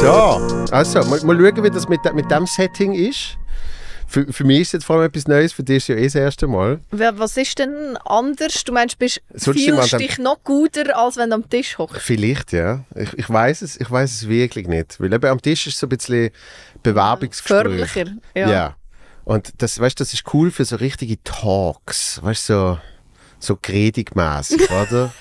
So, also mal, mal schauen, wie das mit, mit dem Setting ist. Für, für mich ist jetzt vor allem etwas Neues, für dich ist ja eh das erste Mal. Was ist denn anders? Du meinst, bist fühlst du dich noch guter, als wenn du am Tisch hockst? Vielleicht, ja. Ich, ich weiß es, ich weiß es wirklich nicht. Weil eben am Tisch ist so ein bisschen Bewerbungsgespräch. Förmlicher, ja. ja. Und das, weißt, das ist cool für so richtige Talks. Weißt du, so so gredigmässig, oder?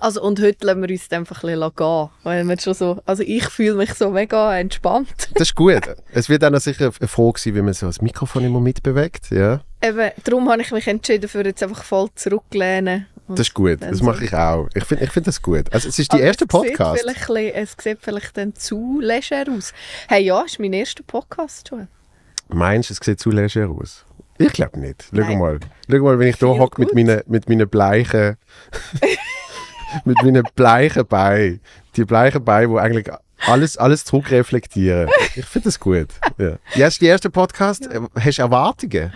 also und heute lassen wir uns einfach ein bisschen gehen, weil wir schon so, also ich fühle mich so mega entspannt. das ist gut. Es wird auch sicher eine Frage sein, wie man so das Mikrofon immer mitbewegt, ja. Eben, darum habe ich mich entschieden, für jetzt einfach voll zurücklehnen. Das ist gut, das mache ich auch. Ich finde ich find das gut. Also es ist die Aber erste es Podcast. Sieht bisschen, es sieht vielleicht dann zu leger aus. Hey ja, es ist mein erster Podcast schon. Meinst du, es sieht zu leger aus? Ich glaube nicht. Schau mal. Schau mal, wenn ich hier hocke mit meinen, mit meinen bleichen. mit meinen bleichen Beinen. Die bleichen Beine, die eigentlich alles, alles zurückreflektieren. Ich finde das gut. Ja. Jetzt die erste Podcast. Äh, hast du Erwartungen?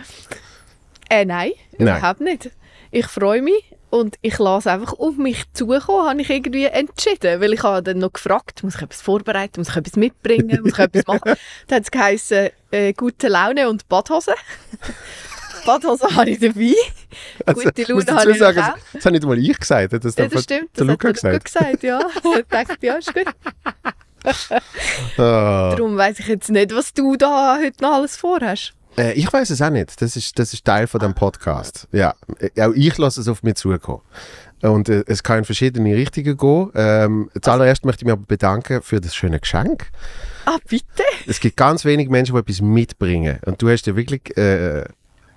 Äh, nein, nein, überhaupt nicht. Ich freue mich. Und ich lasse einfach auf mich zukommen, habe ich irgendwie entschieden. Weil ich habe dann noch gefragt, muss ich etwas vorbereiten, muss ich etwas mitbringen, muss ich etwas machen. dann hat es geheissen, äh, gute Laune und Badhose. Badhose habe ich dabei. Also, Gute Laune habe ich sagen, auch. Also, das habe nicht mal ich gesagt. Das, ja, das stimmt, das Luca hat der Luca gesagt. gesagt ja. ich dachte, ja, ist gut. oh. Darum weiss ich jetzt nicht, was du da heute noch alles vorhast. Äh, ich weiß es auch nicht. Das ist, das ist Teil von dem ah. Podcast. Ja, äh, auch ich lasse es auf mich zukommen. Und äh, es kann in verschiedene Richtungen gehen. Ähm, zuallererst möchte ich mich aber bedanken für das schöne Geschenk. Ah, bitte? Es gibt ganz wenige Menschen, die etwas mitbringen. Und du hast ja wirklich äh,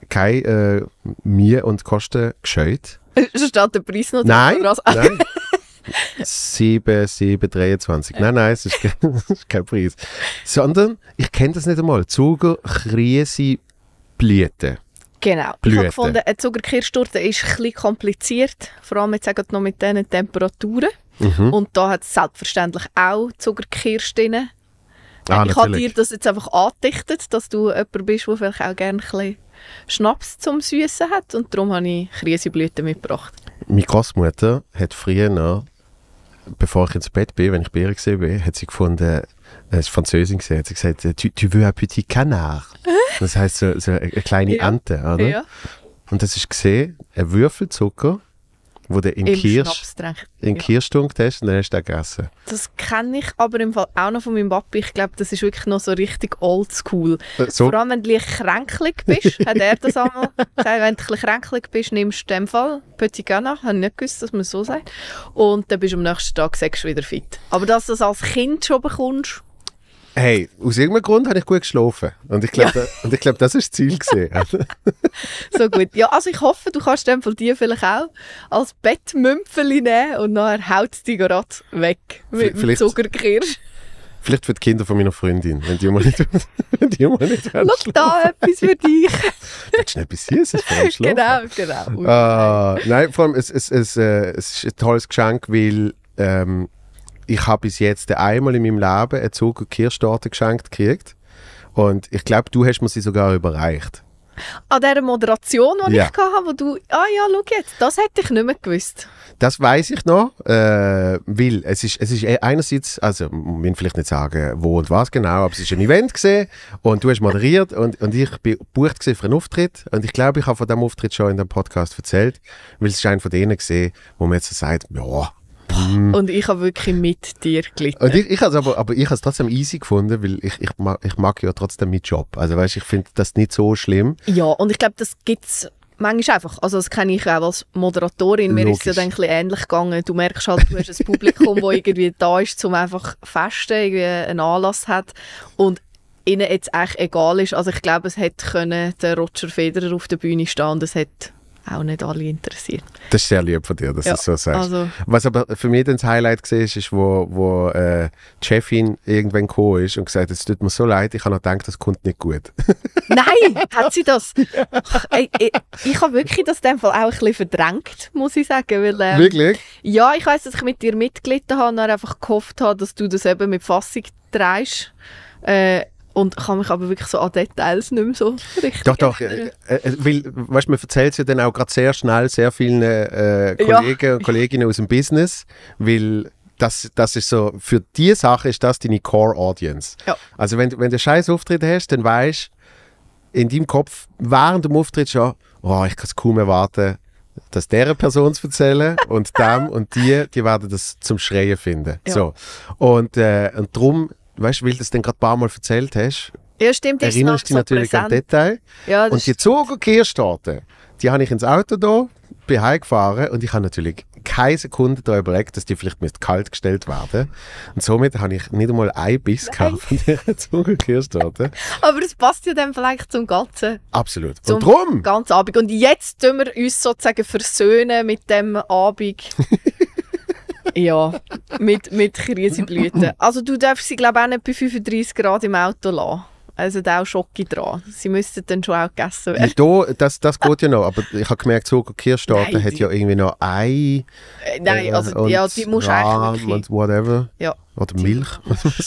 keine äh, Mühe und Kosten gescheut. Äh, Statt der Preis noch Nein, nein. 7, 7, 23. Nein, nein, es ist, kein, es ist kein Preis. Sondern, ich kenne das nicht einmal, Zuckerkrise-Blüte. Genau. Blüte. Ich habe gefunden, eine Zuckerkirschtorte ist etwas kompliziert, vor allem jetzt auch noch mit diesen Temperaturen. Mhm. Und da hat es selbstverständlich auch Zuckerkirsch drin. Ah, ich habe dir das jetzt einfach angedichtet, dass du jemand bist, der vielleicht auch gerne ein Schnaps zum Süßen hat und darum habe ich Krise Blüte mitgebracht. Meine Großmutter hat früher noch bevor ich ins Bett bin, wenn ich bei ihr gesehen bin, hat sie gefunden, äh, es ist Französin gesehen, hat sie gesagt, äh, tu, tu veux un petit canard? Das heißt so, so eine kleine ja. Ente, oder? Ja. Und das ist gesehen, ein Würfelzucker wo du in Im Kirsch, in ja. Kirschtrunk hast und dann hast du den gegessen. Das kenne ich aber im Fall auch noch von meinem Papi. Ich glaube, das ist wirklich noch so richtig oldschool. Äh, so. Vor allem, wenn du ein kränklich bist, hat er das einmal gesagt. Wenn du ein kränklich bist, nimmst du in dem Fall Petit Gana. Ich habe nicht gewusst, dass man es so sagt. Und dann bist du am nächsten Tag sechs wieder fit. Aber dass du das als Kind schon bekommst, Hey, aus irgendeinem Grund habe ich gut geschlafen. Und ich glaube, ja. da, glaub, das war das Ziel. so gut. Ja, also ich hoffe, du kannst dann von dir vielleicht auch als Bettmümpfeli nehmen und dann haut es dich gerade weg mit, mit Zuckerkirsch. Vielleicht für die Kinder von meiner Freundin, wenn die mal nicht, wenn die mal Schau da etwas für dich. Willst du etwas Süßes für den Genau, genau. Uh, nein, vor allem, es, es, es, äh, es ist ein tolles Geschenk, weil ähm, ich habe bis jetzt einmal in meinem Leben einen Zug Kirschtorte geschenkt gekriegt. Und ich glaube, du hast mir sie sogar überreicht. An dieser Moderation, die ja. ich hatte, wo du, ah ja, schau jetzt, das hätte ich nicht mehr gewusst. Das weiß ich noch, äh, weil es ist, es ist e- einerseits, also ich will vielleicht nicht sagen, wo und was genau, aber es war ein Event gewesen, und du hast moderiert und, und ich war gebucht für einen Auftritt und ich glaube, ich habe von diesem Auftritt schon in dem Podcast erzählt, weil es ist einer von denen gesehen, wo man jetzt sagt, ja, Mhm. Und ich habe wirklich mit dir gelitten. Und ich, ich habe aber, aber ich habe es trotzdem easy gefunden, weil ich, ich, mag, ich mag ja trotzdem meinen Job. Also weißt, ich finde das nicht so schlimm. Ja, und ich glaube, das gibt es manchmal einfach. Also das kenne ich auch als Moderatorin. Mir Logisch. ist es ja dann ein ähnlich gegangen. Du merkst halt, du hast ein Publikum, das irgendwie da ist, um einfach festen, irgendwie einen Anlass hat. Und ihnen jetzt eigentlich egal ist. Also ich glaube, es hätte können der Roger Federer auf der Bühne stehen und es hätte auch nicht alle interessiert. Das ist sehr lieb von dir, dass ja, du so sagst. Also. Was aber für mich dann das Highlight war, ist, wo, wo äh, die Chefin irgendwann gekommen ist und gesagt hat, es tut mir so leid, ich habe noch gedacht, das kommt nicht gut. Nein, hat sie das? Ach, ey, ey, ich habe wirklich das in dem Fall auch ein bisschen verdrängt, muss ich sagen. Weil, ähm, wirklich? Ja, ich weiß, dass ich mit dir mitgelitten habe und einfach gehofft habe, dass du das eben mit Fassung drehst. Äh, und kann mich aber wirklich so an Details nicht mehr so richtig Doch, doch, äh, äh, weil, weißt, man erzählt es ja dann auch gerade sehr schnell sehr vielen äh, äh Kollegen ja. und Kolleginnen aus dem Business, weil das, das ist so, für diese Sache ist das deine Core-Audience. Ja. Also wenn, wenn du einen scheiß Auftritt hast, dann weißt in deinem Kopf während dem Auftritt schon, oh, ich kann es kaum erwarten, dass deren Person zu erzählen und dem und die, die werden das zum Schreien finden. Ja. So. Und, äh, und darum weißt, du, weil du es dann gerade ein paar Mal erzählt hast, ja, stimmt, erinnerst dich so natürlich präsent. an Detail. Ja, und die Zug- und Gierstaaten, die habe ich ins Auto da, bin heimgefahren und ich habe natürlich keine Sekunde da überlegt, dass die vielleicht kalt gestellt werden Und somit habe ich nicht einmal ein Biss gehabt von dieser Zungenkirschtorte. Aber es passt ja dann vielleicht zum Ganzen. Absolut. Zum und drum? Ganz Abend. Und jetzt tun wir uns sozusagen versöhnen mit dem Abend. ja, mit, mit Krisenblüten. Also du darfst sie glaube ich auch nicht bei 35 Grad im Auto lassen. Also da auch Schocke dran. Sie müssten dann schon auch gegessen werden. Da, das, das geht ja noch, aber ich habe gemerkt, so Kirschstaaten hat ja irgendwie noch Ei. Äh, nein, äh, also ja, die musst Rahm eigentlich und whatever. Ja. Oder Milch.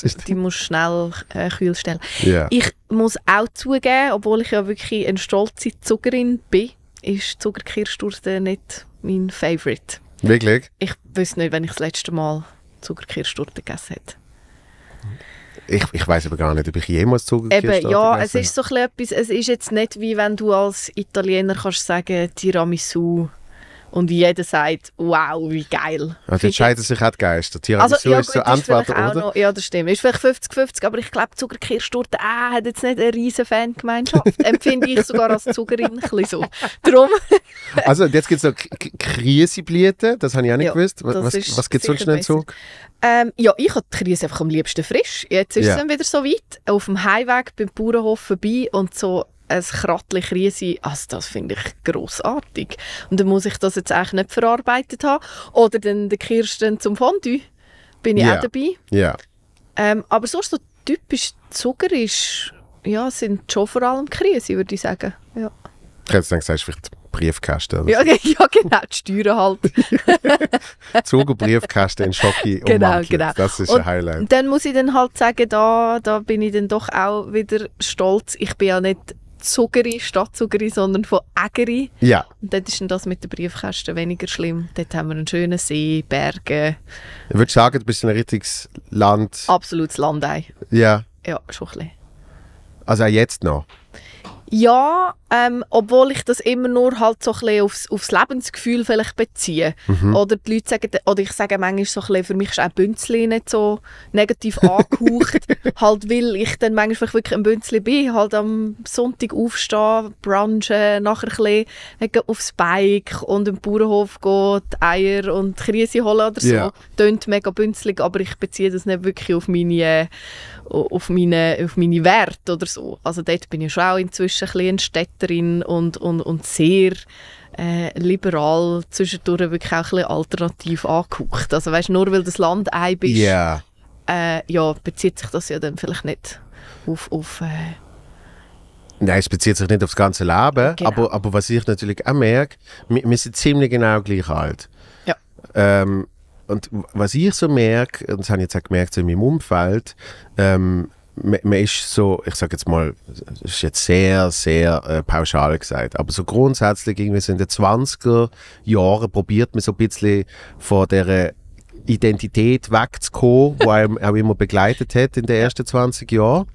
Die, die musst schnell äh, kühl stellen. Yeah. Ich muss auch zugeben, obwohl ich ja wirklich eine stolze Zuckerin bin, ist Zuckerkirschtorte nicht mein Favorite. Wirklich? Ich wüsste nicht, wenn ich das letzte Mal Zuckerkirschtorte gegessen hätte. Ich, ich weiß aber gar nicht, ob ich jemals Zuckerkirschtorte Eben, ja, gegessen. es ist so etwas, es ist jetzt nicht wie wenn du als Italiener kannst sagen, Tiramisu und jeder sagt, wow, wie geil. Ja, die entscheiden sich auch die Geister. Tiramisu also, ja, ist so entweder oder. Noch, ja, das stimmt. Ist vielleicht 50-50, aber ich glaube, Zuckerkirstorte äh, hat jetzt nicht eine riesige Fangemeinschaft. Empfinde ich sogar als Zuckerin ein so. Drum. also, jetzt gibt es noch Krisenblüten, das habe ich auch nicht ja, gewusst. Was, was gibt es sonst noch in Zug? Ähm, ja, ich habe die Krise einfach am liebsten frisch. Jetzt ist ja. es dann wieder so weit. Auf dem Heimweg beim Bauernhof vorbei und so ein Krattchen Krise, also das finde ich großartig. Und dann muss ich das jetzt eigentlich nicht verarbeitet haben. Oder dann der Kirsten zum Fondue, bin ich yeah. auch dabei. Yeah. Ähm, aber sonst so typisch Zucker ist, ja, sind schon vor allem Krise, würde ich sagen. Ja. Ich hätte dann gesagt, vielleicht Briefkästen. Also. Ja, ja, genau, die Steuern halt. Zug Briefkästen in Schocke genau, genau. Das ist und ein Highlight. Dann muss ich dann halt sagen, da, da bin ich dann doch auch wieder stolz. Ich bin ja nicht Zugeri, Stadtzugeri, sondern von Ägeri. Ja. Und dort ist das mit den Briefkästen weniger schlimm. Dort haben wir einen schönen See, Berge. Ich würde sagen, du bist ein richtiges Land. Absolutes Landei. Ja. Ja, schon ein bisschen. Also auch jetzt noch? Ja, ähm, obwohl ich das immer nur halt so aufs, aufs Lebensgefühl vielleicht beziehe. Mhm. Oder die Leute sagen, oder ich sage manchmal so für mich ist auch Bünzli nicht so negativ angehaucht, halt weil ich dann manchmal wirklich ein Bünzli bin, halt am Sonntag aufstehen, brunchen, nachher ein bisschen aufs Bike und im Bauernhof gehen, die Eier und Krise holen oder so. Yeah. Tönt mega bünzlig, aber ich beziehe das nicht wirklich auf meine, äh, auf meine, auf meine Werte oder so. Also dort bin ich schon auch inzwischen ein bisschen ein Städter Botschafterin und, und, und sehr äh, liberal, zwischendurch wirklich auch ein bisschen alternativ angeguckt. Also weißt nur weil das Land ein bist, yeah. äh, ja, bezieht sich das ja dann vielleicht nicht auf... auf äh, Nein, es bezieht sich nicht auf das ganze Leben, genau. aber, aber was ich natürlich auch merke, wir, wir sind ziemlich genau gleich alt. Ja. Ähm, und was ich so merke, und das habe ich jetzt auch gemerkt so in meinem Umfeld, ähm, man, man ist so, ich sage jetzt mal, das ist jetzt sehr, sehr äh, pauschal gesagt, aber so grundsätzlich irgendwie so in den 20er Jahren probiert man so ein bisschen von dieser Identität wegzukommen, die einem auch immer begleitet hat in den ersten 20 Jahren.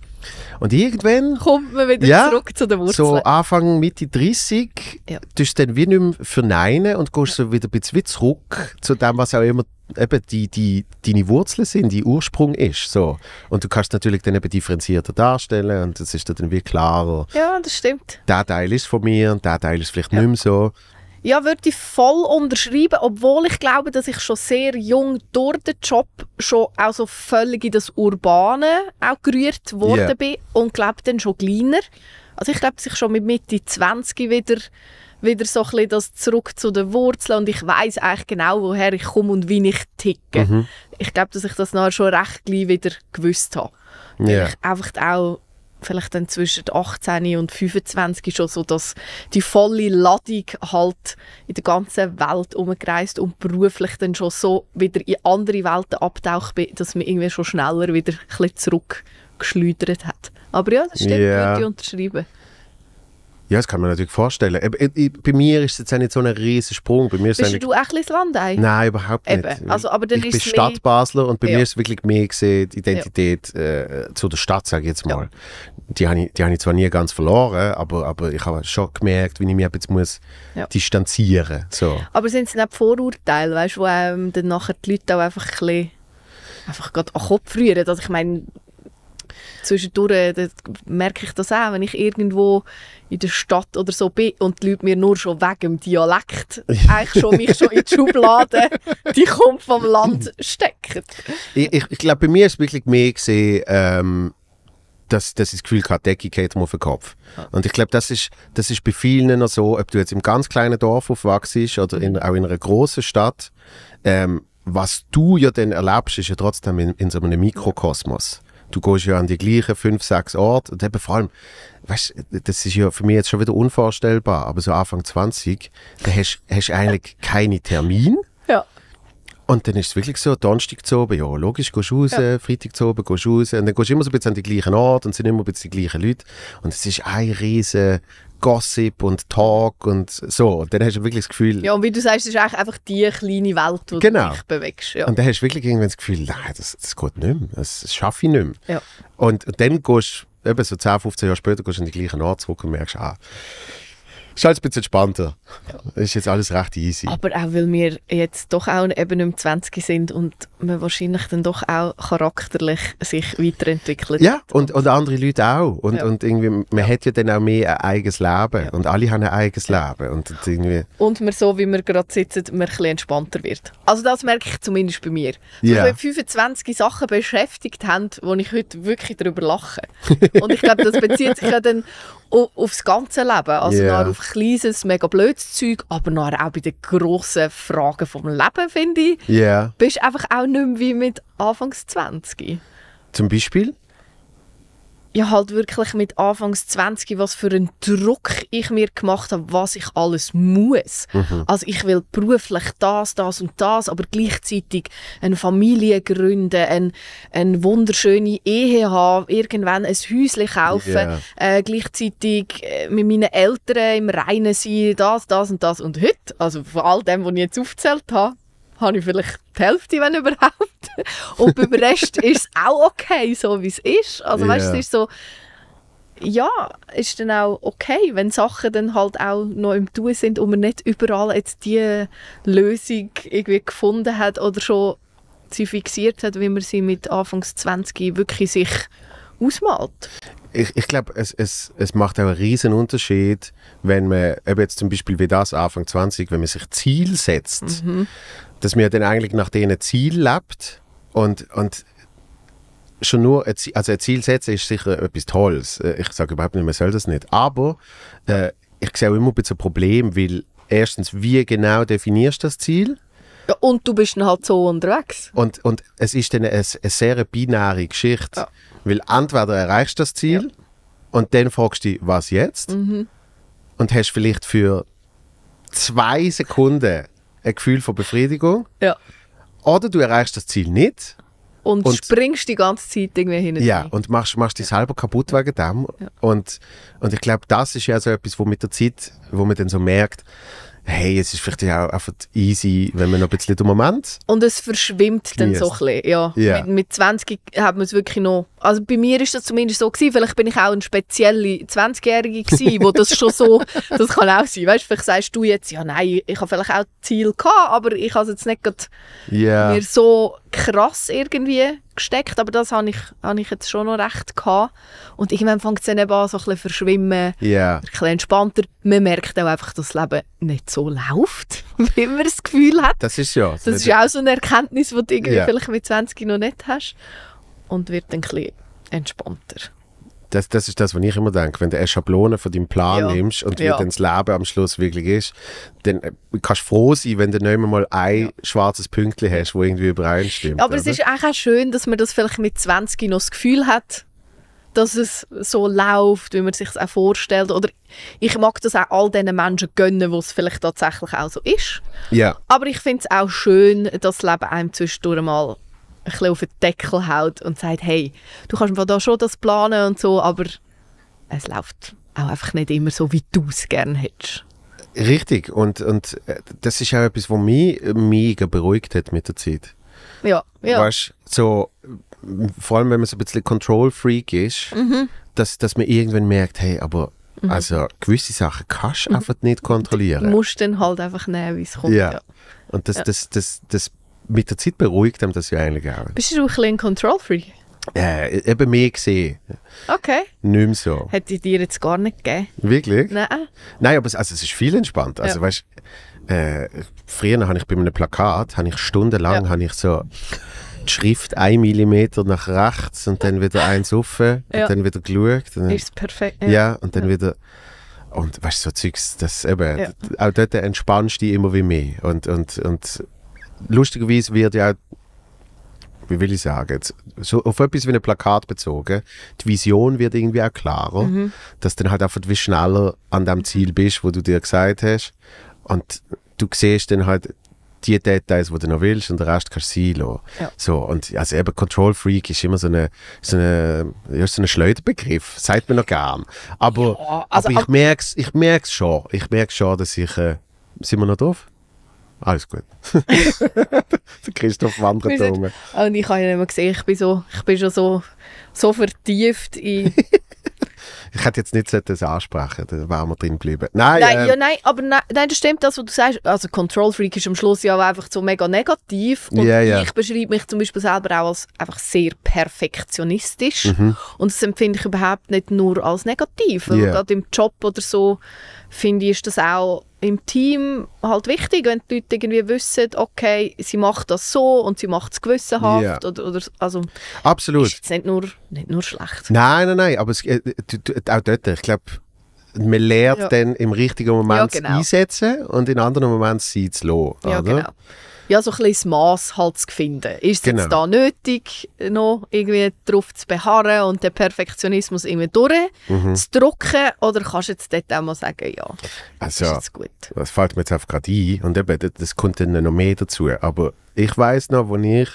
Und irgendwann kommt man wieder ja, zurück zu den Wurzeln. So Anfang, Mitte 30, ja. tust du dann wie nicht mehr verneinen und gehst so wieder ein bisschen zurück zu dem, was auch immer eben die, die, deine Wurzeln sind, dein Ursprung ist. So. Und du kannst natürlich dann eben differenzierter darstellen und es ist dann wie klarer. Ja, das stimmt. Der Teil ist von mir und der Teil ist vielleicht ja. nicht mehr so. Ja, würde ich voll unterschreiben, obwohl ich glaube, dass ich schon sehr jung durch den Job schon auch so völlig in das Urbane auch gerührt worden yeah. bin und glaube dann schon kleiner. Also ich glaube, dass ich schon mit Mitte 20 wieder, wieder so ein das zurück zu den Wurzeln und ich weiß eigentlich genau, woher ich komme und wie ich ticke. Mhm. Ich glaube, dass ich das nachher schon recht gleich wieder gewusst habe. Yeah. Ich einfach auch vielleicht dann zwischen 18 und 25 schon so, dass die volle Ladung halt in der ganzen Welt umgereist und beruflich dann schon so wieder in andere Welten abtaucht bin, dass man irgendwie schon schneller wieder ein bisschen zurückgeschleudert hat. Aber ja, das stimmt, yeah. würde ich unterschreiben. Ja, das kann man natürlich vorstellen. Äh, äh, bei mir ist es jetzt nicht so ein riesiger Sprung. Bei mir ist Bist eigentlich... du auch ein Landei? Nein, überhaupt nicht. Also, aber dann ich bin Stadtbasler mehr... und bei ja. mir ist wirklich mehr gesehen, die Identität ja. äh, zu der Stadt, sage ich jetzt mal. Ja. Die, habe ich, die ich zwar nie ganz verloren, aber, aber ich habe schon gemerkt, wie ich mich jetzt muss distanzieren muss. So. Aber sind es nicht Vorurteile, weißt, wo ähm, dann nachher die Leute auch einfach ein bisschen einfach an den Kopf rühren? Also ich meine, zwischendurch äh, merke ich das auch, wenn ich irgendwo in der Stadt oder so bin und die Leute mir nur schon wegen dem Dialekt eigentlich schon, mich schon in die Schublade, die kommt vom Land, stecken. Ich, ich, ich glaube, bei mir ist wirklich mehr gesehen, ähm, dass, dass ich das Gefühl hatte, Decke geht mir auf den Kopf. Und ich glaube, das ist, das ist bei vielen noch so, ob du jetzt im ganz kleinen Dorf aufwachst oder mhm. in, auch in einer großen Stadt, ähm, was du ja dann erlebst, ist ja trotzdem in, in so einem Mikrokosmos du gehst ja an die gleichen fünf, sechs Orte und eben vor allem, weißt du, das ist ja für mich jetzt schon wieder unvorstellbar, aber so Anfang 20, da hast du eigentlich keine Termin. Ja. Und dann ist es wirklich so, Donnerstag zu oben, ja, logisch, gehst du raus, ja. Freitag zu oben, gehst du raus. Und dann gehst du immer so ein bisschen an die gleichen Orte und sind immer ein bisschen die gleichen Leute. Und es ist ein riesen Gossip und Talk und so. Und dann hast du wirklich das Gefühl... Ja, und wie du sagst, es ist eigentlich einfach die kleine Welt, die genau. du dich bewegst. Ja. Und dann hast du wirklich irgendwann das Gefühl, nein, das, das geht nicht mehr, das, das schaffe ich nicht mehr. Ja. Und, dann gehst du, eben so 10, 15 Jahre später, gehst du an die gleichen Ort zurück und merkst, ah, ist halt ein bisschen entspannter. Ja. Ist jetzt alles recht easy. Aber auch, weil wir jetzt doch auch eben im 20 sind und man wahrscheinlich dann doch auch charakterlich sich weiterentwickelt. Ja, und, und andere Leute auch. Und, ja. und irgendwie, man ja. hat ja dann auch mehr ein eigenes Leben. Ja. Und alle haben ein eigenes Leben. Und, irgendwie und man so, wie wir gerade sitzen, man ein bisschen entspannter wird. Also das merke ich zumindest bei mir. Ja. Dass ich 25 Sachen beschäftigt haben, wo ich heute wirklich darüber lache. und ich glaube, das bezieht sich ja dann aufs ganze Leben. Also yeah. auf kleines, mega blödes Zeug, aber auch bei den grossen Fragen vom Leben, finde ich. Yeah. Bist du einfach auch nicht mehr wie mit Anfangs 20. Zum Beispiel? ja halt wirklich mit Anfangs 20, was für einen Druck ich mir gemacht habe, was ich alles muss. Mhm. Also ich will beruflich das, das und das, aber gleichzeitig eine Familie gründen, eine, eine wunderschöne Ehe haben, irgendwann ein Häuschen kaufen, yeah. äh, gleichzeitig äh, mit meinen Eltern im Reinen sein, das, das und das. Und heute, also von all dem, was ich jetzt aufgezählt habe, habe ich vielleicht die Hälfte, wenn überhaupt. Und beim Rest ist es auch okay, so wie es ist. Also yeah. weißt, es ist so, ja, ist dann auch okay, wenn Sachen dann halt auch noch im Tun sind und man nicht überall jetzt die Lösung irgendwie gefunden hat oder schon sie fixiert hat, wie man sie mit Anfangs 20 wirklich sich ausmalt. Ich, ich glaube, es, es, es macht auch einen riesen Unterschied, wenn man eben jetzt zum Beispiel wie das Anfang 20, wenn man sich Ziel setzt, mhm dass man dann eigentlich nach diesen Zielen lebt und, und schon nur ein Ziel, also ein Ziel setzen ist sicher etwas Tolles. Äh, ich sage überhaupt nicht, man soll das nicht. Aber äh, ich sehe auch immer ein bisschen ein Problem, weil erstens, wie genau definierst du das Ziel? Ja, und du bist dann halt so unterwegs. Und, und es ist dann eine, eine sehr binäre Geschichte. Ja. Weil entweder erreichst du das Ziel ja. und dann fragst du dich, was jetzt? Mhm. Und hast vielleicht für zwei Sekunden ein Gefühl von Befriedigung. Ja. Oder du erreichst das Ziel nicht. Und, und springst die ganze Zeit irgendwie hin. Ja, und machst, machst dich selber kaputt wegen dem. Ja. Und, und ich glaube, das ist ja so etwas, wo mit der Zeit, wo man dann so merkt, hey, es ist vielleicht auch einfach easy, wenn man noch ein bisschen den Moment. Und es verschwimmt genießt. dann so ein bisschen, ja. ja. Mit, mit 20 hat man es wirklich noch also bei mir ist das zumindest so gewesen, vielleicht bin ich auch ein spezielle 20-Jährige gewesen, wo das schon so, das kann auch sein, weißt, vielleicht sagst du jetzt, ja nein, ich habe vielleicht auch Ziel gehabt, aber ich habe es jetzt nicht yeah. mir so krass irgendwie gesteckt, aber das habe ich, habe ich jetzt schon noch recht gehabt und irgendwann fängt es dann eben an, so ein bisschen verschwimmen, yeah. ein bisschen entspannter, man merkt auch einfach, dass das Leben nicht so läuft, wie man das Gefühl hat. Das ist ja. Das, das ist ja auch so eine Erkenntnis, die du irgendwie yeah. vielleicht mit 20 noch nicht hast und wird ein bisschen entspannter. Das, das ist das, was ich immer denke. Wenn du eine Schablone von deinem Plan ja. nimmst und wie ja. dann das Leben am Schluss wirklich ist, dann äh, kannst du froh sein, wenn du nicht mal ein ja. schwarzes Pünktchen hast, wo irgendwie übereinstimmt. Aber oder? es ist auch schön, dass man das vielleicht mit 20 noch das Gefühl hat, dass es so läuft, wie man sich es auch vorstellt. Oder ich mag das auch all diesen Menschen gönnen, wo es vielleicht tatsächlich auch so ist. Ja. Aber ich finde es auch schön, dass das Leben einem zwischendurch mal ein bisschen auf den Deckel haut und sagt, hey, du kannst mir da schon das planen und so, aber es läuft auch einfach nicht immer so, wie du es gerne hättest. Richtig, und, und äh, das ist auch etwas, was mich mega beruhigt hat mit der Zeit. Ja, ja. Weißt so, vor allem wenn man so ein bisschen Control-Freak ist, mhm. dass, dass man irgendwann merkt, hey, aber mhm. also gewisse Sachen kannst du mhm. einfach nicht kontrollieren. Du musst dann halt einfach nehmen, wie es kommt. Ja. ja. Und das, ja. Das, das, das, das mit der Zeit beruhigt haben das ja eigentlich auch. Bist du ein bisschen control free Äh, eben mehr gesehen. Okay. Nicht mehr so. Hätte ich dir jetzt gar nicht gegeben. Wirklich? Nein. Nein, aber es, also es ist viel entspannt. Also, ja. weißt, äh, früher habe ich bei einem Plakat habe ich stundenlang ja. habe ich so die Schrift 1 Millimeter nach rechts und dann wieder eins offen ja. und dann wieder geschaut. Dann, ist perfekt. Ja. ja, und dann wieder. Und weißt du, so Zeugs, das eben, auch dort entspannst du dich immer wie mehr. Und, und, und lustigerweise wird ja, wie will ich sagen, jetzt, so auf etwas wie ein Plakat bezogen, die Vision wird irgendwie auch klarer, mhm. dass du dann halt einfach wie schneller an dem Ziel bist, wo du dir gesagt hast. Und du siehst dann halt die Details, die du noch willst, und den Rest kannst du sein Ja. So, und also eben Control Freak ist immer so ein so eine, ja, so Schleuderbegriff, sagt man noch gern. Aber, ja, also, aber ich merke es ich schon. Ich merke schon, dass ich. Äh, sind wir noch drauf? Alles gut. der Christoph wandert da oben. Oh, und ich habe ihn immer gesehen, ich bin, so, ich bin schon so, so vertieft in Ich hätte jetzt nicht das ansprechen sollen, da wären wir drin geblieben. Nein, nein, ähm, ja, nein aber nein, nein, das stimmt, das, was du sagst. Also Control Freak ist am Schluss ja auch einfach so mega negativ. Und yeah, yeah. ich beschreibe mich zum Beispiel selber auch als einfach sehr perfektionistisch. Mhm. Und das empfinde ich überhaupt nicht nur als negativ. Yeah. Gerade im Job oder so, finde ich, ist das auch im Team halt wichtig, wenn die Leute irgendwie wissen, okay, sie macht das so und sie macht es gewissenhaft. Yeah. Oder, oder, also Absolut. Ist jetzt nicht nur, nicht nur schlecht. Nein, nein, nein, aber es, äh, du, auch dort, ich glaube, man lernt ja. dann im richtigen Moment ja, genau. einsetzen und in anderen Momenten sein zu lassen. Ja, genau. Ja, so ein bisschen das Mass halt zu finden. Ist es genau. jetzt da nötig, noch irgendwie darauf zu beharren und den Perfektionismus irgendwie durchzudrücken? Mhm. Oder kannst du jetzt dort auch mal sagen, ja, also, ist jetzt gut? Das fällt mir jetzt einfach gerade ein und eben, das kommt dann noch mehr dazu. Aber ich weiß noch, als ich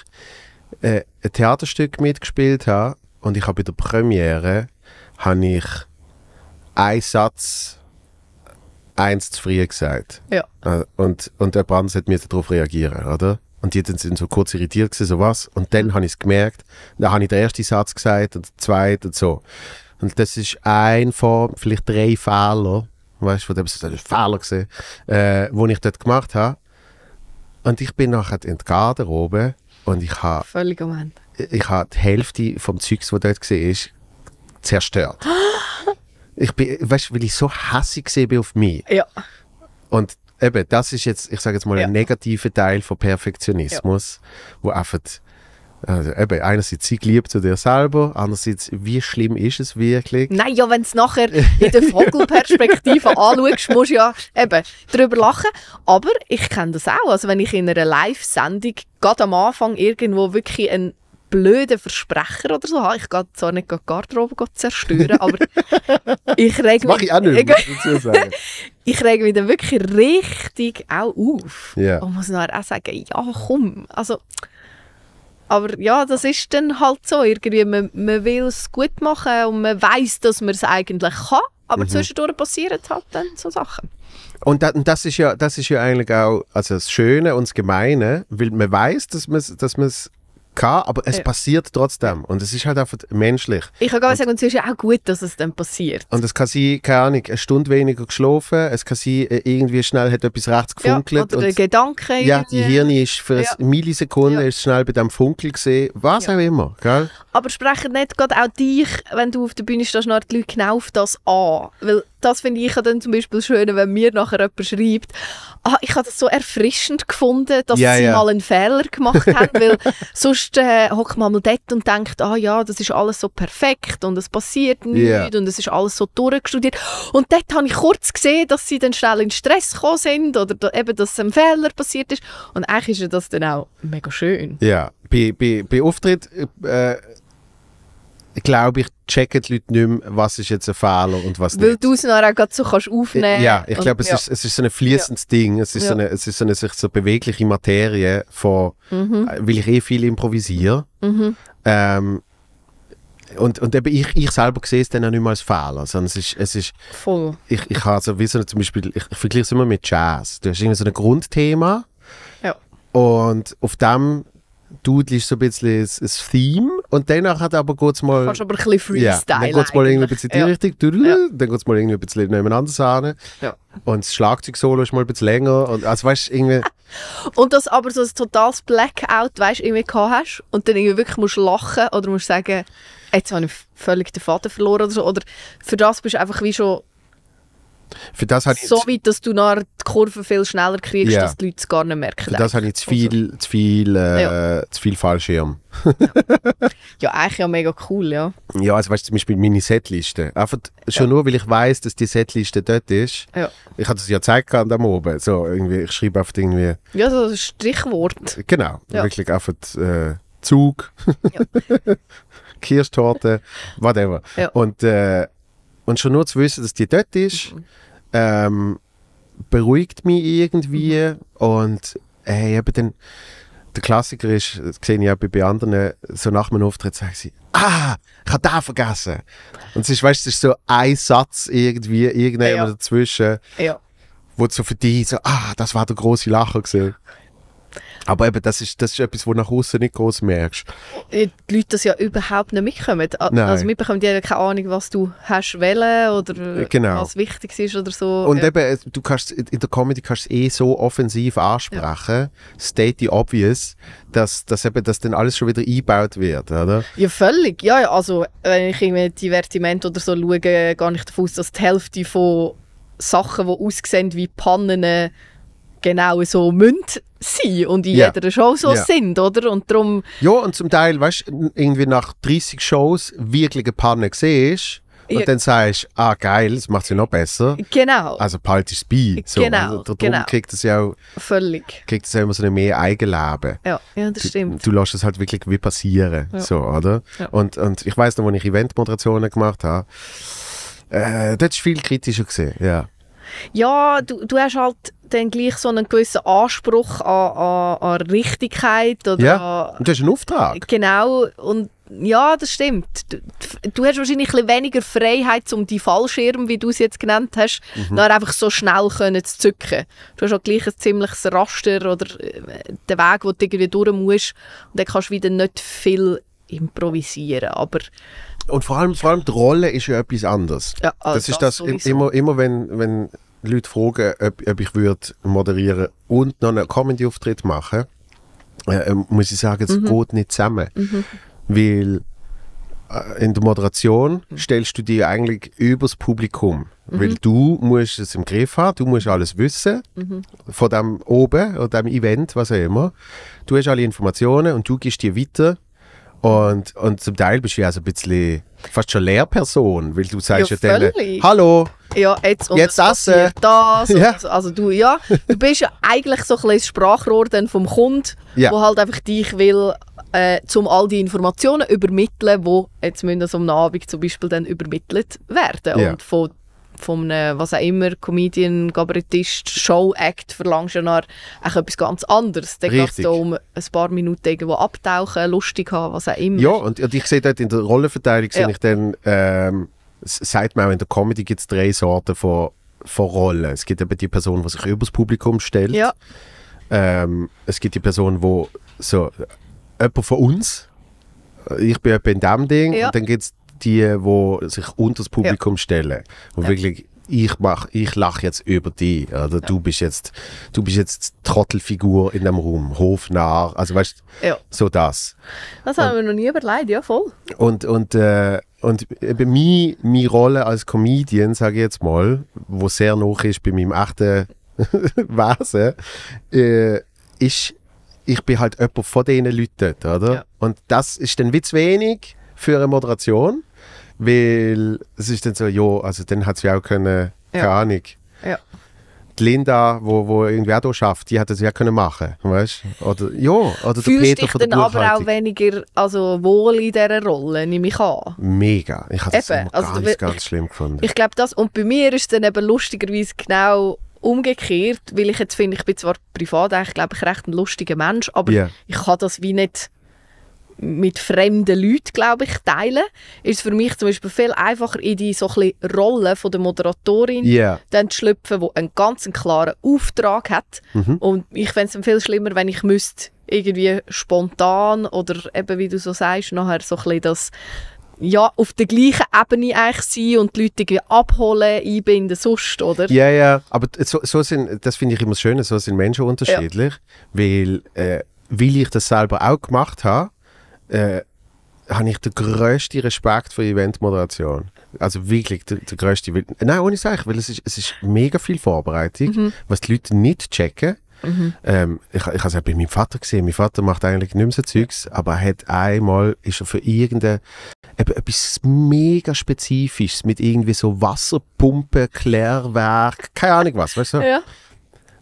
äh, ein Theaterstück mitgespielt habe und ich habe bei der Premiere habe ich einen Satz eins zu früh gesagt. Ja. Äh, und, und der Brand hat mir darauf reagieren, oder? Und die sind so kurz irritiert gewesen, so was. Und dann mhm. habe ich es gemerkt. Dann habe ich den ersten Satz gesagt und den zweiten und so. Und das ist ein von vielleicht drei Fehlern, weißt du, von dem ist ein Fehler gesehen, äh, den ich dort gemacht habe. Und ich bin nachher in der Garderobe und ich habe... Völlig am Ende. Ich habe die Hälfte vom Zeugs, das dort war, zerstört. ich bin, weißt du, weil ich so hassig bin auf mich. Ja. Und eben, das ist jetzt, ich sage jetzt mal, ja. ein negativer Teil von Perfektionismus, ja. wo einfach, also eben, einerseits sie lieb zu dir selber, andererseits, wie schlimm ist es wirklich? Nein, ja, wenn es nachher in der Vogelperspektive anschaust, musst du ja eben darüber lachen. Aber ich kenne das auch. Also wenn ich in einer Live-Sendung gerade am Anfang irgendwo wirklich ein blöden Versprecher oder so habe. Ich gehe zwar nicht die Garderobe zerstören, aber ich reg mich... auch nicht, ich reg mich dann wirklich richtig auch auf. Yeah. Und muss nachher auch sagen, ja komm, also... Aber ja, das ist dann halt so. Irgendwie, man, man will es gut machen und man weiß, dass man es eigentlich kann. Aber mhm. zwischendurch passieren halt dann so Sachen. Und das, ist ja, das ist ja eigentlich auch also das Schöne und das Gemeine, weil man weiß, dass man es dass gehabt, aber es ja. Äh. passiert trotzdem. Und es ist halt einfach menschlich. Ich kann gar nicht sagen, es ist ja auch gut, dass es dann passiert. Und es kann sein, keine Ahnung, eine Stunde weniger geschlafen, es kann sein, äh, irgendwie schnell hat etwas rechts gefunkelt. Ja, oder der Gedanke. Ja, die Hirn ist für ja. Millisekunde ja. Ist schnell bei dem Funkel gesehen, was auch immer. Gell? Aber sprechen nicht gerade auch dich, wenn du auf der Bühne stehst, noch die Leute genau auf das an. Weil das finde ich dann zum Beispiel schön, wenn mir nachher jemand schreibt, ah, ich habe das so erfrischend gefunden, dass yeah, sie yeah. mal einen Fehler gemacht haben, weil sonst äh, hockt äh, man mal dort und denkt, ah ja, das ist alles so perfekt und es passiert nichts yeah. und es ist alles so durchgestudiert. Und dort habe ich kurz gesehen, dass sie dann schnell in Stress gekommen sind oder da, eben, dass ein Fehler passiert ist. Und eigentlich ist das dann auch mega schön. Ja, bei, bei, bei Auftritt... Äh, äh glaube ich, checken die Leute nicht mehr, was ist jetzt ein Fehler und was Weil nicht. Weil du es nachher auch so kannst aufnehmen Ja, ich glaube, es, ja. ist, es ist so ein fließendes ja. Ding. Es ist, ja. so eine, es ist so eine sich so bewegliche Materie von, mhm. Äh, weil ich eh viel improvisiere. Mhm. Ähm, und, und eben ich, ich selber sehe es dann auch nicht mehr als Fehler, sondern es ist, es ist Voll. ich, ich habe so, wie so zum Beispiel, ich, ich vergleiche es immer mit Jazz. Du hast irgendwie so ein Grundthema ja. und auf dem dudelst so ein bisschen ein Theme und danach hat aber kurz mal. Kannst aber ein bisschen Freestyle. Ja, dann geht es mal irgendwie ein bisschen die ja. Richtung, ja. dann geht es mal irgendwie ein bisschen nebeneinander sahne. Ja. Und das Schlagzeugsolo ist mal ein bisschen länger. Und, also weißt irgendwie. und dass aber so ein totales Blackout, weißt irgendwie gehabt hast und dann irgendwie wirklich musst lachen oder musst sagen, jetzt habe ich völlig den Faden verloren oder so. Oder für das bist du einfach wie schon für das habe ich so weit, dass du nach die Kurve viel schneller kriegst, yeah. dass die Leute es gar nicht merken. Für das habe ich zu viel, also. zu viel, äh, ja. zu viel Fallschirm. ja. ja. eigentlich ja mega cool, ja. Ja, also weißt du, zum Beispiel meine Setliste. Einfach schon ja. nur, weil ich weiß, dass die Setliste dort ist. Ja. Ich hatte es ja gezeigt an dem oben. So, irgendwie, ich schreibe einfach irgendwie. Ja, so ein Strichwort. Genau, wirklich einfach äh, Zug. Kirschtorte, whatever. Und äh, und schon nur zu wissen, dass die dort ist, mhm. ähm, beruhigt mich irgendwie. Mhm. Und hey, eben dann, der Klassiker ist, das sehe ich auch bei anderen, so nach meinem Auftritt sagen sie, ah, ich habe den vergessen. Und es ist, weißt, es ist so ein Satz irgendwie, irgendjemand ja. dazwischen, ja. wo so für dich so, ah, das war der große Lacher gesehen. Aber eben, das ist, das ist etwas, wo nach außen nicht groß merkst. Äh, die Leute das ja überhaupt nicht mitkommen. Nein. Also mitbekommen die ja keine Ahnung, was du hast wählen oder äh, genau. was wichtig ist oder so. Und ja. eben, du kannst, in der Comedy kannst du es eh so offensiv ansprechen, ja. state the obvious, dass, dass eben das dann alles schon wieder eingebaut wird, oder? Ja, völlig. Ja, ja also wenn ich irgendwie Divertiment oder so schaue, gar nicht davon aus, dass die Hälfte von Sachen, die aussehen wie Pannen, genau so münd sein und in yeah. jeder Show so yeah. sind, oder? Und darum... Ja, und zum Teil, weißt du, irgendwie nach 30 Shows wirklich ein paar nicht siehst und ja. dann sagst ah geil, das macht sie noch besser. Genau. Also bald ist bei. So. Genau. Und darum genau. kriegt es ja auch... Völlig. Kriegt es ja immer so eine mehr Eigenleben. Ja, ja das du, stimmt. Du lässt es halt wirklich wie passieren, ja. so, oder? Ja. Und, und ich weiß noch, als ich Eventmoderationen gemacht habe, äh, dort war viel kritischer. Gewesen, ja. Ja, du, du hast halt dann gleich so einen gewissen Anspruch an, an, an Richtigkeit. Oder ja, an, und das ist Auftrag. Genau, und ja, das stimmt. Du, du hast wahrscheinlich ein weniger Freiheit, um die Fallschirme, wie du es jetzt genannt hast, mhm. einfach so schnell können zu zücken. Du hast auch gleich ein ziemliches Raster oder äh, den Weg, wo du irgendwie durch musst. Und dann kannst du wieder nicht viel improvisieren. Aber und vor allem, vor allem die Rolle ist ja etwas anderes. Ja, also das ist das, das immer, immer wenn, wenn Leute fragen, ob, ob ich würde moderieren und noch einen Comedy-Auftritt machen, äh, äh, muss ich sagen, es mhm. geht nicht zusammen. Mhm. Weil äh, in der Moderation stellst du dich eigentlich übers Publikum, mhm. weil du musst es im Griff haben, du musst alles wissen mhm. von dem oben oder dem Event, was auch immer. Du hast alle Informationen und du gehst dir weiter und, und zum Teil bist du also ein bisschen fast schon Lehrperson, weil du sagst ja, ja denen, hallo, ja, jetzt, und jetzt das. Äh, das ja. also, also du, ja, du bist ja eigentlich so ein das Sprachrohr dann vom Kunden, ja. wo halt einfach dich will, äh, zum all die Informationen übermitteln, wo jetzt müssen das am Abend zum Beispiel dann übermittelt werden ja. und von von einem, was auch immer, Comedian, Gabarettist, Show-Act verlangst du ja nach etwas ganz anderes. Dann geht es um ein paar Minuten irgendwo abtauchen, lustig haben, was auch immer. Ja, und, und ich sehe dort in der Rollenverteilung, ja. sehe ich dann ähm, sagt man auch in der Comedy gibt es drei Sorten von, von Rollen. Es gibt eben die Person, die sich übers Publikum stellt. Ja. Ähm, es gibt die Person, wo so jemand von uns, äh, ich bin jemand in dem Ding, ja. und dann gibt es die, die sich unter das Publikum ja. stellen und wirklich ich mach, ich lache jetzt über dich. Oder? Ja. Du bist jetzt, du bist jetzt Trottelfigur in dem Raum, Hofnarr. Also weißt ja. so das. Das haben wir noch nie überlegt, ja voll. Und, und, äh, und bei mir, meine Rolle als Comedian, sage ich jetzt mal, wo sehr noch ist bei meinem echten Wesen, äh, ist, ich bin halt jemand von diesen Leuten, oder? Ja. Und das ist dann Witz wenig für eine Moderation. Weil es ist dann so, ja, also dann hat sie auch können, ja. keine Ahnung. Ja. Die Linda, wo, wo irgendwie auch schafft, die hat das ja können machen, weißt? Oder ja, oder Fühlst der Peter dich von der dann aber auch weniger also wohl in dieser Rolle, nehme ich an. Mega, ich habe das eben, also ganz, ganz schlimm gefunden. Ich, ich glaube das und bei mir ist dann eben lustigerweise genau umgekehrt, weil ich jetzt finde, ich bin zwar privat eigentlich, glaube ich, recht ein lustiger Mensch, aber yeah. ich kann das wie nicht mit fremden Leuten, glaube ich, teilen, ist es für mich zum Beispiel viel einfacher, in die so ein Rolle von der Moderatorin yeah. dann zu schlüpfen, die einen ganz klaren Auftrag hat. Mhm. Und ich fände es viel schlimmer, wenn ich müsste irgendwie spontan oder eben, wie du so sagst, nachher so ein das ja, auf der gleichen Ebene eigentlich sein und die Leute irgendwie abholen, einbinden, sonst, oder? Ja, ja, aber so, so sind, das finde ich immer schön, so sind Menschen unterschiedlich, ja. weil, äh, weil ich das selber auch gemacht habe, äh, habe ich den grössten Respekt vor Eventmoderation. Also wirklich der, der grösste. Weil, nein, ohne Sache, weil es ist, es ist mega viel Vorbereitung, mhm. was die Leute nicht checken. Mhm. Ähm, ich ich habe es auch bei meinem Vater gesehen. Mein Vater macht eigentlich nicht mehr so Zeugs, aber er hat einmal, ist er für irgendein etwas mega Spezifisches mit irgendwie so Wasserpumpe, Klärwerk, keine Ahnung was, weißt du? Ja.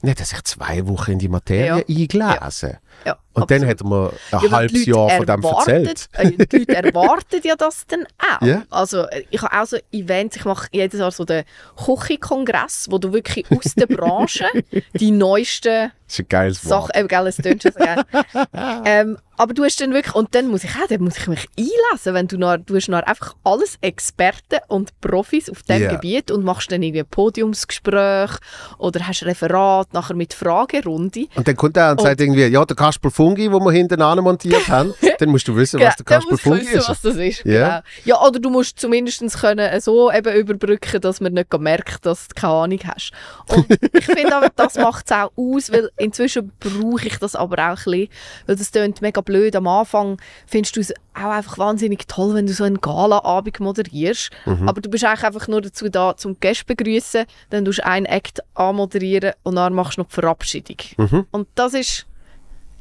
Nicht, dass ich zwei Wochen in die Materie ja. eingelesen. Ja. Ja, und dann hat man ein ja, halbes Jahr von dem erzählt. äh, die Leute erwarten ja das dann auch. Yeah. Also äh, ich habe auch so Events, ich mache jedes Jahr so den Küchenkongress, wo du wirklich aus der Branche die neuesten Sachen, äh, gell, es tönt schon so geil. ähm, aber du hast dann wirklich, und dann muss ich auch, dann muss ich mich einlesen, wenn du nach, du hast nach einfach alles Experten und Profis auf diesem yeah. Gebiet und machst dann irgendwie Podiumsgespräche oder hast Referat nachher mit Fragerunde. Und dann kommt er und, und sagt irgendwie, ja, der Kass Kasper Fungi, den wir hinten montiert haben, dann musst du wissen, was der Kasper Fungi wissen, ist. was das ist. Yeah. Genau. Ja, oder du musst zumindest können äh, so eben überbrücken, dass man nicht merkt, dass du keine Ahnung hast. Und ich finde aber, das macht es auch aus, weil inzwischen brauche ich das aber auch ein bisschen, weil das klingt mega blöd. Am Anfang findest du es auch einfach wahnsinnig toll, wenn du so einen Gala-Abend moderierst, mhm. aber du bist eigentlich einfach nur dazu da, zum Gäste begrüßen, dann tust du einen Act anmoderieren und dann machst du noch die Verabschiedung. Mhm. Und das ist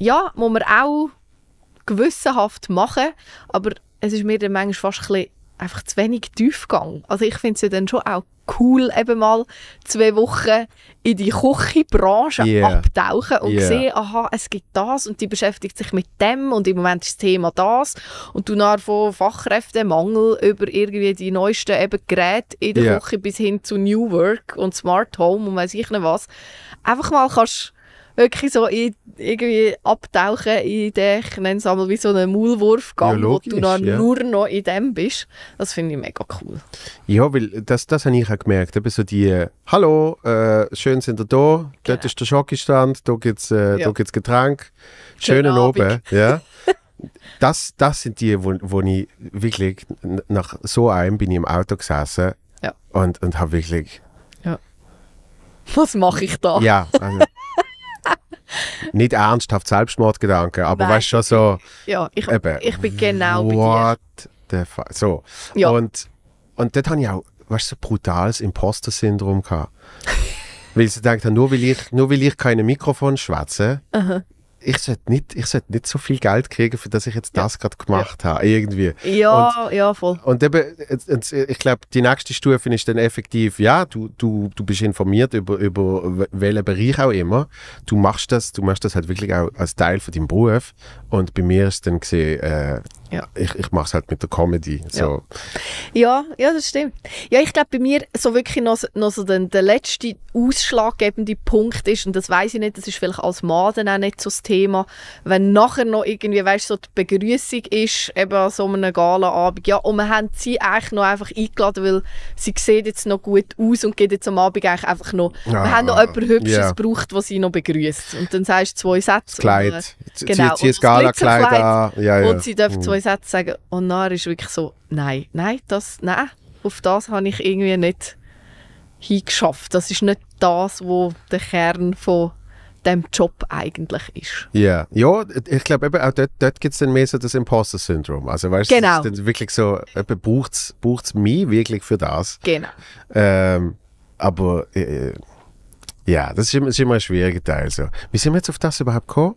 ja, muss man auch gewissenhaft machen, aber es ist mir dann manchmal fast ein einfach zu wenig tief gegangen. Also ich finde es ja dann schon auch cool, eben mal zwei Wochen in die Küchebranche yeah. abtauchen und yeah. sehen, aha, es gibt das und die beschäftigt sich mit dem und im Moment ist das Thema das und du nach von Fachkräftemangel über irgendwie die neuesten eben Geräte in der yeah. Küche bis hin zu New Work und Smart Home und weiß ich nicht was, einfach mal kannst wirklich so in, irgendwie abtauchen in den, ich nenne es einmal wie so einen Maulwurf, wo du dann ja. nur noch in dem bist. Das finde ich mega cool. Ja, weil das, das habe ich auch gemerkt. Eben so die «Hallo, äh, schön sind ihr da, genau. dort ist der Schokistand, da gibt es äh, ja. Getränk, schönen, schönen Abend.» ja. das, das sind die, wo, wo ich wirklich nach so einem bin ich im Auto gesessen ja. und, und habe wirklich... Ja. Was mache ich da? Ja, also, nicht ernsthaft Selbstmordgedanken, aber Nein. weißt schon so. Ja, ich, eben, ich bin genau what bei dir. The fuck? So. Ja. Und, und dort hatte ich auch, weißt so brutales Imposter-Syndrom weil sie denkt haben, nur weil ich, nur weil ich keine Mikrofon schwätze, ich sollte nicht, ich sollte nicht so viel Geld kriegen, für das ich jetzt das ja. gerade gemacht ja. habe, irgendwie. Ja, und, ja, voll. Und eben, ich glaube, die nächste Stufe ist dann effektiv, ja, du, du, du bist informiert über, über welchen Bereich auch immer. Du machst das, du machst das halt wirklich auch als Teil von deinem Beruf und bei mir ist dann gesehen, äh, ja. ich, ich mache es halt mit der Comedy. So. Ja. ja, ja das stimmt. Ja, ich glaube, bei mir so wirklich noch, noch so den, der letzte ausschlaggebende Punkt ist, und das weiß ich nicht, das ist vielleicht als Maden auch nicht so das Thema, wenn nachher noch irgendwie, weißt so die Begrüßung ist, eben an so einem Galaabend. Ja, und wir haben sie eigentlich noch einfach eingeladen, weil sie sieht jetzt noch gut aus und geht jetzt am Abend eigentlich einfach noch, ah, wir haben noch jemanden Hübsches yeah. gebraucht, was sie noch begrüßt. Und dann sagst du zwei Sätze. Das Kleid. Und, äh, genau. Zieh, zieh gala ja, ja. Und sie dürfen mhm. zwei Sätze sagen. Und dann ist wirklich so, nein, nein, das, nein, auf das habe ich irgendwie nicht hingeschafft. Das ist nicht das, was der Kern von dem Job eigentlich ist. Ja, yeah. ja ich glaube auch dort, dort gibt es dann mehr so das Imposter-Syndrom. Also weißt du, genau. es ist dann wirklich so, braucht es mich wirklich für das? Genau. Ähm, aber äh, äh ja, das ist, immer, ist immer ein schwieriger Teil. So. Wie sind wir jetzt auf das überhaupt gekommen?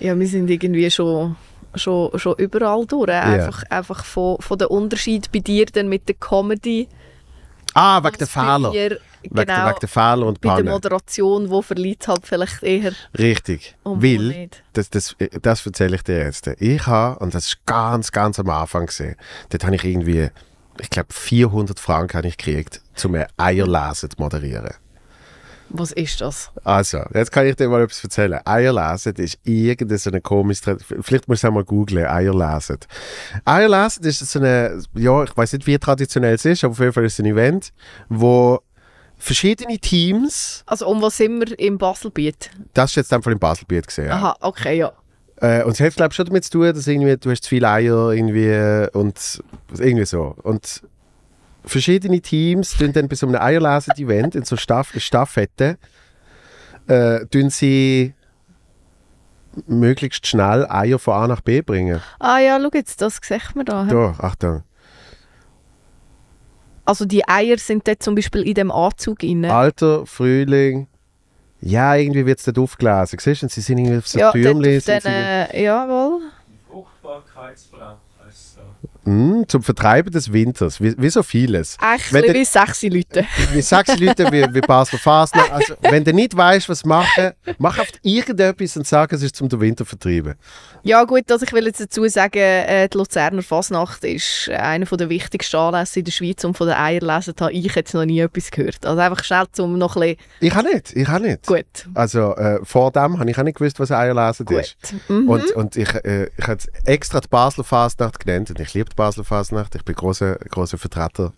Ja, wir sind irgendwie schon schon, schon überall durch. Einfach, yeah. einfach von, von der Unterschied bei dir dann mit der Comedy. Ah, wegen der Fehler. genau, wegen, wegen der Fehler und Pannen. Bei der Moderation, die verliert halt vielleicht eher. Richtig. Oh, Weil, das, das, das erzähle ich dir jetzt. Ich habe, und das ist ganz, ganz am Anfang gesehen, dort habe ich irgendwie, ich glaube 400 Franken habe ich gekriegt, um Eierlesen zu moderieren. Was ist das? Also, jetzt kann ich dir mal etwas erzählen. Eierlesen ist irgendein komisches. vielleicht musst du es mal googeln, Eierlesen. Eierlesen ist so eine, ja, ich weiß nicht, wie traditionell es ist, aber auf jeden Fall ist es ein Event, wo verschiedene Teams... Also um was sind wir im Baselbiet? Das ist jetzt einfach im Baselbiet gesehen. Ja. Aha, okay, ja. Äh, und es hat glaube ich schon damit zu tun, dass irgendwie, du hast zu viele Eier irgendwie und irgendwie so. Und verschiedene Teams tun dann bei so einem Eierlesen-Event in so Staff Staffetten äh, tun sie möglichst schnell Eier von A nach B bringen. Ah ja, schau jetzt, das sieht man da. Da, Achtung. Also die Eier sind dort zum Beispiel in dem Anzug drin. Alter, Frühling. Ja, irgendwie wird es dort aufgelesen. Siehst du, sie sind irgendwie auf so ja, Türmchen. Auf den, äh, jawohl. Die Mm, zum Vertreiben des Winters, wie, wie so vieles. Echt, wie sechs Leute. Wie sechs Leute, wie, wie Basler Fasnacht. Also, wenn du nicht weißt, was machen, mach auf irgendetwas und sag, es ist zum Winter vertreiben. Ja gut, also ich will jetzt dazu sagen, äh, die Luzerner Fasnacht ist einer der wichtigsten Anlässe in der Schweiz, um von den Eierlesen habe ich jetzt noch nie etwas gehört. Also einfach schnell, um noch ein bisschen... Ich habe nicht, ich habe nicht. Gut. Also äh, vor dem habe ich auch nicht gewusst, was Eierlesen ist. Mhm. Und, und ich, äh, ich habe extra die Basler Fasnacht genannt und ich liebe Basler Fasnacht. Ich bin großer großer Vertreter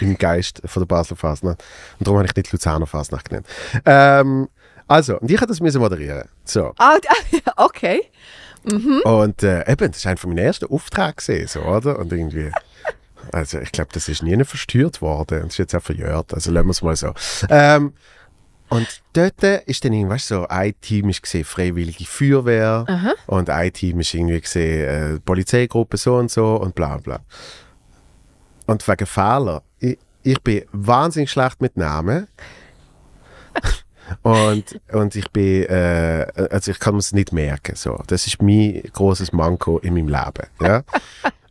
im Geist von der Basler Fasnacht. Und darum habe ich nicht Luzerner Fasnacht genannt. Ähm, also, und ich musste das moderieren. So. Ah, okay. Mhm. Und äh, eben, das war einer meiner ersten Aufträge, so, oder? Und irgendwie. Also, ich glaube, das ist nie verstört worden. Und es ist jetzt auch verjährt. Also, lassen wir es mal so. Ähm, und dort ist dann irgendwie, weißt, so, ein Team ist gesehen, Freiwillige Feuerwehr Aha. und ein Team ist irgendwie gesehen, äh, Polizeigruppe so und so und bla bla. Und wegen Fehler. Ich, ich bin wahnsinnig schlecht mit Namen. und, und ich bin, äh, also ich kann es nicht merken. So. Das ist mein großes Manko in meinem Leben. Ja,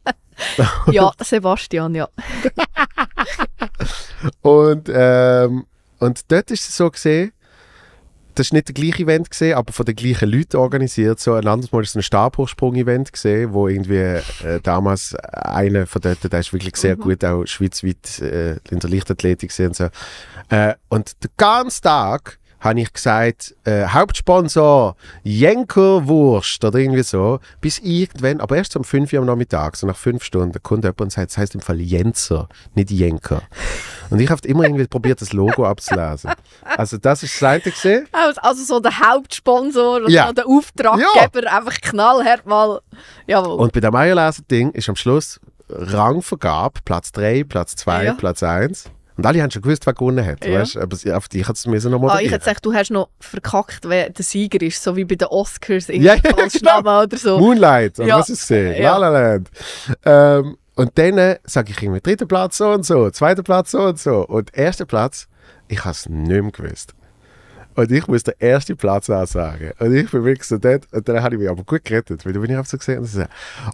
ja Sebastian, ja. und ähm, und dort ist es so gesehen, das war nicht das gleiche Event, gewesen, aber von den gleichen Leuten organisiert. So ein anderes Mal war es ein Stabhochsprung-Event, wo irgendwie äh, damals einer von dort, der ist wirklich sehr mhm. gut, auch schweizweit äh, in der Leichtathletik gesehen und so. Äh, und den ganzen Tag habe ich gesagt, äh, Hauptsponsor, Jenkerwurst oder irgendwie so. Bis irgendwann, aber erst um 5 Uhr am Nachmittag, so nach 5 Stunden, kommt jemand und sagt, es heißt im Fall Jenzer, nicht Jenker. Und ich habe immer irgendwie probiert, das Logo abzulesen. Also das ist das eine gesehen. Also so der Hauptsponsor oder ja. der Auftraggeber, ja. einfach knallhart mal, jawohl. Und bei dem Meierleser-Ding ist am Schluss Rangvergabe, Platz 3, Platz 2, ja. Platz 1. Und alle haben schon gewusst, wer gewonnen hat. Ja. Weißt? Aber auf dich hat es mir noch mal ah, Ich hätte gesagt, du hast noch verkackt, wer der Sieger ist, so wie bei den Oscars. Ja, ja, genau. oder so. Moonlight, ja. was ist gesehen? Ja. La La Land. Ähm, und dann sage ich immer, dritter Platz so und so, zweiter Platz so und so. Und erster Platz, ich habe es nicht mehr gewusst. Und ich muss den ersten Platz ansagen. Und ich bin wirklich so dort. Und dann habe ich mich aber gut gerettet, weil du bin ich auf so gesehen.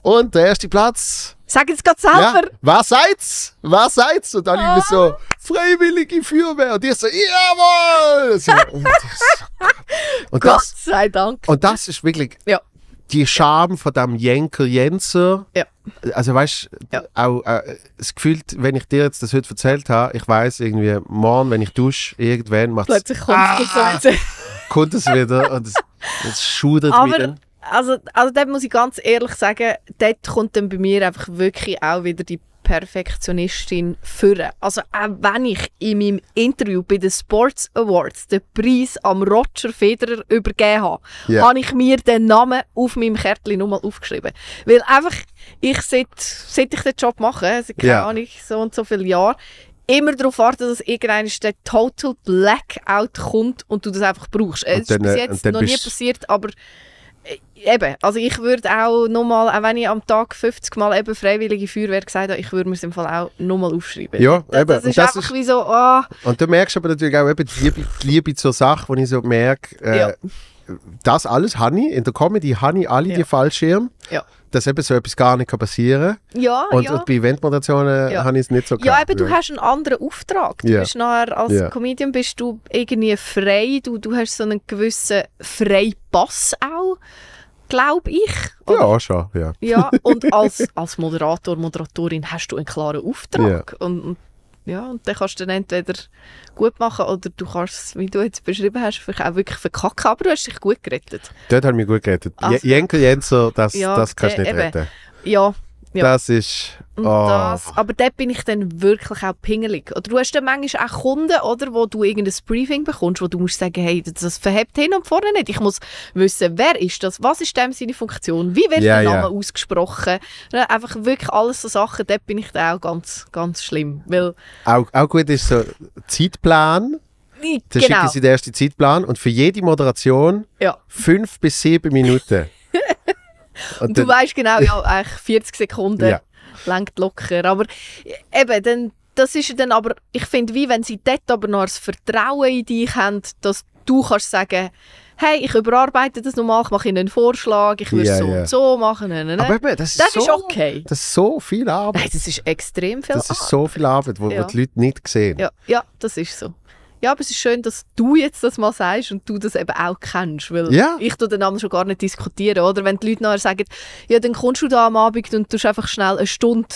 Und der erste Platz. Sag jetzt gerade selber. Ja, was seid's? Was seid's? Und dann ah. immer so, freiwillige Führer. Und ich so, jawohl! So, oh, und, das, und Gott das, sei Dank. Und das ist wirklich, ja die Scham von dem Jenker Jenser. Ja. Also weißt du, ja. auch äh, das Gefühl, wenn ich dir jetzt das heute erzählt habe, ich weiß irgendwie, morgen, wenn ich dusche, irgendwann macht es. Plötzlich kommt ah, wieder. Kommt es wieder und es, es schudert Aber, mich dann. Also, also dort muss ich ganz ehrlich sagen, dort kommt dann bei mir einfach wirklich auch wieder die Perfektionistin führen. Also auch wenn ich in meinem Interview bei den Sports Awards den Preis am Roger Federer übergeben habe, yeah. habe ich mir den Namen auf meinem Kärtchen nochmal aufgeschrieben. Weil einfach, ich seit, seit ich den Job mache, also keine yeah. Ahnung, so und so viele Jahre, immer darauf warten, dass irgendwann der Total Blackout kommt und du das einfach brauchst. Es ist bis äh, jetzt noch nie passiert, aber äh, eben, also ich würde auch nochmal, auch wenn ich am Tag 50 Mal eben freiwillige Feuerwehr gesagt habe, ich würde mir es im Fall auch nochmal aufschreiben. Ja, das, eben. Das ist das einfach ist, wie so, oh. Und du merkst aber natürlich auch eben die Liebe, die Liebe zur Sache, wo ich so merke, äh, ja das alles Hani in der Comedy Hani alle ja. die Fallschirm. Ja. Dass eben so etwas gar nicht passieren kann. Ja, und, ja. und bei Eventmoderationen ja. habe ich es nicht so gehabt. Ja, eben, du hast einen anderen Auftrag. Du bist nachher als Comedian bist du irgendwie frei. Du, du hast so einen gewissen Freipass auch glaube ich. Oder? Ja, schon. Ja. ja und als, als Moderator, Moderatorin hast du einen klaren Auftrag. Yeah. Und, und, ja, und dann kannst du dann entweder gut machen oder du kannst wie du jetzt beschrieben hast, vielleicht auch wirklich verkacken, aber du hast dich gut gerettet. Dort haben wir gut gerettet. Also, Jenkel Jenso, das, ja, das kannst du nicht äh, retten. Ja, ja. Das ist. Oh. Das, aber dort bin ich dann wirklich auch pingelig. Oder du hast dann manchmal auch Kunden, oder, wo du irgendein Briefing bekommst, wo du musst sagen, hey, das verhebt hin und vorne nicht. Ich muss wissen, wer ist das, was ist dem seine Funktion, wie wird yeah, der Name yeah. ausgesprochen. Einfach wirklich alles so Sachen, dort bin ich dann auch ganz, ganz schlimm. Weil auch, auch gut ist so Zeitplan. Dann genau. schicken sie den ersten Zeitplan und für jede Moderation ja. fünf bis sieben Minuten. Und, und du weißt genau, ja, eigentlich 40 Sekunden ja. locker. Aber äh, eben, dann, das ist dann aber, ich finde, wie wenn sie dort aber noch das Vertrauen in dich haben, dass du kannst sagen, hey, ich überarbeite das nochmal, ich mache Ihnen einen Vorschlag, ich würde yeah, so yeah. und so machen. Ne, ne, ne, Aber eben, das, ist, das so, ist okay. Das ist so viel Arbeit. Nein, das ist extrem viel Arbeit. Das ist so viel Arbeit, wo, ja. die Leute nicht sehen. Ja, ja das ist so. Ja, aber es ist schön, dass du jetzt das mal sagst und du das eben auch kennst, weil ja. ich tue den Namen schon gar nicht diskutieren, oder? Wenn die Leute nachher sagen, ja, dann kommst du da am Abend und tust einfach schnell eine Stunde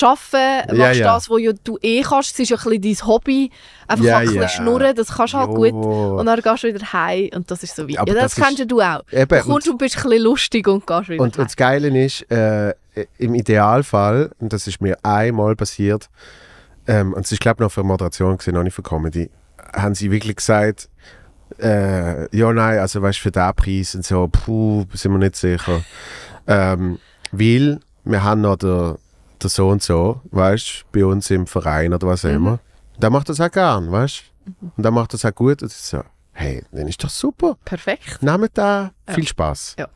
arbeiten, machst ja, das, was ja du eh kannst, es ist ja ein bisschen dein Hobby, einfach ja, ein bisschen ja. schnurren, das kannst du halt gut und dann gehst du wieder heim und das ist so wie. ja, das, das kennst du auch. Eben, du kommst und, und bist ein bisschen lustig und gehst wieder und, heim. und das Geile ist, äh, im Idealfall, und das ist mir einmal passiert, ähm, und es ist glaube ich noch für Moderation, gewesen, noch nicht für Comedy, haben sie wirklich gesagt, äh, ja nein, also weißt für den Preis und so, puh, sind wir nicht sicher. Ähm, weil wir haben noch der, den so und so, weißt bei uns im Verein oder was auch mhm. immer. Der macht das auch gern, weißt mhm. Und der macht das auch gut. Und ich so, hey, dann ist doch super. Perfekt. Nehmt da, ja. viel Spaß. Ja.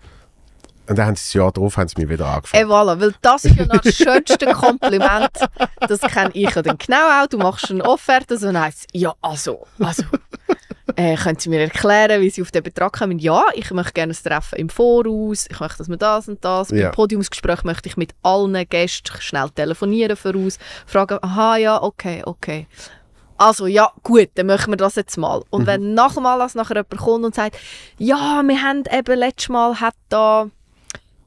Und dann haben sie das Jahr darauf haben sie mich wieder angefragt. Et voilà, weil das ist ja das schönste Kompliment. Das kenne ich ja dann genau auch. Du machst eine Offerte, so also heißt ja, also, also. Äh, können Sie mir erklären, wie Sie auf den Betrag kommen? Ja, ich möchte gerne ein Treffen im Voraus, ich möchte, dass wir das und das. Ja. Beim Podiumsgespräch möchte ich mit allen Gästen schnell telefonieren voraus, fragen, aha, ja, okay, okay. Also, ja, gut, dann machen wir das jetzt mal. Und mhm. wenn nochmals nachher jemand kommt und sagt, ja, wir haben eben letztes Mal hat da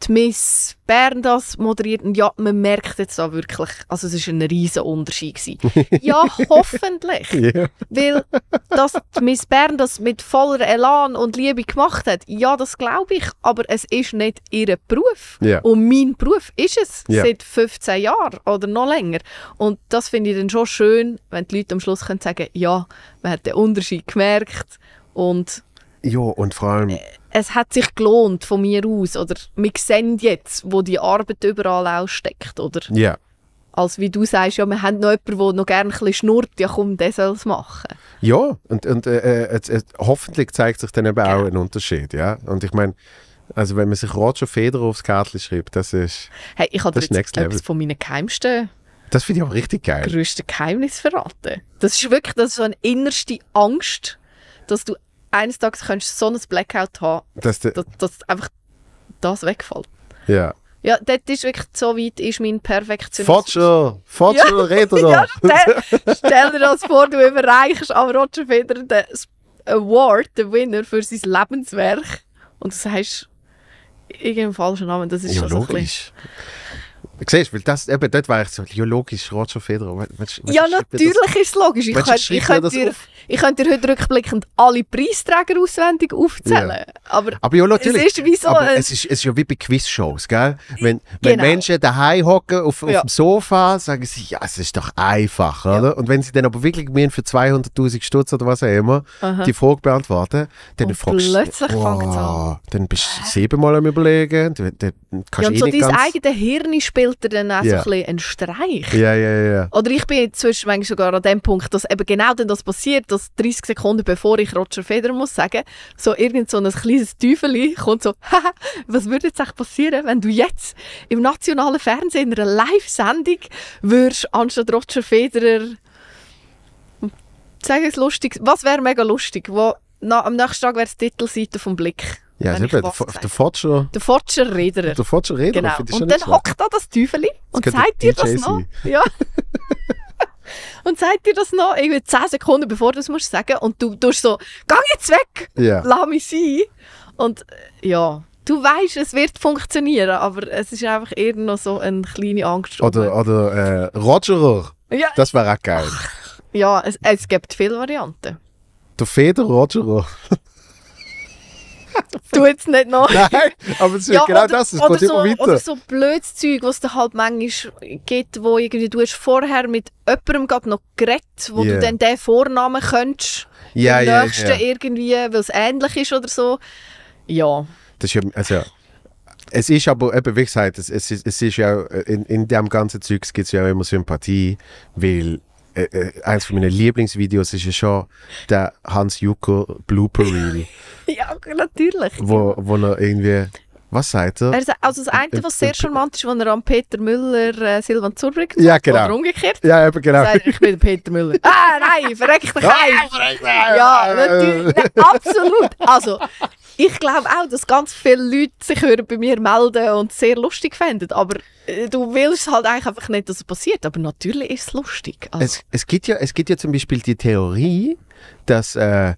die Miss Bern das moderiert. Und ja, man merkt jetzt auch wirklich, also es war ein riesiger Unterschied. Gewesen. ja, hoffentlich. yeah. Weil, dass die Miss Bern das mit voller Elan und Liebe gemacht hat, ja, das glaube ich, aber es ist nicht ihr Beruf. Yeah. Und mein Beruf ist es yeah. seit 15 Jahren oder noch länger. Und das finde ich dann schon schön, wenn die Leute am Schluss können sagen, ja, man hat den Unterschied gemerkt und... Ja, und vor allem... Äh, es hat sich gelohnt von mir aus. Oder wir sehen jetzt, wo die Arbeit überall aussteckt, oder? Ja. Yeah. Als wie du sagst, ja, wir haben noch jemanden, der noch gerne ein bisschen schnurrt, ja komm, der soll es machen. Ja, und, und äh, äh, äh, hoffentlich zeigt sich dann eben ja. auch genau. ein Unterschied, ja. Und ich meine, also wenn man sich Roger Federer aufs Kärtchen schreibt, das ist Hey, ich habe jetzt Next etwas von meinen geheimsten Das finde ich auch richtig geil. größten Geheimnis verraten. Das ist wirklich das ist so eine innerste Angst, dass du eines Tages könntest du so ein Blackout haben, dass, dass, dass einfach das wegfällt. Ja. Yeah. Ja, das ist wirklich so weit ist mein Perfektionismus. Fatscher, Fatscher, ja. rede doch. ja, stell, stell, dir das vor, du überreichst am Roger Federer den Award, den Winner für sein Lebenswerk und du sagst irgendeinen falschen Namen. Das ist ja, schon so logisch. Ein bisschen Siehst du, weil das, eben, dort wäre ich so, ja logisch, Roger Federer. Man, man, man ja, natürlich das, ist es logisch. Ich könnte, ich, könnte dir, ich könnte dir heute rückblickend alle Preisträger auswendig aufzählen. Ja. Aber, aber ja, natürlich, es ist wie so aber es, ist, es ist ja wie bei Quizshows, gell? Wenn, genau. wenn Menschen daheim hocken auf, auf ja. dem Sofa, sagen sie, ja, es ist doch einfach, ja. oder? Und wenn sie dann aber wirklich mir für 200'000 Stutz oder was auch immer Aha. die Frage beantworten, dann und fragst du... plötzlich fängt es an. Dann bist du siebenmal am überlegen, dann kannst ja, und eh so dein eigenes Hirn spielt spielt er dann auch yeah. so ein einen Streich. Ja, ja, ja. Oder ich bin inzwischen manchmal sogar an dem Punkt, dass eben genau dann das passiert, dass 30 Sekunden bevor ich Roger Federer muss sagen, so irgend so ein kleines Teufel kommt so, was würde jetzt eigentlich passieren, wenn du jetzt im nationalen Fernsehen in einer Live-Sendung würdest anstatt Roger Federer sagen es lustig, was wäre mega lustig, wo na, am nächsten Tag wäre es Titelseite vom Blick. Ja, eben, der, der Forger. Der Forger Räder. Der Forger Räder. Genau. Und dann hockt da das Teufel und zeigt dir das noch. Ja. und sagt dir das noch irgendwie 10 Sekunden, bevor du es musst sagen. Und du tust so, geh jetzt weg! Yeah. Lass mich sein! Und äh, ja, du weißt, es wird funktionieren, aber es ist einfach eher noch so eine kleine Angst. Oder, oder äh, Rogerer. Ja. Das wäre auch geil. Ach, ja, es, es gibt viele Varianten. Der Feder Rogerer. tu jetzt nicht noch. Nein, aber es ist ja, genau oder, das, es geht so, immer weiter. Oder so blödes Zeug, was es da halt manchmal gibt, wo irgendwie du hast vorher mit jemandem gerade noch geredet, wo yeah. du dann den Vornamen könntest, ja, den yeah, nächsten yeah. irgendwie, weil es ähnlich ist oder so. Ja. Das ist ja, also, es ist aber, eben, wie gesagt, es, es, ist, es ist ja, in, in dem ganzen Zeug gibt es ja immer Sympathie, weil äh, äh eins von meinen Lieblingsvideos ist ja schon der Hans Jucker Blooper Reel. ja, natürlich. Wo, wo er irgendwie was sagt er? er also das eine, was sehr charmant ist, wenn er an Peter Müller äh, Silvan Zurbrück ja, genau. oder umgekehrt. Ja, eben genau. Sagt, ich bin Peter Müller. ah, nein, verreck dich Ja, natürlich, absolut. Also, ich glaube auch, dass ganz viele Leute sich bei mir melden und es sehr lustig finden. Aber äh, du willst halt eigentlich einfach nicht, dass es passiert. Aber natürlich ist es lustig. Also. Es, es, gibt ja, es gibt ja zum Beispiel die Theorie, dass. Äh,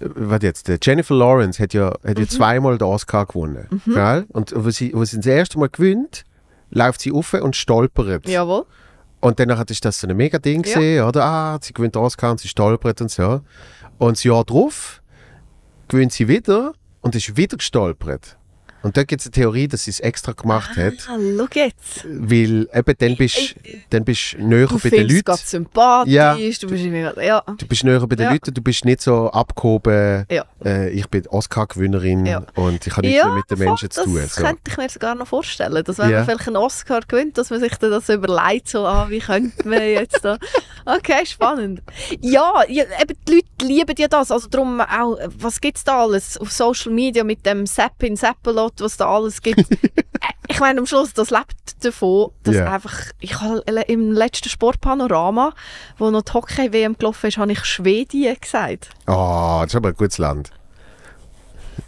was jetzt? Jennifer Lawrence hat ja, hat mhm. ja zweimal den Oscar gewonnen. Mhm. Gell? Und wo sie, wo sie das erste Mal gewinnt, läuft sie auf und stolpert. Jawohl. Und danach hat ist das so ein mega Ding ja. gesehen, oder? Ah, sie gewinnt den Oscar und sie stolpert und so. Und das Jahr drauf gewöhnt sie wieder und ist wieder gestolpert. Und da gibt es eine Theorie, dass sie es extra gemacht ah, hat. Schau jetzt. Weil eben äh, dann bist du näher bei den Leuten. Du sympathisch, ja, du, du bist ja. Du bist näher bei den ja. Leuten, du bist nicht so abgehoben. Ja. Äh, ich bin Oscar-Gewinnerin ja. und ich habe nichts mehr mit den Menschen zu tun. Das so. könnte ich mir sogar noch vorstellen, dass wenn man vielleicht einen Oscar gewinnt, dass man sich das überlegt, so, ah, wie könnte man jetzt da... Okay, spannend. Ja, eben die Leute lieben ja das, also darum auch, was gibt es da alles auf Social Media mit dem Sepp in Seppelo Gott, was da alles gibt. Äh, ich meine, am Schluss, das lebt davon, dass yeah. einfach, ich habe im letzten Sportpanorama, wo noch die Hockey-WM gelaufen ist, habe ich Schwedien gesagt. Ah, oh, das ist aber ein gutes Land.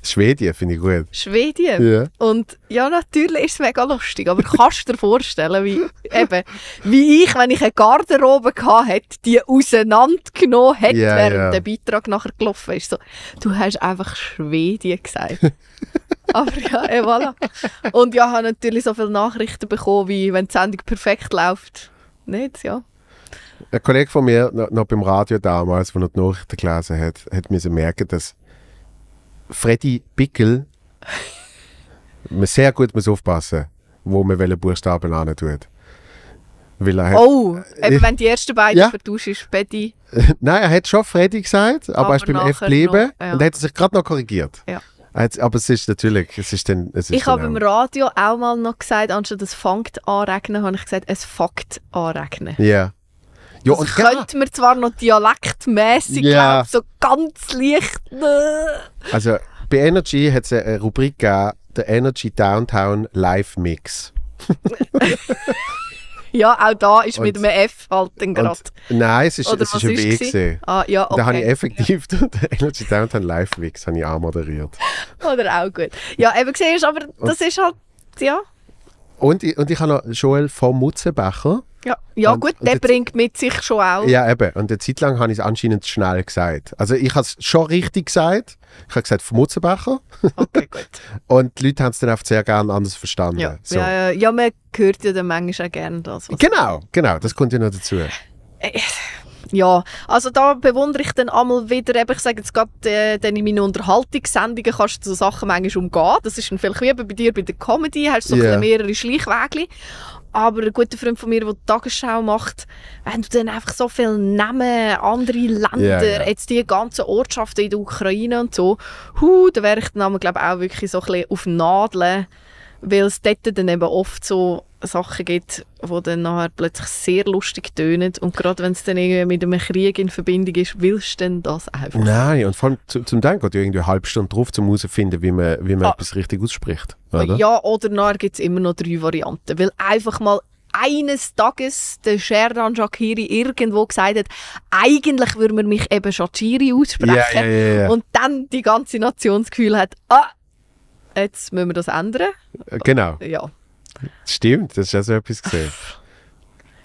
Schweden finde ich gut. Schweden? Ja. Und ja, natürlich ist es mega lustig, aber kannst du dir vorstellen, wie, eben, wie ich, wenn ich eine Garderobe hatte, die auseinandergenommen hätte, yeah, während yeah. der Beitrag nachher gelaufen ist. So, du hast einfach Schweden gesagt. aber ja, et eh, voilà. Und ja, ich habe natürlich so viele Nachrichten bekommen, wie wenn die Sendung perfekt läuft. Nicht, ja. Ein Kollege von mir, noch beim Radio damals, der noch die Nachrichten gelesen hat, hat mir merken, dass Freddy Bickel. man sehr gut muss aufpassen, wo man welche Buchstaben hin tut. Weil er hat, oh, eben äh, wenn die ersten beiden ja. vertauscht, ist Freddy. Nein, er hat schon Freddy gesagt, aber, aber er ist beim F geblieben ja. und er hat sich gerade noch korrigiert. Ja. Aber es ist natürlich, es ist dann... Es ist ich habe im Radio auch mal noch gesagt, anstatt es fängt an regnen, habe ich gesagt, es fängt an regnen. Ja. Ja, das könnte man zwar noch dialektmässig, yeah. so ganz leicht. Ne? Also bei Energy hat es eine Rubrik gegeben, der Energy Downtown Live Mix. ja, auch da ist und, mit einem F halt dann gerade. Nein, es ist, es ist ein W. Ah, ja, okay. Da habe ich effektiv ja. den Energy Downtown Live Mix habe moderiert. Oder auch gut. Ja, eben siehst aber das ist halt, ja. Und ich, und ich habe noch Joel von Mutzenbecher ja, ja und, gut, und der jetzt, bringt mit sich schon auch. Ja, eben. Und eine Zeit lang habe ich es anscheinend schnell gesagt. Also ich habe es schon richtig gesagt. Ich habe gesagt, vom Mutzenbecher. Okay, gut. und die Leute haben es dann auch sehr gerne anders verstanden. Ja, so. ja, ja, man hört ja dann manchmal auch gerne das. Genau, genau, das kommt ja noch dazu. Äh, äh, ja, also da bewundere ich dann einmal wieder, eben, ich sage jetzt gerade, äh, dann in meinen Unterhaltungssendungen kannst du so Sachen manchmal umgehen. Das ist dann vielleicht wie bei dir bei der Comedy, hast du so yeah. mehrere Schleichwege. Aber ein guter Freund von mir, der die Tagesschau macht, wenn du dann einfach so viel Namen, andere Länder, yeah, yeah. jetzt die ganzen Ortschaften in der Ukraine und so, hu, da wäre ich dann glaube auch wirklich so ein bisschen auf Nadeln, weil es dort dann eben oft so Sachen gibt, die dann nachher plötzlich sehr lustig tönen. Und gerade wenn es dann irgendwie mit einem Krieg in Verbindung ist, willst du denn das einfach? Nein, und vor allem zum, zum Denken geht ja irgendwie eine halbe Stunde drauf, um herauszufinden, wie man, wie man ah. etwas richtig ausspricht. Oder? Ja, oder nachher gibt es immer noch drei Varianten. Weil einfach mal eines Tages der Sherdan Shakiri irgendwo gesagt hat, eigentlich würde man mich eben Shakiri aussprechen. Yeah, yeah, yeah. Und dann die ganze Nationsgefühl hat, ah, jetzt müssen wir das ändern. Äh, genau. Ja. Stimmt, das ist ja so etwas gesehen.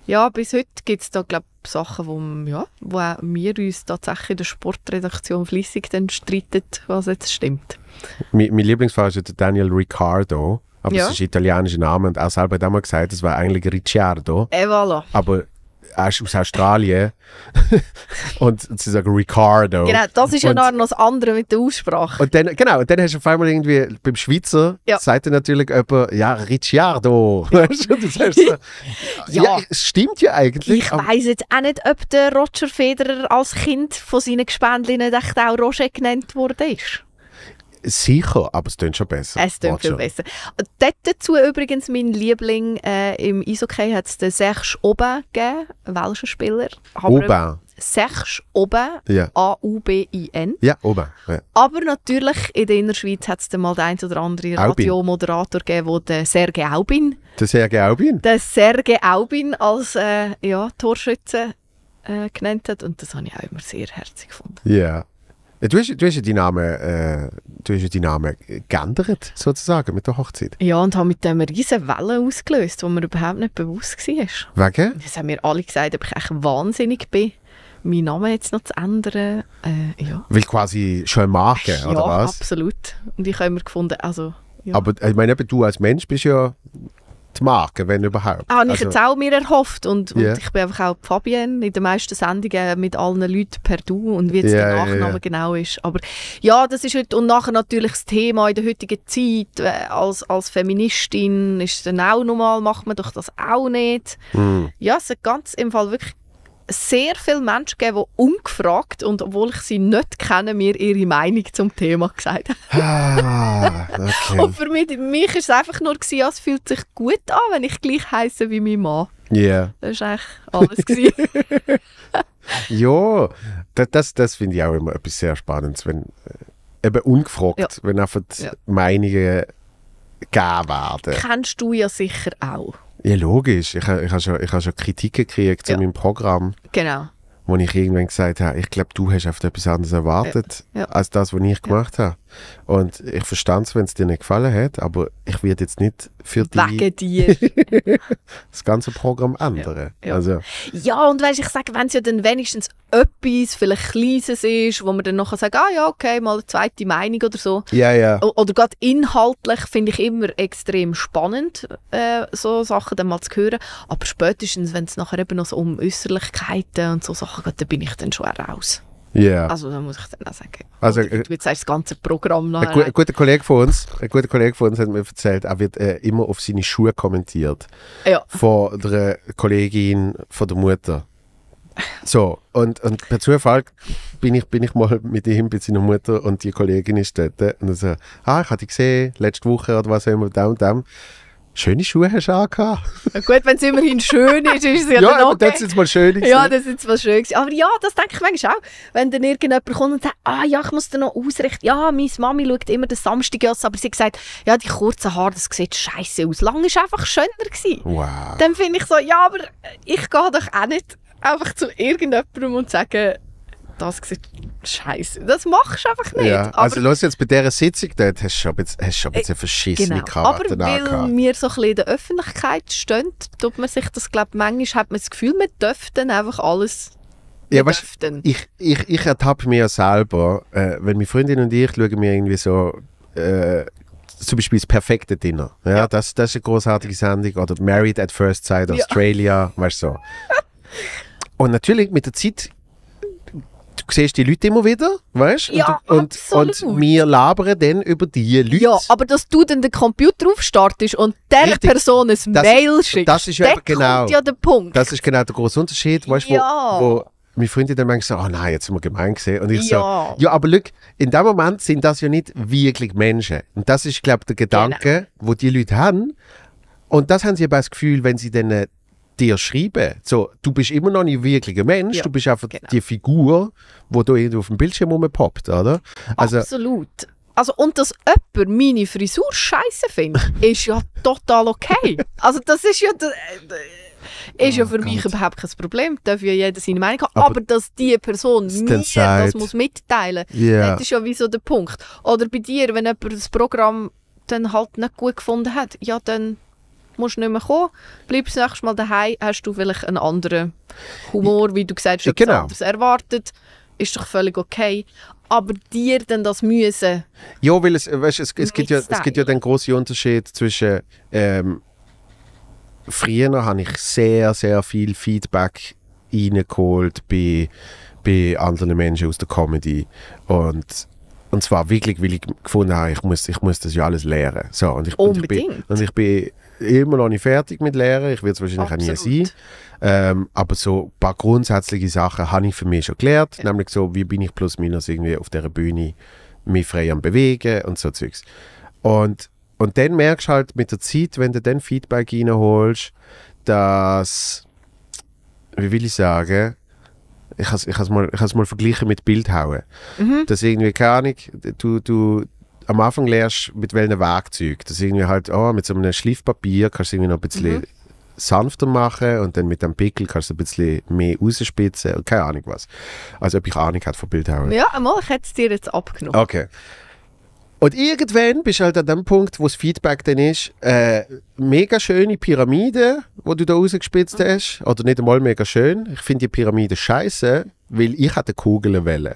Ja, bis heute gibt es da, glaube ich, Sachen, wo, ja, wo auch wir uns tatsächlich in der Sportredaktion fleissig streiten, was jetzt stimmt. Mein, mein Lieblingsfall ist der Daniel Ricciardo, aber ja. das ist italienischer Name und auch selber hat er mal gesagt, es war eigentlich Ricciardo. Et eh, voilà. Aber er ist aus Australien. und, und, sie sagen Ricardo. Genau, das ist ja noch, noch das andere mit der Aussprache. Und dann, genau, und dann hast du auf einmal irgendwie beim Schweizer, ja. sagt er natürlich jemand, ja, Ricciardo. weißt du, ja. ja, es stimmt ja eigentlich. Ich weiß jetzt auch nicht, ob der Roger Federer als Kind von seinen Gespendinnen echt auch Roger genannt worden ist. Sicher, aber es tönt schon besser. Es tönt viel besser. Dort dazu übrigens mein Liebling äh, im Eishockey hat es den Serge Oben gegeben, welcher Spieler? Aubin. Serge Oben, ja. A-U-B-I-N. Ja, Aubin. Ja. Aber natürlich in der Innerschweiz hat es dann mal den ein oder anderen Radiomoderator gegeben, der Serge Aubin. Der Serge Aubin? Der Serge Aubin als äh, ja, Torschütze äh, genannt hat und das habe ich auch immer sehr herzlich gefunden. Ja. Du hast, du hast ja deinen Namen, äh, du hast deinen Namen geändert, sozusagen, mit der Hochzeit. Ja, und habe mit dem riesen Welle ausgelöst, die mir überhaupt nicht bewusst war. Wegen? Das haben mir alle gesagt, ob ich echt wahnsinnig bin, meinen Namen jetzt noch zu ändern. Äh, ja. Weil quasi schon machen, ja, oder was? Ja, absolut. Und ich habe immer gefunden, also... Ja. Aber äh, ich meine, du als Mensch bist ja die Marke, wenn überhaupt. Ah, habe also, ich jetzt auch mir erhofft und, und yeah. ich bin einfach auch Fabienne in den meisten Sendungen mit allen Leuten per Du und wie jetzt yeah, der Nachname yeah. genau ist. Aber ja, das ist heute und nachher natürlich das Thema in der heutigen Zeit äh, als, als Feministin ist dann auch normal, macht man doch das auch nicht. Mm. Ja, es ist ganz im Fall wirklich sehr viele Menschen gegeben, die ungefragt und obwohl ich sie nicht kenne, mir ihre Meinung zum Thema gesagt haben. Ah, okay. und für mich, mich ist es einfach nur, gewesen, ja, es fühlt sich gut an, wenn ich gleich heiße wie mein Mann. Ja. Yeah. Das war eigentlich alles. ja, das, das, das finde ich auch immer etwas sehr Spannendes, wenn äh, eben ungefragt, ja. wenn einfach ja. Meinungen gegeben werden. Kennst du ja sicher auch. Ja, logisch. Ich, ich habe schon, ich schon Kritik gekriegt ja. zu meinem Programm. Genau. Wo ich irgendwann gesagt habe, ich glaube, du hast auf etwas anderes erwartet, ja. als das, was ich gemacht habe. Und ich verstehe es, wenn es dir nicht gefallen hat, aber ich werde jetzt nicht für dich das ganze Programm ändern. Ja, ja. Also. ja und weißt, ich sage, wenn es ja dann wenigstens etwas, vielleicht Kleines ist, wo man dann nachher sagt, ah ja, okay, mal eine zweite Meinung oder so. Ja, ja. Oder gerade inhaltlich finde ich immer extrem spannend, äh, so Sachen dann mal zu hören. Aber spätestens, wenn es nachher eben noch so um Äußerlichkeiten und so Sachen geht, dann bin ich dann schon raus. Yeah. Also da muss ich dann auch sagen. Also, du jetzt äh, das ganze Programm noch. Ein, gu ein, guter Kollege von uns, ein guter Kollege von uns hat mir erzählt, er wird äh, immer auf seine Schuhe kommentiert. Ja. Von der Kollegin, von der Mutter. So, und, und per Zufall bin ich, bin ich mal mit ihm bei seiner Mutter und die Kollegin ist dort. Und er so, ah, ich hatte dich gesehen, letzte Woche oder was auch immer, da und da. Schöne Schuhe hast du angehabt. Ja, gut, wenn es immerhin schön ist, ist es ja, ja dann aber okay. das ist jetzt mal schön. Gewesen. Ja, das ist jetzt mal schön. Gewesen. Aber ja, das denke ich manchmal auch. Wenn dann irgendjemand kommt und sagt, ah ja, ich muss dir noch ausrichten. Ja, meine Mami schaut immer den Samstag aus, aber sie sagt, ja, die kurzen Haare, das sieht scheiße aus. Lang war einfach schöner. Gewesen. Wow. Dann finde ich so, ja, aber ich gehe doch auch nicht einfach zu irgendjemandem und sage, das gesagt, Scheiße, das machst du einfach nicht. Ja, also los jetzt bei dieser Sitzung dort hast du schon ein bisschen, hast schon bisschen äh, verschissene genau. Karten Aber weil angehabt. wir so ein bisschen in der Öffentlichkeit stehen, tut man sich das, glaube manchmal hat man das Gefühl, wir dürften einfach alles ja, weißt, ich, ich, ich ertappe mich ja selber, äh, wenn meine Freundin und ich schauen mir irgendwie so äh, zum Beispiel das perfekte Dinner. Ja, ja, Das, das ist eine großartige Sendung. Oder Married at First Sight Australia, ja. weißt du so. Und natürlich mit der Zeit du siehst die Leute immer wieder, weißt du? ja, und, und, und, wir labern dann über die Leute. Ja, aber dass du dann den Computer aufstartest und der Richtig. Person ein das, Mail schickst, das ist ja genau, ja der Punkt. Das ist genau der große Unterschied, weißt du, ja. wo, wo meine Freunde dann manchmal so, oh nein, jetzt sind wir gemein gesehen. Und ich ja. so, ja, aber look, in dem Moment sind das ja nicht wirklich Menschen. Und das ist, glaube ich, der genau. Gedanke, genau. wo die Leute haben. Und das haben sie aber das Gefühl, wenn sie dann äh, dir schreiben. So, du bist immer noch nicht wirklich ein Mensch, ja, du bist einfach genau. die Figur, die du irgendwo auf dem Bildschirm rumpoppt, oder? Also, Absolut. Also, und dass jemand meine Frisur scheiße findet, ist ja total okay. also, das ist ja. Ist oh, ja für Gott. mich überhaupt kein Problem, darf ja jeder seine Meinung haben. Aber, aber dass die Person mir das muss mitteilen muss, yeah. das ist ja wie so der Punkt. Oder bei dir, wenn jemand das Programm dann halt nicht gut gefunden hat, ja, dann musst nicht mehr kommen, bleibst nächstes Mal daheim, hast du vielleicht einen anderen Humor, wie du gesagt hast, genau. etwas genau. anderes erwartet. Ist doch völlig okay. Aber dir dann das müssen. Ja, weil es, weißt, es, es, gibt, ja, es gibt ja den großen Unterschied zwischen. Ähm, früher habe ich sehr, sehr viel Feedback reingeholt bei, bei anderen Menschen aus der Comedy. Und und zwar wirklich, weil ich gefunden habe, ich muss, ich muss das ja alles lernen. So, und ich, Unbedingt. Und ich bin, und ich bin immer noch nicht fertig mit Lehren. Ich werde es wahrscheinlich Absolut. auch nie sein. Ähm, aber so ein paar grundsätzliche Sachen habe ich für mich schon gelernt. Ja. Nämlich so, wie bin ich plus minus irgendwie auf der Bühne mich frei am Bewegen und so Zeugs. Und, und dann merkst du halt mit der Zeit, wenn du dann Feedback reinholst, dass, wie will ich sagen, ich has, ich mal, mal verglichen mit Bildhauen. Mhm. Dass irgendwie, keine Ahnung, du, du, am Anfang lernst du, mit welchen Werkzeugen. Das irgendwie halt, oh, mit so einem Schleifpapier kannst du irgendwie noch ein bisschen mhm. sanfter machen und dann mit einem Pickel kannst du ein bisschen mehr rausspitzen und keine Ahnung was. Also ob ich Ahnung hat von Bildhauern. Ja, einmal ich hätte es dir jetzt abgenommen. Okay. Und irgendwann bist du halt an dem Punkt, wo das Feedback dann ist, äh, mega schöne Pyramide, wo du da rausgespitzt mhm. hast, oder nicht einmal mega schön. Ich finde die Pyramide scheiße, weil ich hatte Kugeln welle.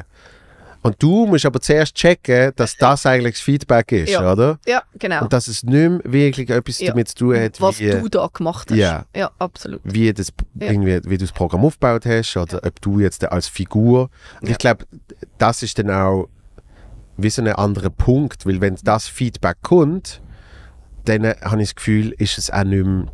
Und du musst aber zuerst checken, dass das eigentlich das Feedback ist, ja. oder? Ja, genau. Und dass es nicht mehr wirklich etwas ja. damit zu tun hat, was wie, äh, du da gemacht hast. Ja, ja absolut. Wie, das, Irgendwie, wie du das Programm aufgebaut hast oder ob du jetzt als Figur. Und ich glaube, das ist dann auch wie so ein anderer Punkt, weil wenn das Feedback kommt, dann habe ich das Gefühl, ist es auch nicht mehr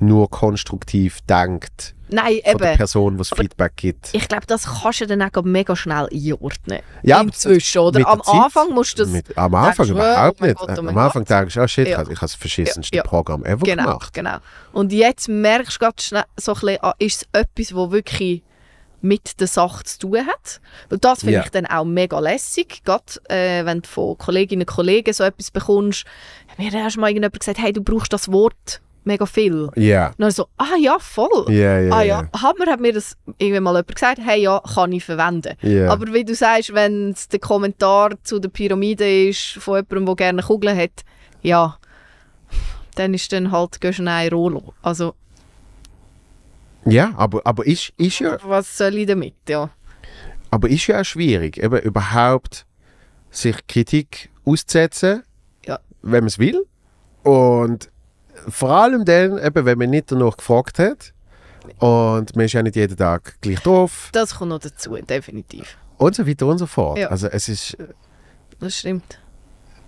nur konstruktiv denkt. Nein, eben. der Person, die Feedback gibt. Ich glaube, das kannst du dann auch mega schnell einordnen. Ja, Inzwischen, oder? Am Zeit, Anfang musst du das... Mit, am Anfang denkst, überhaupt oh nicht. Gott, oh am Anfang Gott. denkst du, oh shit, ja. Also ich habe das verschissenste ja. Programm ever genau, gemacht. Genau, Und jetzt merkst du ganz schnell so ein bisschen, ah, ist es etwas, das wirklich mit der Sache zu tun hat. Und das finde yeah. ich dann auch mega lässig, gerade äh, wenn du von Kolleginnen und Kollegen so etwas bekommst. Mir hat hast mal irgendjemand gesagt, hey, du brauchst das Wort mega viel. Ja. Yeah. Dann so, ah ja, voll. Yeah, yeah, ah ja, Hammer hat mir das irgendwann mal jemand gesagt, hey ja, kann ich verwenden. Aber wie du sagst, wenn es der Kommentar zu der Pyramide ist von jemandem, der gerne Kugeln hat, ja, dann ist dann halt, gehst du ein Rolo. Also, ja, aber, aber ist, ist ja... Was soll ich damit, ja. Aber ist ja auch schwierig, eben überhaupt sich Kritik auszusetzen, ja. wenn man es will. Und vor allem dann, eben, wenn man nicht danach gefragt hat. Und man ist ja nicht jeden Tag gleich drauf. Das kommt noch dazu, definitiv. Und so weiter und so fort. Ja. Also es ist... Äh, das stimmt.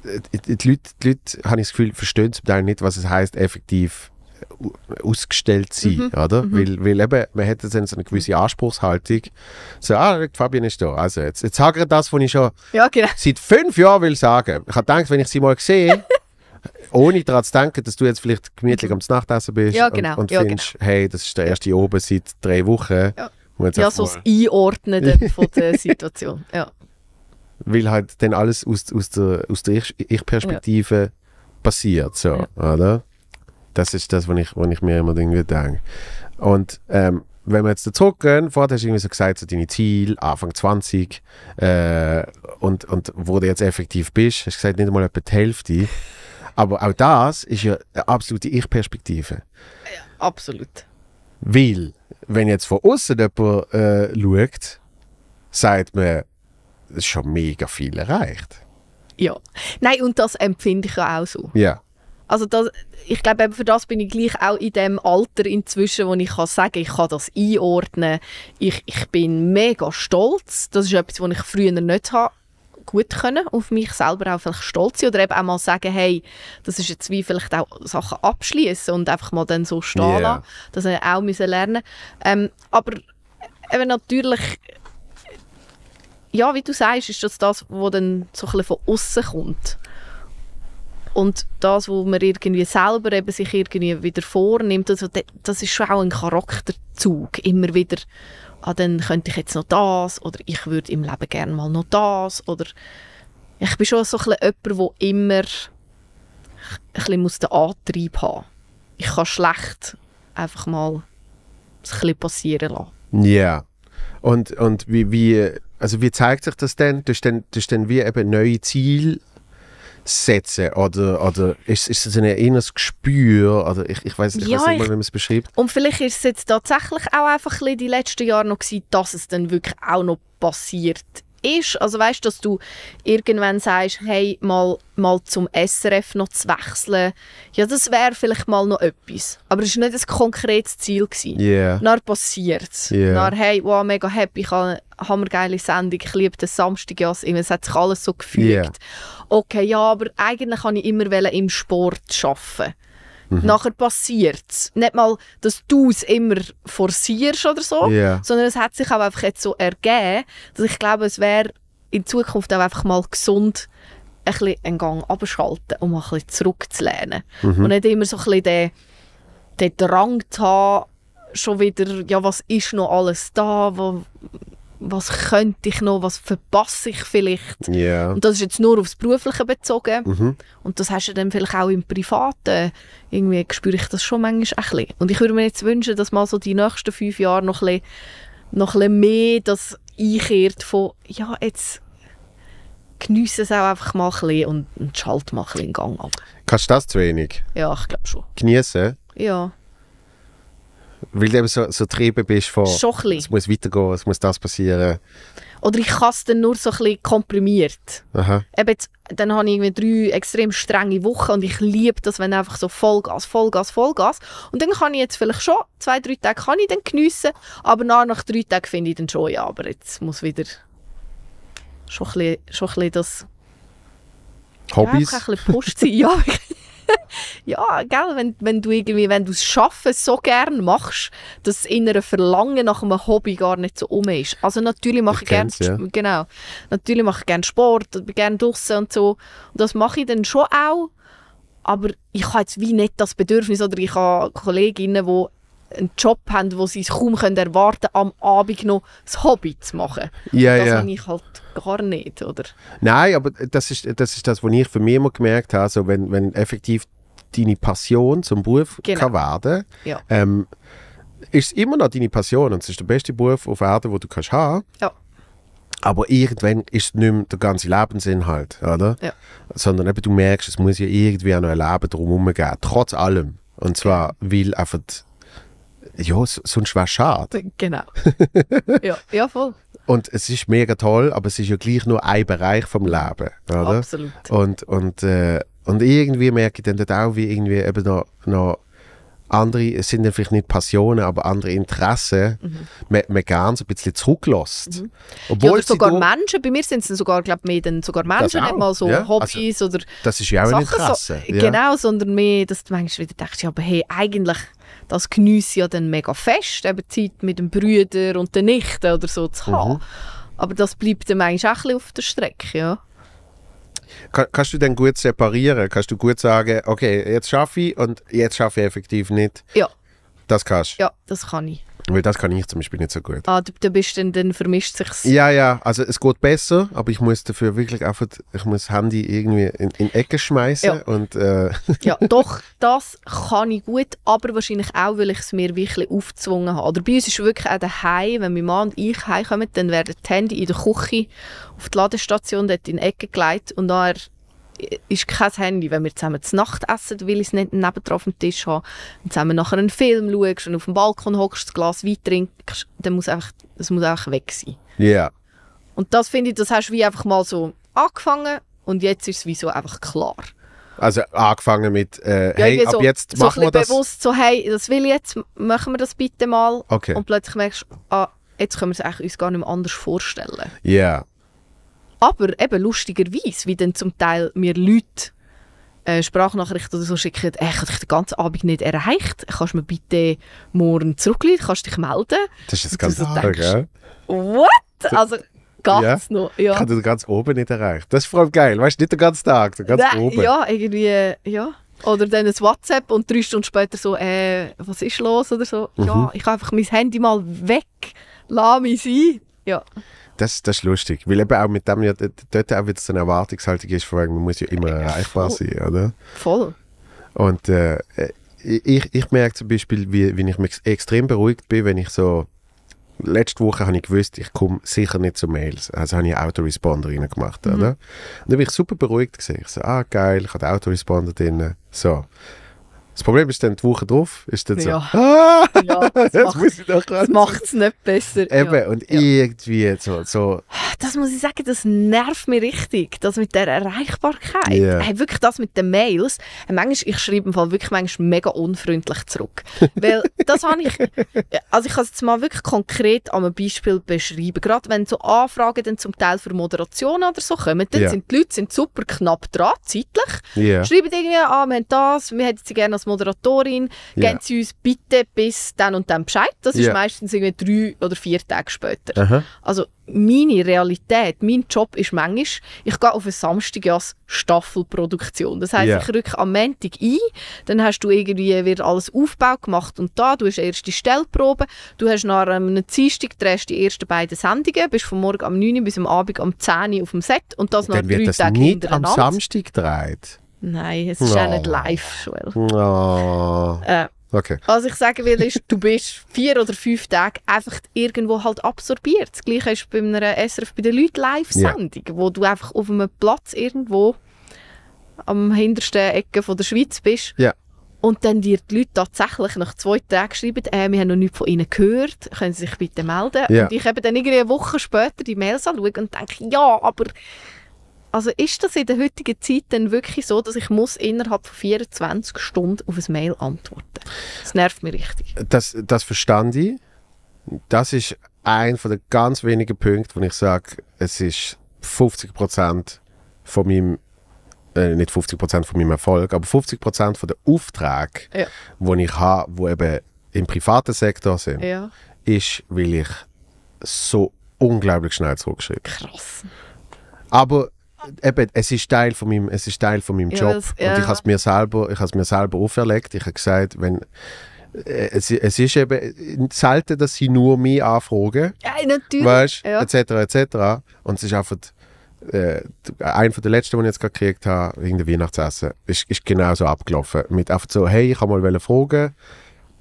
Äh, die, die Leute, die Leute, habe ich das Gefühl, verstehen zum Teil nicht, was es heißt effektiv äh, ausgestellt sein, mhm. oder? Mhm. Weil, weil eben, man hätte dann so eine gewisse mhm. Anspruchshaltung. So, ah, Fabian ist da. Also, jetzt, jetzt sage ich das, was ich schon ja, genau. seit fünf Jahren will sagen. Ich habe gedacht, wenn ich sie mal sehe, ohne daran zu denken, dass du jetzt vielleicht gemütlich mhm. am Nachtessen bist ja, genau. und, und ja, genau. findest, genau. hey, das ist der erste oben seit drei Wochen. Ja, ja so das Einordnen von der Situation. Ja. Weil halt dann alles aus, aus der, aus der Ich-Perspektive ja. passiert, so, oder? Das ist das, was ich, ich mir immer irgendwie denke. Und ähm, wenn wir jetzt zurückgehen, vorher hast du irgendwie so gesagt, so deine Ziele, Anfang 20 äh, und, und wo du jetzt effektiv bist, hast du gesagt, nicht einmal etwa die Hälfte. Aber auch das ist ja eine absolute Ich-Perspektive. Ja, absolut. Weil, wenn jetzt von außen jemand äh, schaut, sagt man, es ist schon mega viel erreicht. Ja. Nein, und das empfinde ich ja auch so. Ja. Also das, ich glaube, für das bin ich gleich auch in dem Alter inzwischen, wo ich kann sagen ich kann das einordnen. Ich, ich bin mega stolz. Das ist etwas, was ich früher nicht hatte gut können, auf mich selber auch vielleicht stolz sein oder eben auch mal sagen, hey, das ist jetzt wie vielleicht auch Sachen abschließen und einfach mal dann so stehen yeah. lassen. Das habe ich auch müssen lernen. Ähm, aber eben natürlich, ja, wie du sagst, ist das das, was dann so ein bisschen von außen kommt. Und das, was man irgendwie selber eben sich irgendwie wieder vornimmt, also das ist schon auch ein Charakterzug, immer wieder ah, dann könnte ich jetzt noch das oder ich würde im Leben gerne mal noch das oder ich bin schon so ein jemand, der immer ein muss den Antrieb haben Ich kann schlecht einfach mal ein passieren lassen. Ja. Yeah. Und, und wie, wie, also wie zeigt sich das denn? Das ist dann, das ist dann wie eben neue Ziel setzen oder, oder ist, ist es ein inneres Gespür oder ich, ich weiß ja, nicht mal, wie man es beschreibt. Und vielleicht ist es jetzt tatsächlich auch einfach ein die letzten Jahre noch gewesen, dass es dann wirklich auch noch passiert ist. Also weißt, dass du irgendwann sagst, hey, mal, mal zum SRF noch zu wechseln. Ja, das wäre vielleicht mal noch etwas. Aber es war nicht ein konkretes Ziel. Gewesen. Yeah. Dann passiert es. Yeah. Dann, hey, wow, mega happy, ich habe eine geile Sendung, ich liebe den Samstag, ja, es hat sich alles so gefügt. Yeah. Okay, ja, aber eigentlich wollte ich immer im Sport arbeiten. Mhm. Nachher passiert es. Nicht mal, dass du es immer forcierst oder so, yeah. sondern es hat sich auch einfach jetzt so ergeben, dass ich glaube, es wäre in Zukunft auch einfach mal gesund, ein bisschen einen Gang abschalten und um mal ein bisschen zurückzulehnen. Mhm. Und nicht immer so ein bisschen den, den Drang zu haben, schon wieder, ja, was ist noch alles da, wo, was könnte ich noch, was verpasse ich vielleicht. Yeah. Und das ist jetzt nur aufs Berufliche bezogen. Mhm. Und das hast du dann vielleicht auch im Privaten. Irgendwie spüre ich das schon manchmal ein bisschen. Und ich würde mir jetzt wünschen, dass mal so die nächsten fünf Jahre noch ein bisschen, noch ein bisschen mehr das einkehrt von, ja, jetzt geniesse es auch einfach mal ein bisschen und, und schalte mal ein bisschen in Gang ab. Kannst du das zu wenig? Ja, ich glaube schon. Geniessen? Ja. Weil du eben so, so getrieben bist von, Schochli. es muss weitergehen, es muss das passieren. Oder ich kann es dann nur so ein bisschen komprimiert. Aha. Eben jetzt, dann habe ich irgendwie drei extrem strenge Wochen und ich liebe das, wenn einfach so Vollgas, Vollgas, Vollgas. Und dann kann ich jetzt vielleicht schon zwei, drei Tage kann ich dann geniessen, aber nach, nach drei Tagen finde ich dann schon, ja, aber jetzt muss wieder schon ein bisschen, schon ein bisschen das... Hobbys? Ja, ein bisschen Push sein, ja. ja, gell, wenn, wenn du irgendwie, wenn du es schaffen so gern machst, dass das innere Verlangen nach einem Hobby gar nicht so um ist. Also natürlich mache ich, ich gerne, ja. genau, natürlich mache ich gerne Sport bin gerne draußen und so. Und das mache ich dann schon auch. Aber ich habe jetzt wie nicht das Bedürfnis oder ich habe Kolleginnen, die einen Job haben, wo sie es kaum erwarten können, am Abend noch das Hobby zu machen. Ja, das ja. habe ich halt gar nicht, oder? Nein, aber das ist das, ist das was ich für mich immer gemerkt habe, also wenn, wenn effektiv deine Passion zum Beruf genau. kann werden ja. ähm, ist es immer noch deine Passion und es ist der beste Beruf auf Erden, den du kannst haben ja. Aber irgendwann ist es nicht mehr der ganze Lebensinhalt, oder? Ja. Sondern eben, du merkst, es muss ja irgendwie auch noch ein Leben drumherum geben, trotz allem. Und zwar, genau. weil einfach ja, sonst wäre es schade. Genau. ja, ja, voll. Und es ist mega toll, aber es ist ja gleich nur ein Bereich vom Leben, oder? Absolut. Und, und, äh, und irgendwie merke ich dann dort auch, wie irgendwie eben noch, noch andere, es sind dann vielleicht nicht Passionen, aber andere Interessen, mhm. man, man gerne so ein bisschen zurücklässt. Mhm. Obwohl ja, sogar Menschen, bei mir sind es sogar, glaube ich, mehr dann sogar Menschen, nicht mal so ja. Hobbys also, oder Das ist ja auch Sachen, ein Interesse. So, ja. Genau, sondern mehr, dass du manchmal wieder denkst, ja, aber hey, eigentlich das geniesse ja dann mega fest, eben Zeit mit den Brüdern und den Nichten oder so zu haben. Mhm. Aber das bleibt dann manchmal auch ein auf der Strecke, ja. Kann, kannst du denn gut separieren? Kannst du gut sagen, okay, jetzt schaffe ich und jetzt schaffe ich effektiv nicht? Ja. Das kannst du? Ja, das kann ich. Weil das kann ich zum Beispiel nicht so gut. Ah, du, du bist dann, dann vermischt sich's. Ja, ja, also es geht besser, aber ich muss dafür wirklich einfach, ich muss das Handy irgendwie in, in Ecke schmeißen ja. und... Äh. ja, doch, das kann ich gut, aber wahrscheinlich auch, weil ich es mir wirklich aufgezwungen habe. Oder bei uns ist wirklich auch daheim, wenn mein Mann und ich heimkommen, dann werden die Handy in der Küche auf die Ladestation dort in Ecke gelegt und nachher ist kein Handy, wenn wir zusammen zu Nacht essen, will ich es nicht neben auf dem Tisch haben, und zusammen nachher einen Film schaust und auf dem Balkon hockst, ein Glas Wein trinkst, dann muss einfach, das muss einfach weg sein. Ja. Yeah. Und das finde ich, das hast du wie einfach mal so angefangen und jetzt ist es wie so einfach klar. Also angefangen mit, äh, ja, hey, ab so, jetzt machen wir das. bewusst so, hey, das will ich jetzt, machen wir das bitte mal. Okay. Und plötzlich merkst du, ah, jetzt können wir es uns gar nicht mehr anders vorstellen. Ja. Yeah. Aber eben lustigerweise, wie dann zum Teil mir Leute äh, Sprachnachrichten oder so schicken, ich habe dich den ganzen Abend nicht erreicht, kannst du mir bitte morgen zurückleiten, kannst dich melden. Das ist das ganze Tag, gell? What? Also, ganz ja. noch. Ja. Ich habe den ganz oben nicht erreicht. Das ist vor allem geil, weißt du, nicht den ganzen Tag, den ganz oben. Ja, irgendwie, ja. Oder dann ein WhatsApp und drei Stunden später so, äh, was ist los oder so. Mhm. Ja, ich habe einfach mein Handy mal weg, lass mich sein. Ja. Das, das ist lustig, weil eben auch mit dem ja dort auch wieder so eine Erwartungshaltung ist, von wegen, man muss ja immer erreichbar Voll. sein, oder? Voll. Und äh, äh, ich, ich merke zum Beispiel, wie, wie ich mich extrem beruhigt bin, wenn ich so letzte Woche habe ich gewusst, ich komme sicher nicht zu Mails. Also habe ich Autoresponder rein gemacht. Mhm. Oder? Und dann bin ich super beruhigt. gesehen, Ich so, ah geil, ich habe Autoresponder drin. So. Das Problem ist dann, die Woche drauf ist dann so, ja. ah, ja, das, das muss ich doch Das macht es nicht besser. Eben, ja. und irgendwie so, so. Das muss ich sagen, das nervt mich richtig, das mit der Erreichbarkeit. Yeah. Hey, wirklich das mit den Mails. Hey, manchmal, ich schreibe im Fall wirklich manchmal mega unfreundlich zurück. Weil das habe ich, also ich kann es jetzt mal wirklich konkret an einem Beispiel beschreiben. Gerade wenn so Anfragen dann zum Teil für Moderation oder so kommen, dann yeah. sind die Leute sind super knapp dran, zeitlich. Yeah. Schreiben irgendwie, ah, wir haben das, wir hätten sie gerne als Moderatorin, yeah. geben Sie uns bitte bis dann und dann Bescheid. Das yeah. ist meistens irgendwie drei oder vier Tage später. Aha. Also meine Realität, mein Job ist manchmal, ich gehe auf einen Samstag als Staffelproduktion. Das heißt, yeah. ich rücke am Montag ein, dann hast du irgendwie wird alles Aufbau gemacht und da, du hast erst erste Stellprobe, du hast nach einem Dienstag drehst die ersten beiden Sendungen, bist von morgen am 9 Uhr bis am Abend am 10 Uhr auf dem Set und das und nach drei Tagen hintereinander. Dann wird das nicht am Samstag gedreht? Nein, es ist ja no. nicht live, Joel. No. Äh, okay. Was ich sagen will, ist, du bist vier oder fünf Tage einfach irgendwo halt absorbiert. Das Gleiche ist bei einer SRF bei den Leuten Live-Sendung, yeah. wo du einfach auf einem Platz irgendwo am hintersten Ecke von der Schweiz bist. Yeah. Und dann dir die Leute tatsächlich nach zwei Tagen schreiben, äh, wir haben noch nichts von ihnen gehört, können sie sich bitte melden. Yeah. Und ich habe dann irgendwie eine Woche später die Mails anschaue und denke, ja, aber also ist das in der heutigen Zeit denn wirklich so, dass ich muss innerhalb von 24 Stunden auf ein Mail antworten? Das nervt mich richtig. Das, das verstand ich. Das ist ein von den ganz wenigen Punkten, wo ich sage, es ist 50 Prozent von meinem äh, nicht 50 Prozent von meinem Erfolg, aber 50 Prozent von der Aufträge, ja. die ich habe, die eben im privaten Sektor sind, ja. ist, weil ich so unglaublich schnell zurückschreibe. Krass. Aber eben, es ist Teil von meinem, es ist Teil von meinem Job. das, ja. Und ich habe es mir selber, ich habe mir selber auferlegt. Ich habe gesagt, wenn äh, es, es ist eben selten, dass sie nur mich anfragen. Ja, natürlich. Weißt, ja. etc. etc. Und es ist einfach äh, einer der letzten, den ich jetzt gerade gekriegt habe, wegen dem Weihnachtsessen, ist, ist genau so abgelaufen. Mit einfach so, hey, ich kann mal fragen.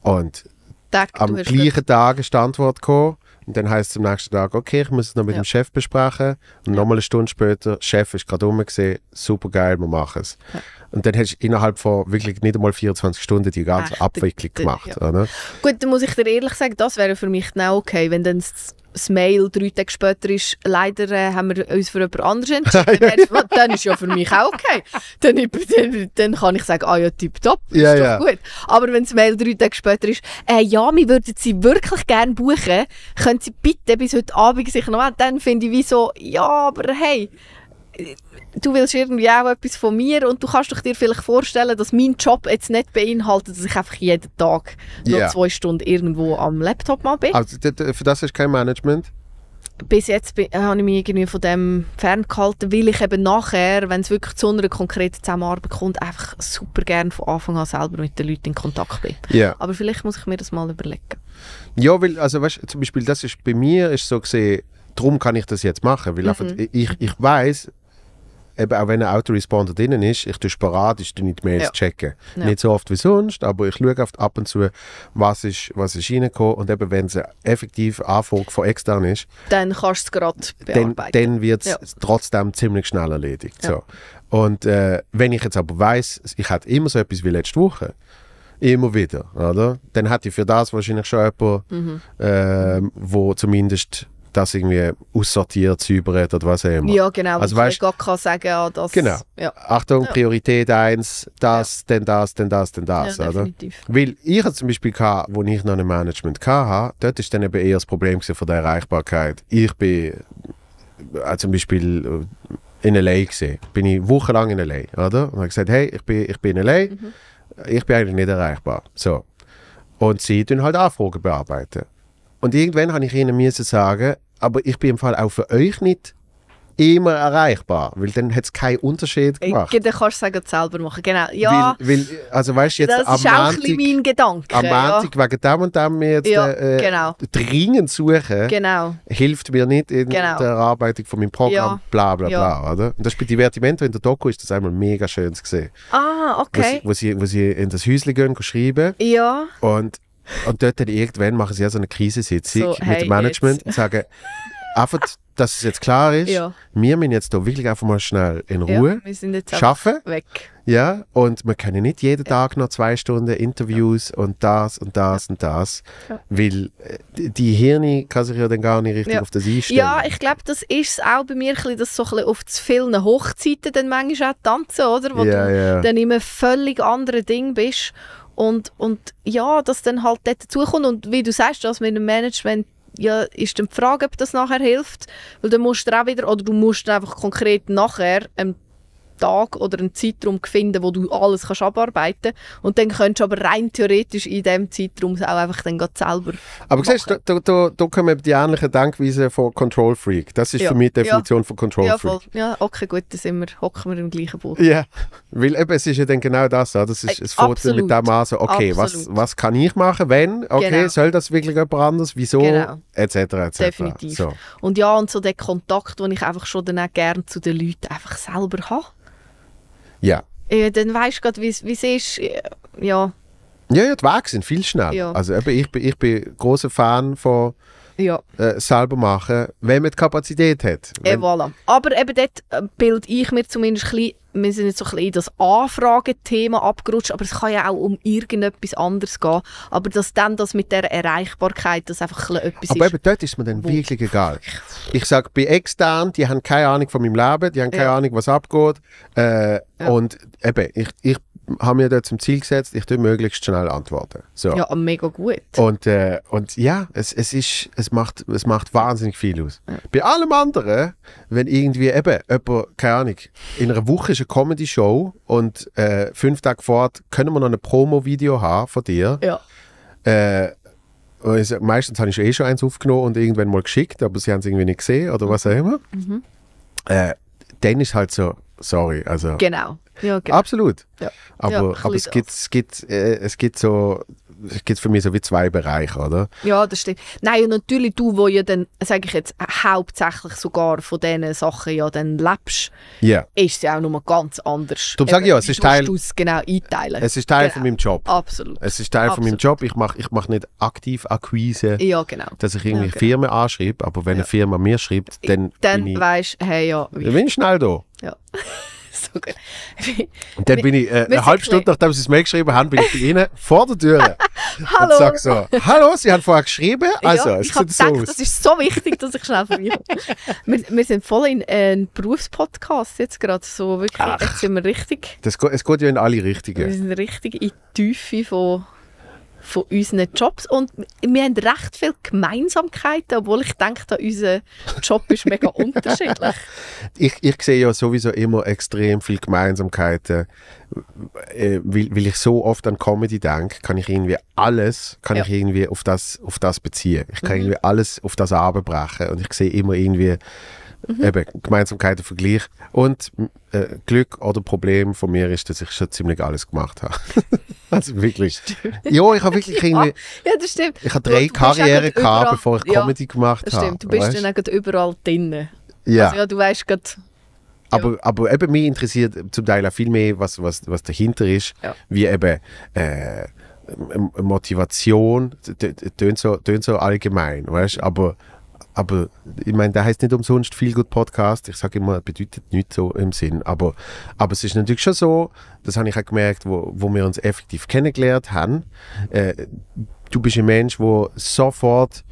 Und Tag, am gleichen Tag ist die Antwort gekommen. Und dann heißt es am nächsten Tag, okay, ich muss es noch mit ja. dem Chef besprechen. Und ja. nochmal eine Stunde später, Chef ist gerade umgesehen, super geil, wir machen es. Ja. Und dann hast du innerhalb von wirklich nicht einmal 24 Stunden die ganze Ach, Abwicklung gemacht. Ja. Gut, dann muss ich dir ehrlich sagen, das wäre für mich genau okay, wenn dann das das Mail drei Tage später ist, leider äh, haben wir uns für jemand anderes entschieden. dann, ist, dann ja für mich auch okay. Dann, dann, dann kann ich sagen, ah ja, Typ top, yeah, ist doch yeah. gut. Aber wenn das Mail drei Tage später ist, äh, ja, wir würden Sie wirklich gerne buchen, können Sie bitte bis heute Abend sich noch melden, dann finde ich wie so, ja, aber hey, du willst irgendwie auch etwas von mir und du kannst dir vielleicht vorstellen, dass mein Job jetzt nicht beinhaltet, dass ich einfach jeden Tag nur yeah. zwei Stunden irgendwo am Laptop mal bin. Also für das ist kein Management? Bis jetzt bin, äh, habe ich mich irgendwie von dem ferngehalten, weil ich eben nachher, wenn es wirklich zu einer konkreten Zusammenarbeit kommt, einfach super gerne von Anfang an selber mit den Leuten in Kontakt bin. Yeah. Aber vielleicht muss ich mir das mal überlegen. Ja, weil, also weißt, du, zum Beispiel das ist bei mir ist so gesehen, darum kann ich das jetzt machen, weil mhm. einfach, ich, ich weiß, eben auch wenn ein Autoresponder drin ist, ich tue sporadisch tue die Mails ja. checken. Ja. Nicht so oft wie sonst, aber ich schaue oft ab und zu, was ist, was ist reingekommen und eben wenn es effektiv Anfrage von extern ist, dann kannst du es gerade bearbeiten. Dann, dann wird es ja. trotzdem ziemlich schnell erledigt. So. Und äh, wenn ich jetzt aber weiß, ich hatte immer so etwas wie letzte Woche, immer wieder, oder? Dann hatte ich für das wahrscheinlich schon jemanden, mhm. Äh, wo zumindest das irgendwie aussortiert, säubert oder was auch immer. Ja, genau, also, weißt, ich gar kann sagen, ah, das... Genau. Ja. Achtung, Priorität 1, das, ja. dann das, dann das, dann das, ja, oder? definitiv. Weil ich zum Beispiel, hatte, wo ich noch ein Management hatte, dort war dann eben eher das Problem von der Erreichbarkeit. Ich bin äh, zum Beispiel äh, in L.A. gesehen. Bin ich wochenlang in L.A., oder? Und habe gesagt, hey, ich bin, ich bin in L.A., mhm. ich bin eigentlich nicht erreichbar. So. Und sie tun halt Anfragen bearbeiten. Und irgendwann habe ich ihnen müssen sagen, aber ich bin im Fall auch für euch nicht immer erreichbar, weil dann hat es keinen Unterschied äh, gemacht. Ich, dann kannst du sagen, selber machen, genau. Ja, weil, weil, also weißt, jetzt das ist auch Montag, mein Gedanke. Am Montag ja. wegen dem und dem mir jetzt ja, äh, äh, genau. dringend suchen, genau. hilft mir nicht in genau. der Erarbeitung von meinem Programm, ja. bla bla bla. Oder? Und das bei Divertimento in der Doku ist das einmal mega schön zu sehen. Ah, okay. Wo sie, wo sie, wo sie in das Häuschen gehen, schreiben. Ja. Und und dort dann irgendwann machen sie ja so eine Krisensitzung so, mit hey, dem Management und sagen, einfach, dass es jetzt klar ist, ja. wir müssen jetzt hier wirklich einfach mal schnell in Ruhe ja, wir sind jetzt schaffen. Weg. Ja, und wir können nicht jeden Tag noch zwei Stunden Interviews ja. und das und das und das, weil äh, die Hirne kann sich ja dann gar nicht richtig auf das einstellen. Ja, ich glaube, das ist es auch bei mir, dass so ein bisschen auf zu vielen Hochzeiten dann manchmal auch tanzen, oder? Wo du dann immer völlig andere Ding bist und, und ja, dass dann halt dort dazukommt. Und wie du sagst, das also mit dem Management ja, ist dann die Frage, ob das nachher hilft. Weil dann musst du auch wieder, oder du musst einfach konkret nachher ähm, Tag oder einen Zeitraum finden, wo du alles kannst abarbeiten kannst. Und dann könntest du aber rein theoretisch in diesem Zeitraum auch einfach dann selber Aber machen. siehst du, da, da, da kommen die ähnlichen Denkweisen von Control Freak. Das ist ja. für mich die Definition ja. von Control ja, Freak. Ja, okay, gut, dann sind wir, hocken wir im gleichen Boot. Ja, weil eben, es ist ja dann genau das. Das ist, es äh, fängt mit dem Maße, okay, was, was kann ich machen, wenn, okay, genau. soll das wirklich jemand anders, wieso, genau. etc. etc. Definitiv. So. Und ja, und so der Kontakt, den ich einfach schon dann auch gerne zu den Leuten einfach selber habe. Ja. ja äh, dann weißt du gerade, wie es ist. Ja. ja. Ja, die Wege sind viel schneller. Ja. Also ich, bin, ich bin großer Fan von ja. äh, selber machen, wenn man die Kapazität hat. Äh, wenn... E, voilà. Aber eben dort äh, bilde ich mir zumindest ein bisschen, wir sind jetzt so ein bisschen in das Anfragethema abgerutscht, aber es kann ja auch um irgendetwas anderes gehen. Aber dass dann das mit der Erreichbarkeit, das einfach ein etwas aber ist. Aber eben dort ist mir dann wirklich egal. Ich sage, bei extern, die haben keine Ahnung von meinem Leben, die haben keine ja. Ahnung, was abgeht. Äh, ja. Und eben, ich, ich haben wir da zum Ziel gesetzt, ich tue möglichst schnell antworten. So. Ja, mega gut. Und, äh, und ja, es, es, ist, es, macht, es macht wahnsinnig viel aus. Ja. Bei allem anderen, wenn irgendwie eben jemand, keine Ahnung, in einer Woche ist eine Comedy-Show und äh, fünf Tage fort können wir noch ein Promo-Video haben von dir. Ja. Äh, meistens habe ich eh schon eins aufgenommen und irgendwann mal geschickt, aber sie haben es irgendwie nicht gesehen oder was auch immer. Mhm. Äh, dann ist halt so, sorry. Also, genau. Ja, genau. Absolut. Ja. Aber, ja, aber es, gibt, es, gibt, äh, es gibt so es gibt für mich so wie zwei Bereiche, oder? Ja, das stimmt. Nein, und natürlich du, wo ja dann, sage ich jetzt, hauptsächlich sogar von diesen Sachen ja dann lebst, yeah. ist es ja auch nochmal ganz anders. Du sagst ja, es ist Teil... Du es genau einteilen. Es ist Teil genau. von meinem Job. Absolut. Es ist Teil Absolut. von meinem Job. Ich mache ich mach nicht aktiv Akquise, ja, genau. dass ich irgendwie ja, genau. Firmen anschreibe, aber wenn ja. eine Firma mir schreibt, dann... Dann ich, du, hey, ja... Wie. Dann bin ich schnell da. Ja. Google. Und dann bin ich äh, eine halbe Stunde, nachdem sie es mir geschrieben haben, bin ich bei Ihnen vor der Tür. Hallo. Und sag so, hallo, Sie haben vorher geschrieben. Also, ja, ich habe so gedacht, aus. das ist so wichtig, dass ich schnell vorbeikomme. wir, wir sind voll in äh, einem Berufspodcast jetzt gerade so. Wirklich, Ach, jetzt sind wir richtig. Das, es geht ja in alle Richtungen. Wir sind richtig in die Tiefe von von unseren Jobs und wir haben recht viele Gemeinsamkeiten, obwohl ich denke, dass unser Job ist mega unterschiedlich. Ich, ich sehe ja sowieso immer extrem viele Gemeinsamkeiten, äh, weil, weil ich so oft an Comedy denke, kann ich irgendwie alles, kann ja. ich irgendwie auf das, auf das beziehen. Ich kann mhm. irgendwie alles auf das abbrechen und ich sehe immer irgendwie Mhm. Eben, und Vergleich. Und äh, Glück oder Problem von mir ist, dass ich schon ziemlich alles gemacht habe. also wirklich. Stimmt. Ja, ich habe wirklich irgendwie... Ja, das stimmt. Ich habe drei Karrieren gehabt, bevor ich Comedy gemacht habe. das stimmt. Du bist weißt? dann auch überall drin. Ja. Also ja, du weißt gerade... Ja. Aber, eben mich interessiert zum Teil auch viel mehr, was, was, was dahinter ist, ja. wie eben... Äh, Motivation tönt so, tönt so allgemein, weißt? du? Aber ich meine, der heißt nicht umsonst viel gut Podcast. Ich sage immer, bedeutet nichts so im Sinn. Aber, aber es ist natürlich schon so, das habe ich auch gemerkt, wo, wo wir uns effektiv kennengelernt haben. Äh, du bist ein Mensch, der sofort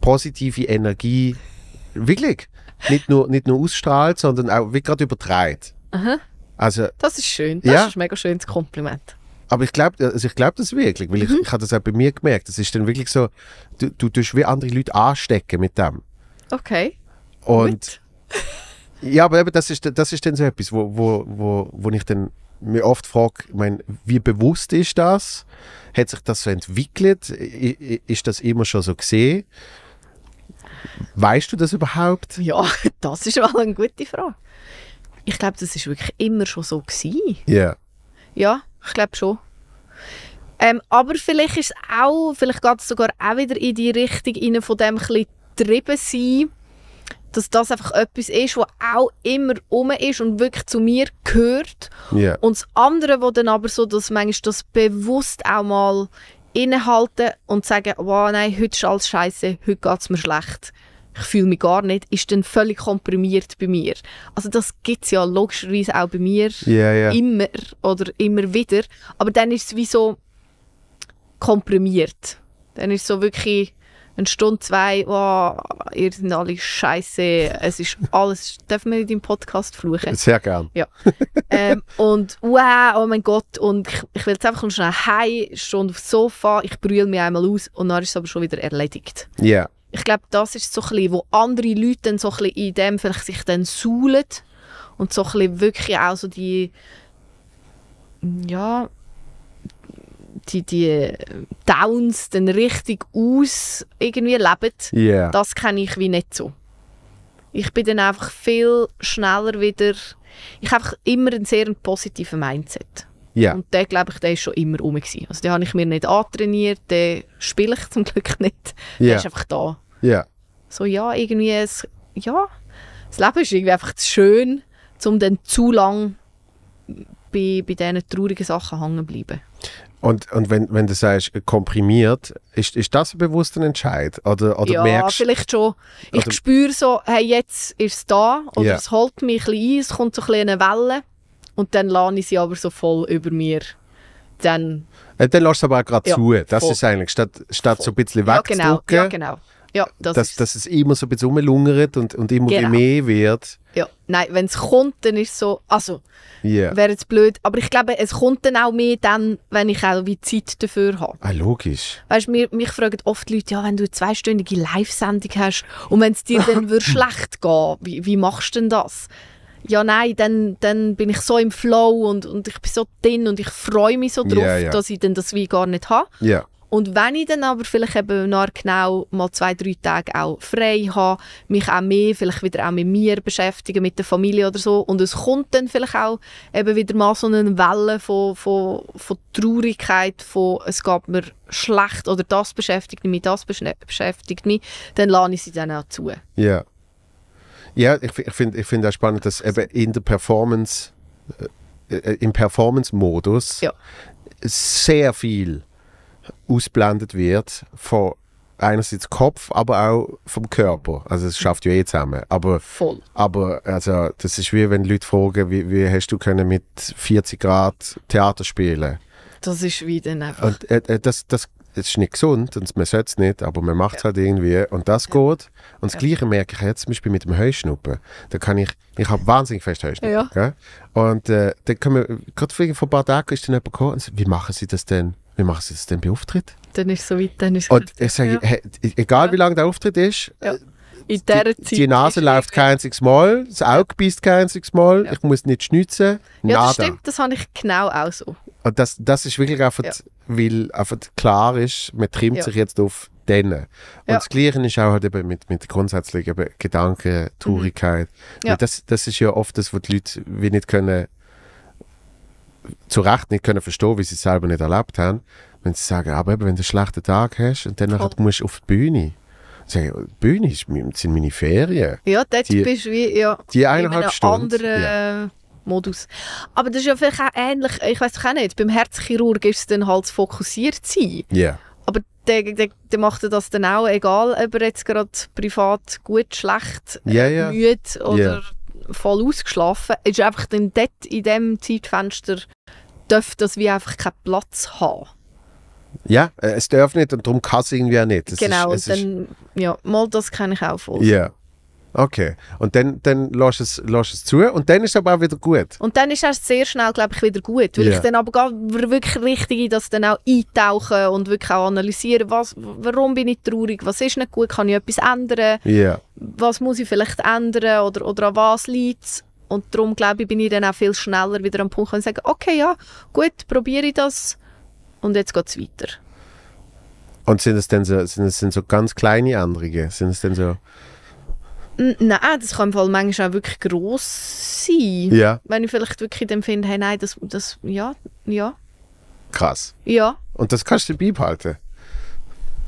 positive Energie wirklich nicht nur, nicht nur ausstrahlt, sondern auch wirklich gerade übertreibt. Also, das ist schön. Das ja. ist ein mega schönes Kompliment. Aber ich glaube also glaub das wirklich, weil ich, mhm. ich habe das auch bei mir gemerkt. Das ist dann wirklich so, du, du tust wie andere Leute anstecken mit dem. Okay. Und ja, aber eben, das ist, das ist dann so etwas, wo, wo, wo, wo ich dann mir oft frage, ich meine, wie bewusst ist das? Hat sich das so entwickelt? I, ist das immer schon so gesehen? Weißt du das überhaupt? Ja, das ist mal eine gute Frage. Ich glaube, das ist wirklich immer schon so gewesen. Yeah. Ja. Ja ich glaube schon. Ähm, aber vielleicht ist es auch, vielleicht geht es sogar auch wieder in die Richtung rein, von dem ein getrieben sein, dass das einfach etwas ist, was auch immer um ist und wirklich zu mir gehört. Yeah. Und das andere, wo dann aber so, dass manchmal das bewusst auch mal innehalten und sagen, wow, nein, heute ist alles scheiße, heute geht es mir schlecht ich fühle mich gar nicht, ist dann völlig komprimiert bei mir. Also das gibt es ja logischerweise auch bei mir yeah, yeah. immer oder immer wieder. Aber dann ist es wie so komprimiert. Dann ist es so wirklich eine Stunde, zwei, oh, ihr seid alle scheiße, es ist alles, darf man in deinem Podcast fluchen? Sehr gern. Ja. ähm, und wow, oh mein Gott, und ich, ich will jetzt einfach schnell heim, schon aufs Sofa, ich brülle mich einmal aus und dann ist es aber schon wieder erledigt. Ja. Yeah ich glaube, das ist so ein wo andere Leute dann so ein in dem vielleicht sich dann suhlen und so ein wirklich auch so die, ja, die, die Downs dann richtig aus irgendwie leben, yeah. das kenne ich wie nicht so. Ich bin dann einfach viel schneller wieder, ich habe immer einen sehr positiven Mindset. Yeah. Und der, glaube ich, der ist schon immer rum. Also den habe ich mir nicht antrainiert, den spiele ich zum Glück nicht. Yeah. Der ist einfach da. Yeah. So, ja, irgendwie, es, ja, das Leben ist irgendwie einfach zu schön, um dann zu lang bei, bei diesen traurigen Sachen hängen bleiben. Und, und wenn, wenn du sagst, komprimiert, ist, ist das ein bewusster Entscheid? Oder, oder ja, merkst, vielleicht schon. Ich spüre so, hey, jetzt ist es da oder yeah. es holt mich ein bisschen ein, es kommt so ein eine Welle und dann lade ich sie aber so voll über mir. Dann, und äh, dann lässt du aber auch gerade ja, zu. Das voll. ist eigentlich, statt, statt so ein bisschen wegzudrücken. Ja, genau. Ja, genau. Ja, das dass, dass es immer so ein bisschen rumlungert und, und immer genau. mehr wird. Ja, nein, wenn es kommt, dann ist es so, also, yeah. wäre jetzt blöd. Aber ich glaube, es kommt dann auch mehr dann, wenn ich auch wie Zeit dafür habe. Ah, logisch. Weißt du, mich, mich fragen oft Leute, ja, wenn du eine zweistündige Live-Sendung hast und wenn es dir dann schlecht geht, wie, wie machst du denn das? Ja, nein, dann, dann bin ich so im Flow und, und ich bin so drin und ich freue mich so drauf, yeah, yeah. dass ich dann das wie gar nicht habe. Yeah. Und wenn ich dann aber vielleicht eben nach genau mal zwei, drei Tage auch frei habe, mich auch mehr vielleicht wieder auch mit mir beschäftige, mit der Familie oder so und es kommt dann vielleicht auch eben wieder mal so eine Welle von, von, von Traurigkeit, von es geht mir schlecht oder das beschäftigt mich, das beschäftigt mich, dann lade ich sie dann auch zu. Ja. Yeah. Ja, ich, ich finde ich find auch spannend, dass eben in der Performance, äh, äh im Performance-Modus ja. sehr viel ausblendet wird von einerseits Kopf, aber auch vom Körper. Also es schafft ja eh zusammen. Aber, Voll. aber also, das ist wie wenn Leute fragen, wie, wie hast du können mit 40 Grad Theater spielen? Das ist wie dann einfach. Und, äh, äh das, das, das ist nicht gesund und man sollte es nicht, aber man macht es ja. halt irgendwie und das ja. geht. Und das ja. Gleiche merke ich jetzt zum Beispiel mit dem Heuschnuppen. Da kann ich, ich habe wahnsinnig fest Heuschnuppen. Ja. Und äh, dann können wir, gerade vor ein paar Tagen ist dann jemand gekommen und sagt, wie machen sie das denn? wie machst du das denn bei Auftritt? Dann ist es so weit, dann ist Und ich sage, ja. E-, egal wie lang der Auftritt ist, ja. Äh, In dieser die, Zeit die Nase läuft kein einziges Mal, das Auge beißt kein einziges Mal, ich muss nicht schnitzen. Ja, das stimmt, das habe ich genau auch so. Und das, das ist wirklich einfach, weil einfach klar ist, man trimmt sich jetzt auf denen. Und ja. das Gleiche ist auch halt eben mit, mit grundsätzlich eben Gedanken, mhm. Traurigkeit. Mhm. Ja. Das, das ist ja oft das, was die Leute wie nicht können zu Recht nicht können verstehen, wie sie es selber nicht erlebt haben, wenn sie sagen, aber wenn du einen schlechten Tag hast und dann oh. musst du auf die Bühne. Sagen, die Bühne sind meine Ferien. Ja, dort die, bist du wie ja, die eineinhalb in Stunden. Anderen, ja. Äh, Modus. Aber das ist ja vielleicht auch ähnlich, ich weiß auch nicht, beim Herzchirurg ist es dann halt fokussiert sein. Ja. Aber der, der, der macht das dann auch, egal ob er jetzt gerade privat gut, schlecht, yeah, äh, yeah. müde oder voll ausgeschlafen, ist Ist einfach dann dort in diesem Zeitfenster darf das wie einfach keinen Platz haben. Ja, äh, es darf nicht und darum kann es irgendwie auch nicht. Es genau, ist, dann, ja, mal das kann ich auch voll. Ja. Okay. Und dann, dann lässt es, lässt es zu und dann ist es aber auch wieder gut. Und dann ist es sehr schnell, glaube ich, wieder gut. Weil yeah. ich dann aber wirklich richtig in das dann auch eintauchen und wirklich auch analysieren, was, warum bin ich traurig, was ist nicht gut, kann ich etwas ändern, yeah. was muss ich vielleicht ändern oder, oder an was liegt es. Und darum, glaube ich, bin ich dann auch viel schneller wieder am Punkt und sage, okay, ja, gut, probiere ich das und jetzt geht es weiter. Und sind es denn so, sind es denn so ganz kleine Änderungen? Sind es denn so... Nein, das kann im Fall manchmal auch wirklich gross sein. Ja. Wenn ich vielleicht wirklich dann finde, hey, nein, das, das, ja, ja. Krass. Ja. Und das kannst du beibehalten?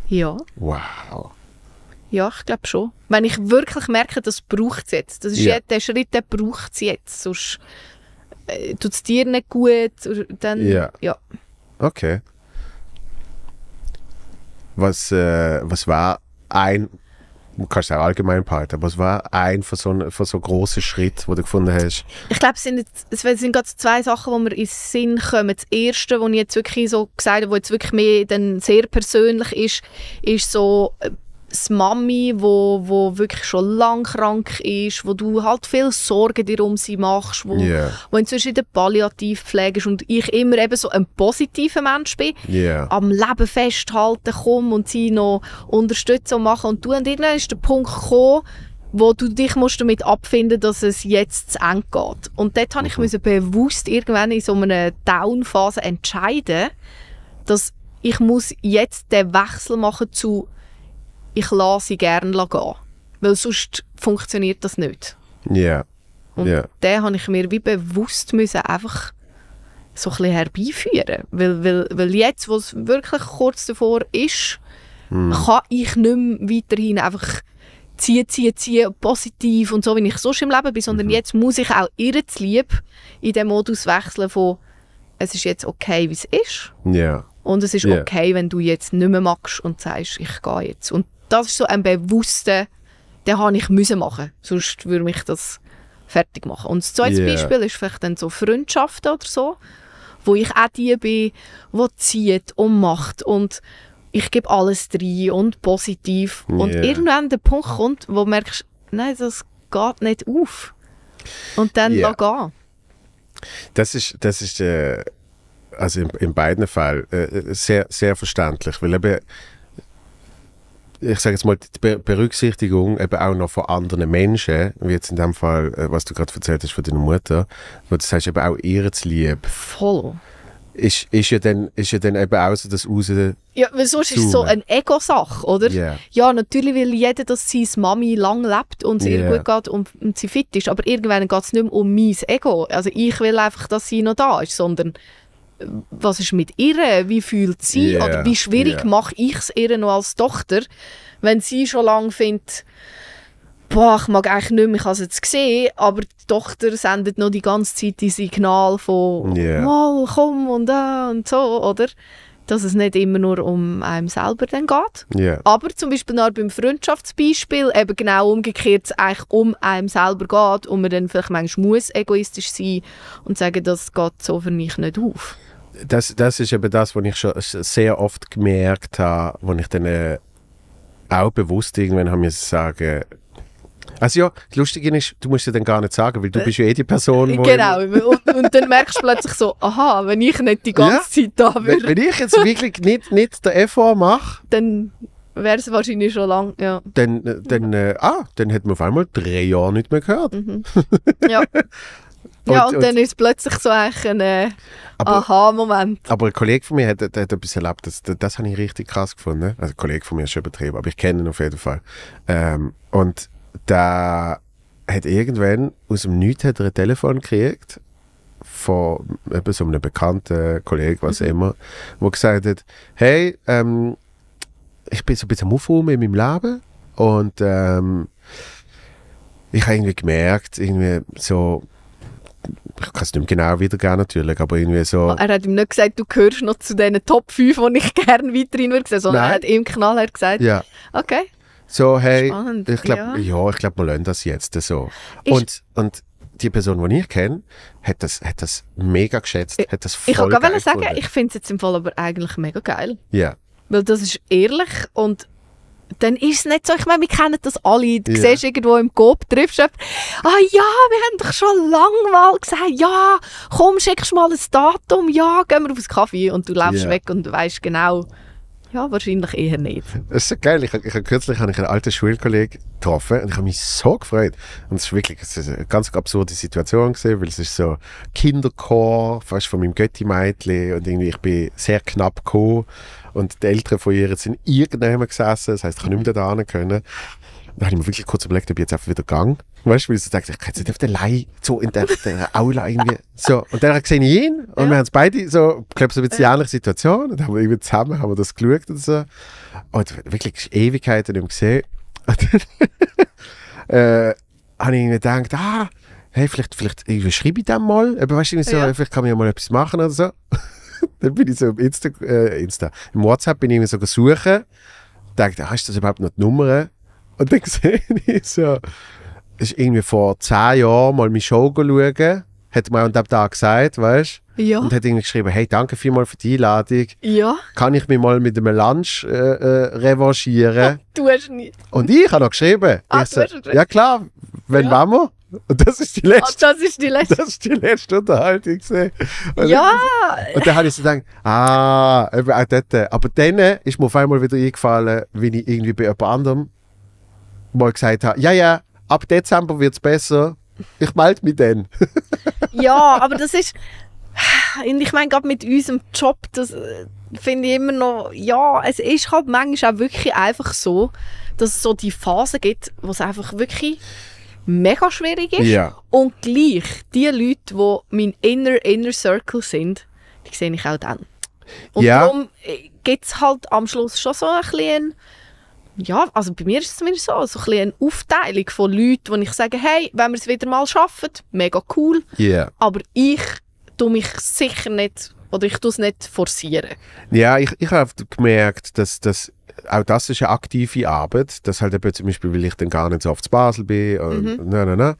Ja. Wow. Ja, ich glaube schon. Wenn ich wirklich merke, das braucht es jetzt. Das ist ja. der Schritt, der braucht es jetzt. Sonst äh, tut es dir nicht gut. Dann, ja. ja. Okay. Was, äh, was war ein, du kannst auch allgemein behalten, was war ein von so, von so grossen Schritt, wo du gefunden hast? Ich glaube, es sind, jetzt, es sind gerade zwei Sachen, die mir in den Sinn kommen. Das erste, was ich jetzt wirklich so gesagt habe, was jetzt wirklich mehr dann sehr persönlich ist, ist so äh, das Mami, wo, wo wirklich schon lang krank ist, wo du halt viel Sorgen dir um sie machst, wo, yeah. wo inzwischen in der Palliativpflege ist und ich immer eben so ein positiver Mensch bin, yeah. am Leben festhalten komme und sie noch unterstützen und machen und du und irgendwann ist der Punkt gekommen, wo du dich musst damit abfinden musst, dass es jetzt zu Ende geht. Und dort musste mhm. ich bewusst irgendwann in so einer Down-Phase entscheiden, dass ich muss jetzt den Wechsel machen zu ich lasse sie gerne gehen. Weil sonst funktioniert das nicht. Ja. Yeah. Und yeah. den habe ich mir wie bewusst müssen einfach so ein herbeiführen. Weil, weil, weil jetzt, wo es wirklich kurz davor ist, mm. kann ich nicht mehr weiterhin einfach ziehen, ziehen, ziehen, positiv und so, wie ich sonst im Leben bin, sondern mm -hmm. jetzt muss ich auch ihr lieb in den Modus wechseln von es ist jetzt okay, wie es ist. Yeah. Und es ist yeah. okay, wenn du jetzt nicht mehr magst und sagst, ich gehe jetzt. Und das ist so ein bewusster, den habe ich müssen machen, sonst würde mich das fertig machen. Und das zweite yeah. Beispiel ist vielleicht dann so Freundschaften oder so, wo ich auch die bin, die zieht und macht und ich gebe alles rein und positiv. Yeah. Und irgendwann der Punkt kommt, wo du merkst, nein, das geht nicht auf. Und dann yeah. gehen. Das ist, das ist äh, also in, in beiden Fällen äh, äh sehr, sehr verständlich, weil eben ich sage jetzt mal, die Berücksichtigung eben auch noch von anderen Menschen, wie jetzt in dem Fall, äh, was du gerade erzählt hast von deiner Mutter, wo du sagst, eben auch ihr zu lieb. Voll. Ist, ist, ja dann, ist ja dann eben auch so das raus. Ja, weil sonst ist es so eine Ego-Sache, oder? Yeah. Ja, natürlich will jeder, dass seine Mami lang lebt und es yeah. ihr gut geht und, und sie fit ist, aber irgendwann geht es nicht mehr um mein Ego. Also ich will einfach, dass sie noch da ist, sondern was ist mit ihr? Wie fühlt sie? Yeah. Oder wie schwierig yeah. mache ich es ihr noch als Tochter, wenn sie schon lange findet, boah, ich mag eigentlich nicht mehr, ich habe es jetzt gesehen, aber die Tochter sendet noch die ganze Zeit die Signal von yeah. mal komm und da und so, oder? Dass es nicht immer nur um einem selber dann geht. Yeah. Aber zum Beispiel auch beim Freundschaftsbeispiel eben genau umgekehrt es eigentlich um einem selber geht und man dann vielleicht manchmal muss egoistisch sein und sagen, das geht so für mich nicht auf das, das ist eben das, was ich schon sehr oft gemerkt habe, wo ich dann äh, auch bewusst irgendwann haben müssen sagen, also ja, das Lustige ist, du musst dir dann gar nicht sagen, weil du äh, bist ja eh die Person, die... Genau, und, und, dann merkst du plötzlich so, aha, wenn ich nicht die ganze ja, Zeit da wäre. Wenn, ich jetzt wirklich nicht, nicht den Effort mache... Dann wäre es wahrscheinlich schon lang, ja. Dann, äh, dann, äh, ah, dann hätten wir auf einmal drei Jahre nicht mehr gehört. Mhm. Ja. Ja, und, und dann ist es plötzlich so ein äh, Aha-Moment. Aber ein Kollege von mir hat, hat, hat etwas erlebt, das, das, das habe ich richtig krass gefunden. Also ein Kollege von mir ist schon übertrieben, aber ich kenne ihn auf jeden Fall. Ähm, und da hat irgendwann aus dem Nichts hat er ein Telefon gekriegt von eben so einem bekannten Kollegen, was mhm. immer, wo gesagt hat, hey, ähm, ich bin so ein bisschen am Aufräumen in meinem Leben und ähm, ich habe irgendwie gemerkt, irgendwie so ich kann es nicht genau wiedergeben natürlich, aber irgendwie so... Oh, er hat ihm nicht gesagt, du gehörst noch zu diesen Top 5, die ich gerne weiterhin würde sehen, sondern Nein. er hat im Knall gesagt, ja. okay. So, hey, Spannend, ich glaube, ja. ja. ich wir lernen das jetzt so. und, und die Person, die ich kenne, hat das, hat das mega geschätzt, ich, hat das voll Ich kann gerne sagen, ich finde es jetzt im Fall aber eigentlich mega geil. Ja. Weil das ist ehrlich und dann ist es nicht so. Ich meine, wir kennen das alle. Du yeah. siehst irgendwo im Kopf, triffst jemanden. Ah ja, wir haben doch schon lange mal gesagt, ja, komm, schickst mal ein Datum, ja, gehen wir auf einen Kaffee. Und du läufst yeah. weg und weißt genau, ja, wahrscheinlich eher nicht. Das ist so geil. Ich, ich, kürzlich habe ich einen alten Schulkollegen getroffen und ich habe mich so gefreut. Und es ist wirklich es ist eine ganz absurde Situation gewesen, weil es ist so Kinderchor, fast von meinem Götti-Mädchen und irgendwie ich bin sehr knapp gekommen und die Eltern von ihr sind irgendjemand gesessen, das heisst, ich konnte nicht mehr da können. Dann habe ich mir wirklich kurz überlegt, ob ich jetzt einfach wieder gang. Weißt du, weil ich so dachte, ich könnte nicht auf der Leih, so in der, der Aula irgendwie. So. Und dann sehe ich ihn und ja. wir haben es beide so, ich glaube, so eine bisschen ähnliche Situation. Und dann haben wir irgendwie zusammen haben wir das geschaut und so. Und wirklich Ewigkeiten nicht mehr gesehen. Und dann äh, habe ich mir gedacht, ah, hey, vielleicht, vielleicht schreibe ich dem mal. Aber weißt du, so, ja. vielleicht kann man ja mal etwas machen oder so. dann bin ich so im Insta, äh, Insta. Im WhatsApp bin ich so suchen, dachte, hast ah, du das überhaupt noch die Nummer? Und dann sehe ich so, ist irgendwie vor zehn Jahren mal meine Show geschaut, hat mir an dem Tag gesagt, weißt du? Ja. Und hat irgendwie geschrieben, hey, danke vielmals für die Einladung. Ja. Kann ich mich mal mit einem Lunch äh, äh, revanchieren? du hast nicht. Und ich habe noch geschrieben. Ah, so, ja klar, wenn ja. wollen wir? Und das ist die oh, letzte. das ist die letzte. Das ist die letzte Unterhaltung. Und also ja! Und dann habe ich so gedacht, ah, auch dort. Aber dann ist mir auf einmal wieder eingefallen, wenn ich irgendwie bei jemand anderem mal gesagt habe, ja, ja, ab Dezember wird es besser, ich melde mich dann. ja, aber das ist, Und ich meine, gerade mit unserem Job, das äh, finde ich immer noch, ja, es ist halt manchmal auch wirklich einfach so, dass es so die Phase gibt, wo es einfach wirklich mega schwierig ist. Ja. Und gleich, die Leute, die mein inner, inner Circle sind, die sehe ich auch dann. Und ja. darum äh, gibt es halt am Schluss schon so ein bisschen ja, also bei mir ist es zumindest so, so ein eine Aufteilung von Leuten, die ich sage, hey, wenn wir es wieder mal schaffen, mega cool. Yeah. Aber ich tue mich sicher nicht, oder ich tue es nicht forcieren. Ja, ich, ich habe gemerkt, dass, das auch das ist eine aktive Arbeit, dass halt eben zum Beispiel, weil ich dann gar nicht so oft zu Basel bin, und, äh, mhm. na, na, na,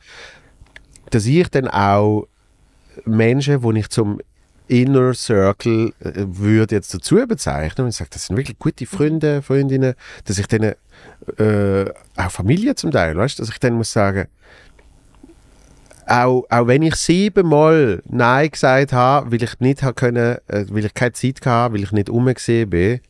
dass ich dann auch Menschen, die ich zum Inner Circle äh, würde jetzt dazu bezeichnen, und ich sage, das sind wirklich gute mhm. Freunde, Freundinnen, dass ich denen, äh, auch Familie zum Teil, weißt, dass ich dann muss sagen, auch, auch wenn ich siebenmal Nein gesagt habe, weil ich nicht können, äh, weil ich keine Zeit hatte, weil ich nicht umgesehen bin,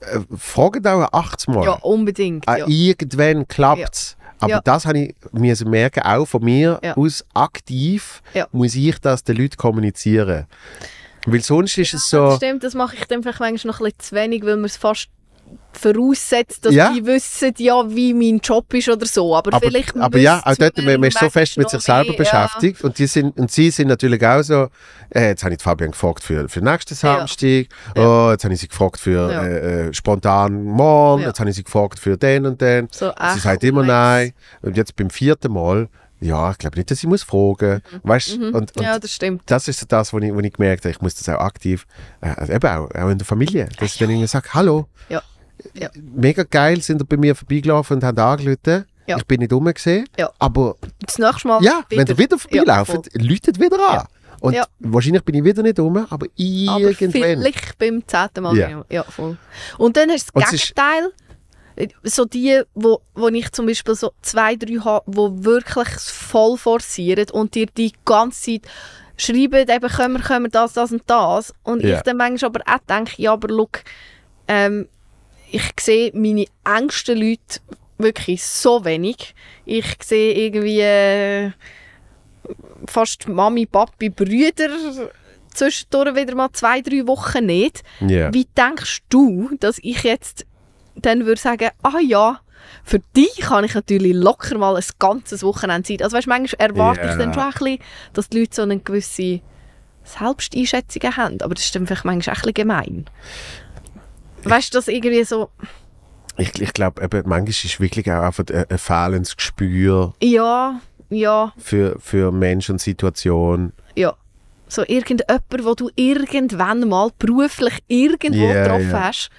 äh, fragt auch achtmal. Ja, unbedingt. Ah, ja. Irgendwann klappt es. Ja. Aber ja. das habe ich merken, auch von mir ja. aus aktiv muss ich das den Leuten kommunizieren. Weil sonst ist es so... Das stimmt, das mache ich dann vielleicht manchmal noch ein bisschen zu wenig, weil man es fast voraussetzt, dass ja. die wissen, ja, wie mein Job ist oder so. Aber, aber vielleicht Aber ja, auch dort, man, ist so fest mit sich selber mehr, beschäftigt ja. und, die sind, und sie sind natürlich auch so, äh, jetzt habe ich Fabian gefragt für, für nächsten Samstag, ja. oh, jetzt habe ich sie gefragt für äh, äh, spontan morgen, jetzt habe ich sie gefragt für den und den. So, ach, sie sagt immer nein. Und jetzt beim vierten Mal ja, ich glaube nicht, dass ich muss fragen muss. Mhm. mhm. Und, und, ja, das stimmt. Das ist so das, wo ich, ich gemerkt habe, ich muss das auch aktiv, äh, also eben auch, auch in der Familie, dass ich dann sage, hallo, ja ja. mega geil, sind bei mir vorbeigelaufen und haben angerufen. Ja. Ich bin nicht rumgesehen. Ja. Aber das nächste Mal. Ja, wenn ihr wieder vorbeilaufen, ja, läutet wieder an. Und ja. wahrscheinlich bin ich wieder nicht rum, aber irgendwann. Aber vielleicht beim zehnten Mal. Ja. ja, voll. Und dann hast du das Gegenteil. So die, wo, wo ich zum Beispiel so zwei, drei habe, die wirklich voll forcieren und dir die ganze Zeit schreiben, eben, können wir, können wir das, das und das. Und ja. ich dann manchmal aber auch denke, ja, aber look, ähm, ich sehe meine engsten Leute wirklich so wenig. Ich sehe irgendwie äh, fast Mami, Papi, Brüder zwischendurch wieder mal zwei, drei Wochen nicht. Yeah. Wie denkst du, dass ich jetzt dann würde sagen, ah ja, für dich kann ich natürlich locker mal ein ganzes Wochenende sein. Also weißt, manchmal erwarte yeah. ich dann schon ein bisschen, dass die Leute so eine gewisse Selbsteinschätzung haben. Aber das ist dann vielleicht manchmal auch ein bisschen gemein. Weißt du, das irgendwie so. Ich, ich glaube, manchmal ist wirklich auch einfach ein, ein fehlendes Gespür. Ja, ja. Für, für Mensch und Situation. Ja. So irgendjemand, wo du irgendwann mal beruflich irgendwo yeah, getroffen yeah. hast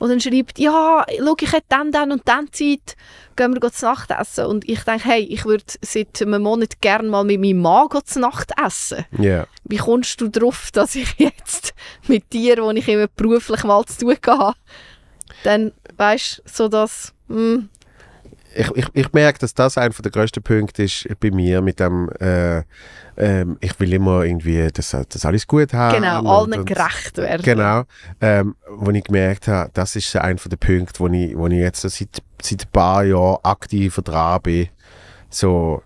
und dann schreibt, ja, schau, ich hätte dann, dann und dann Zeit, gehen wir zu Nacht essen. Und ich denke, hey, ich würde seit einem Monat gerne mal mit meinem Mann zu Nacht essen. Yeah. Wie kommst du darauf, dass ich jetzt mit dir, wo ich immer beruflich mal zu tun habe, dann, weißt so dass, mh, hm, ich, ich, ich merke, dass das einer der grössten Punkte ist bei mir mit dem, äh, äh, ich will immer irgendwie, dass, dass alles gut haben. Genau, allen und, gerecht werden. Genau, ähm, wo ich gemerkt habe, das ist einer der Punkte, wo ich, wo ich jetzt seit, seit ein paar Jahren aktiv dran bin, so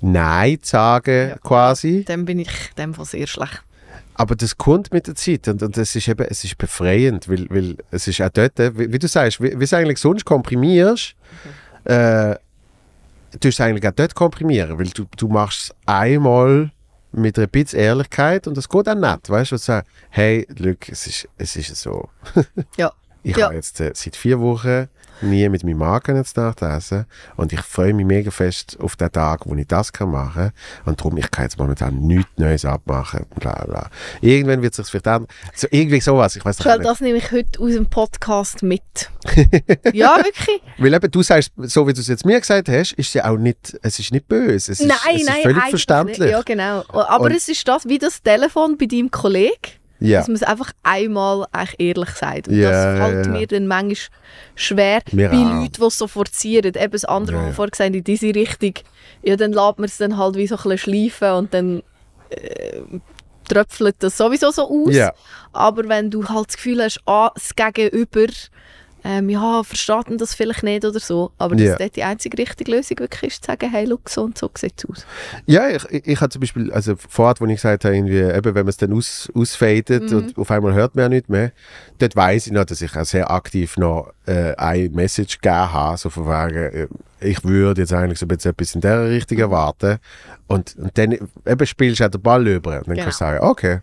Nein zu sagen ja. quasi. Dem bin ich dem sehr schlecht. Aber das kommt mit der Zeit und, und es ist eben, es ist befreiend, weil, weil es ist auch dort, wie, wie du sagst, wie, wie es eigentlich sonst komprimierst, mhm. äh, du es eigentlich auch dort komprimieren, weil du, du machst es einmal mit einer bisschen Ehrlichkeit und das geht auch nicht, weißt du, und sagst, hey, Luke, es ist, es ist so. ja. Ich ja. habe jetzt äh, seit vier Wochen nie mit meinem Magen zu nachtessen und ich freue mich mega fest auf den Tag, wo ich das kann machen kann und darum, ich kann jetzt momentan nichts Neues abmachen, bla bla. Irgendwann wird es sich vielleicht ändern, so, irgendwie sowas, ich weiß nicht. das nehme ich heute aus dem Podcast mit. ja, wirklich. Weil eben, du sagst, so wie du es jetzt mir gesagt hast, ist ja auch nicht, es ist nicht böse, es ist, nein, es ist nein, völlig verständlich. Nicht. Ja, genau. Aber und, es ist das, wie das Telefon bei deinem Kollegen, Yeah. Dass man es einfach einmal ehrlich sagt. Und yeah, das fällt yeah, mir dann manchmal schwer mir bei auch. Leuten, die es so forcieren. Eben das andere, ja, ja. vorher gesagt in diese Richtung. Ja, dann lässt man es dann halt wie so ein bisschen schleifen und dann äh, tröpfelt das sowieso so aus. Aber wenn du halt das Gefühl hast, ah, das Gegenüber ähm, ja, verstanden das vielleicht nicht oder so. Aber yeah. dass die einzige richtige Lösung wirklich ist, zu sagen, hey, look, so und so sieht es aus. Ja, ich, ich, ich habe zum Beispiel, also vorher, wo ich gesagt habe, irgendwie, eben, wenn man es dann aus, ausfadet mhm. und auf einmal hört man ja nicht mehr, dort weiss ich noch, dass ich auch sehr aktiv noch äh, eine Message gegeben habe, so von wegen, äh, ich würde jetzt eigentlich so ein bisschen etwas in dieser Richtung erwarten. Und, und dann eben spielst du auch den Ball über und dann genau. kannst du sagen, okay,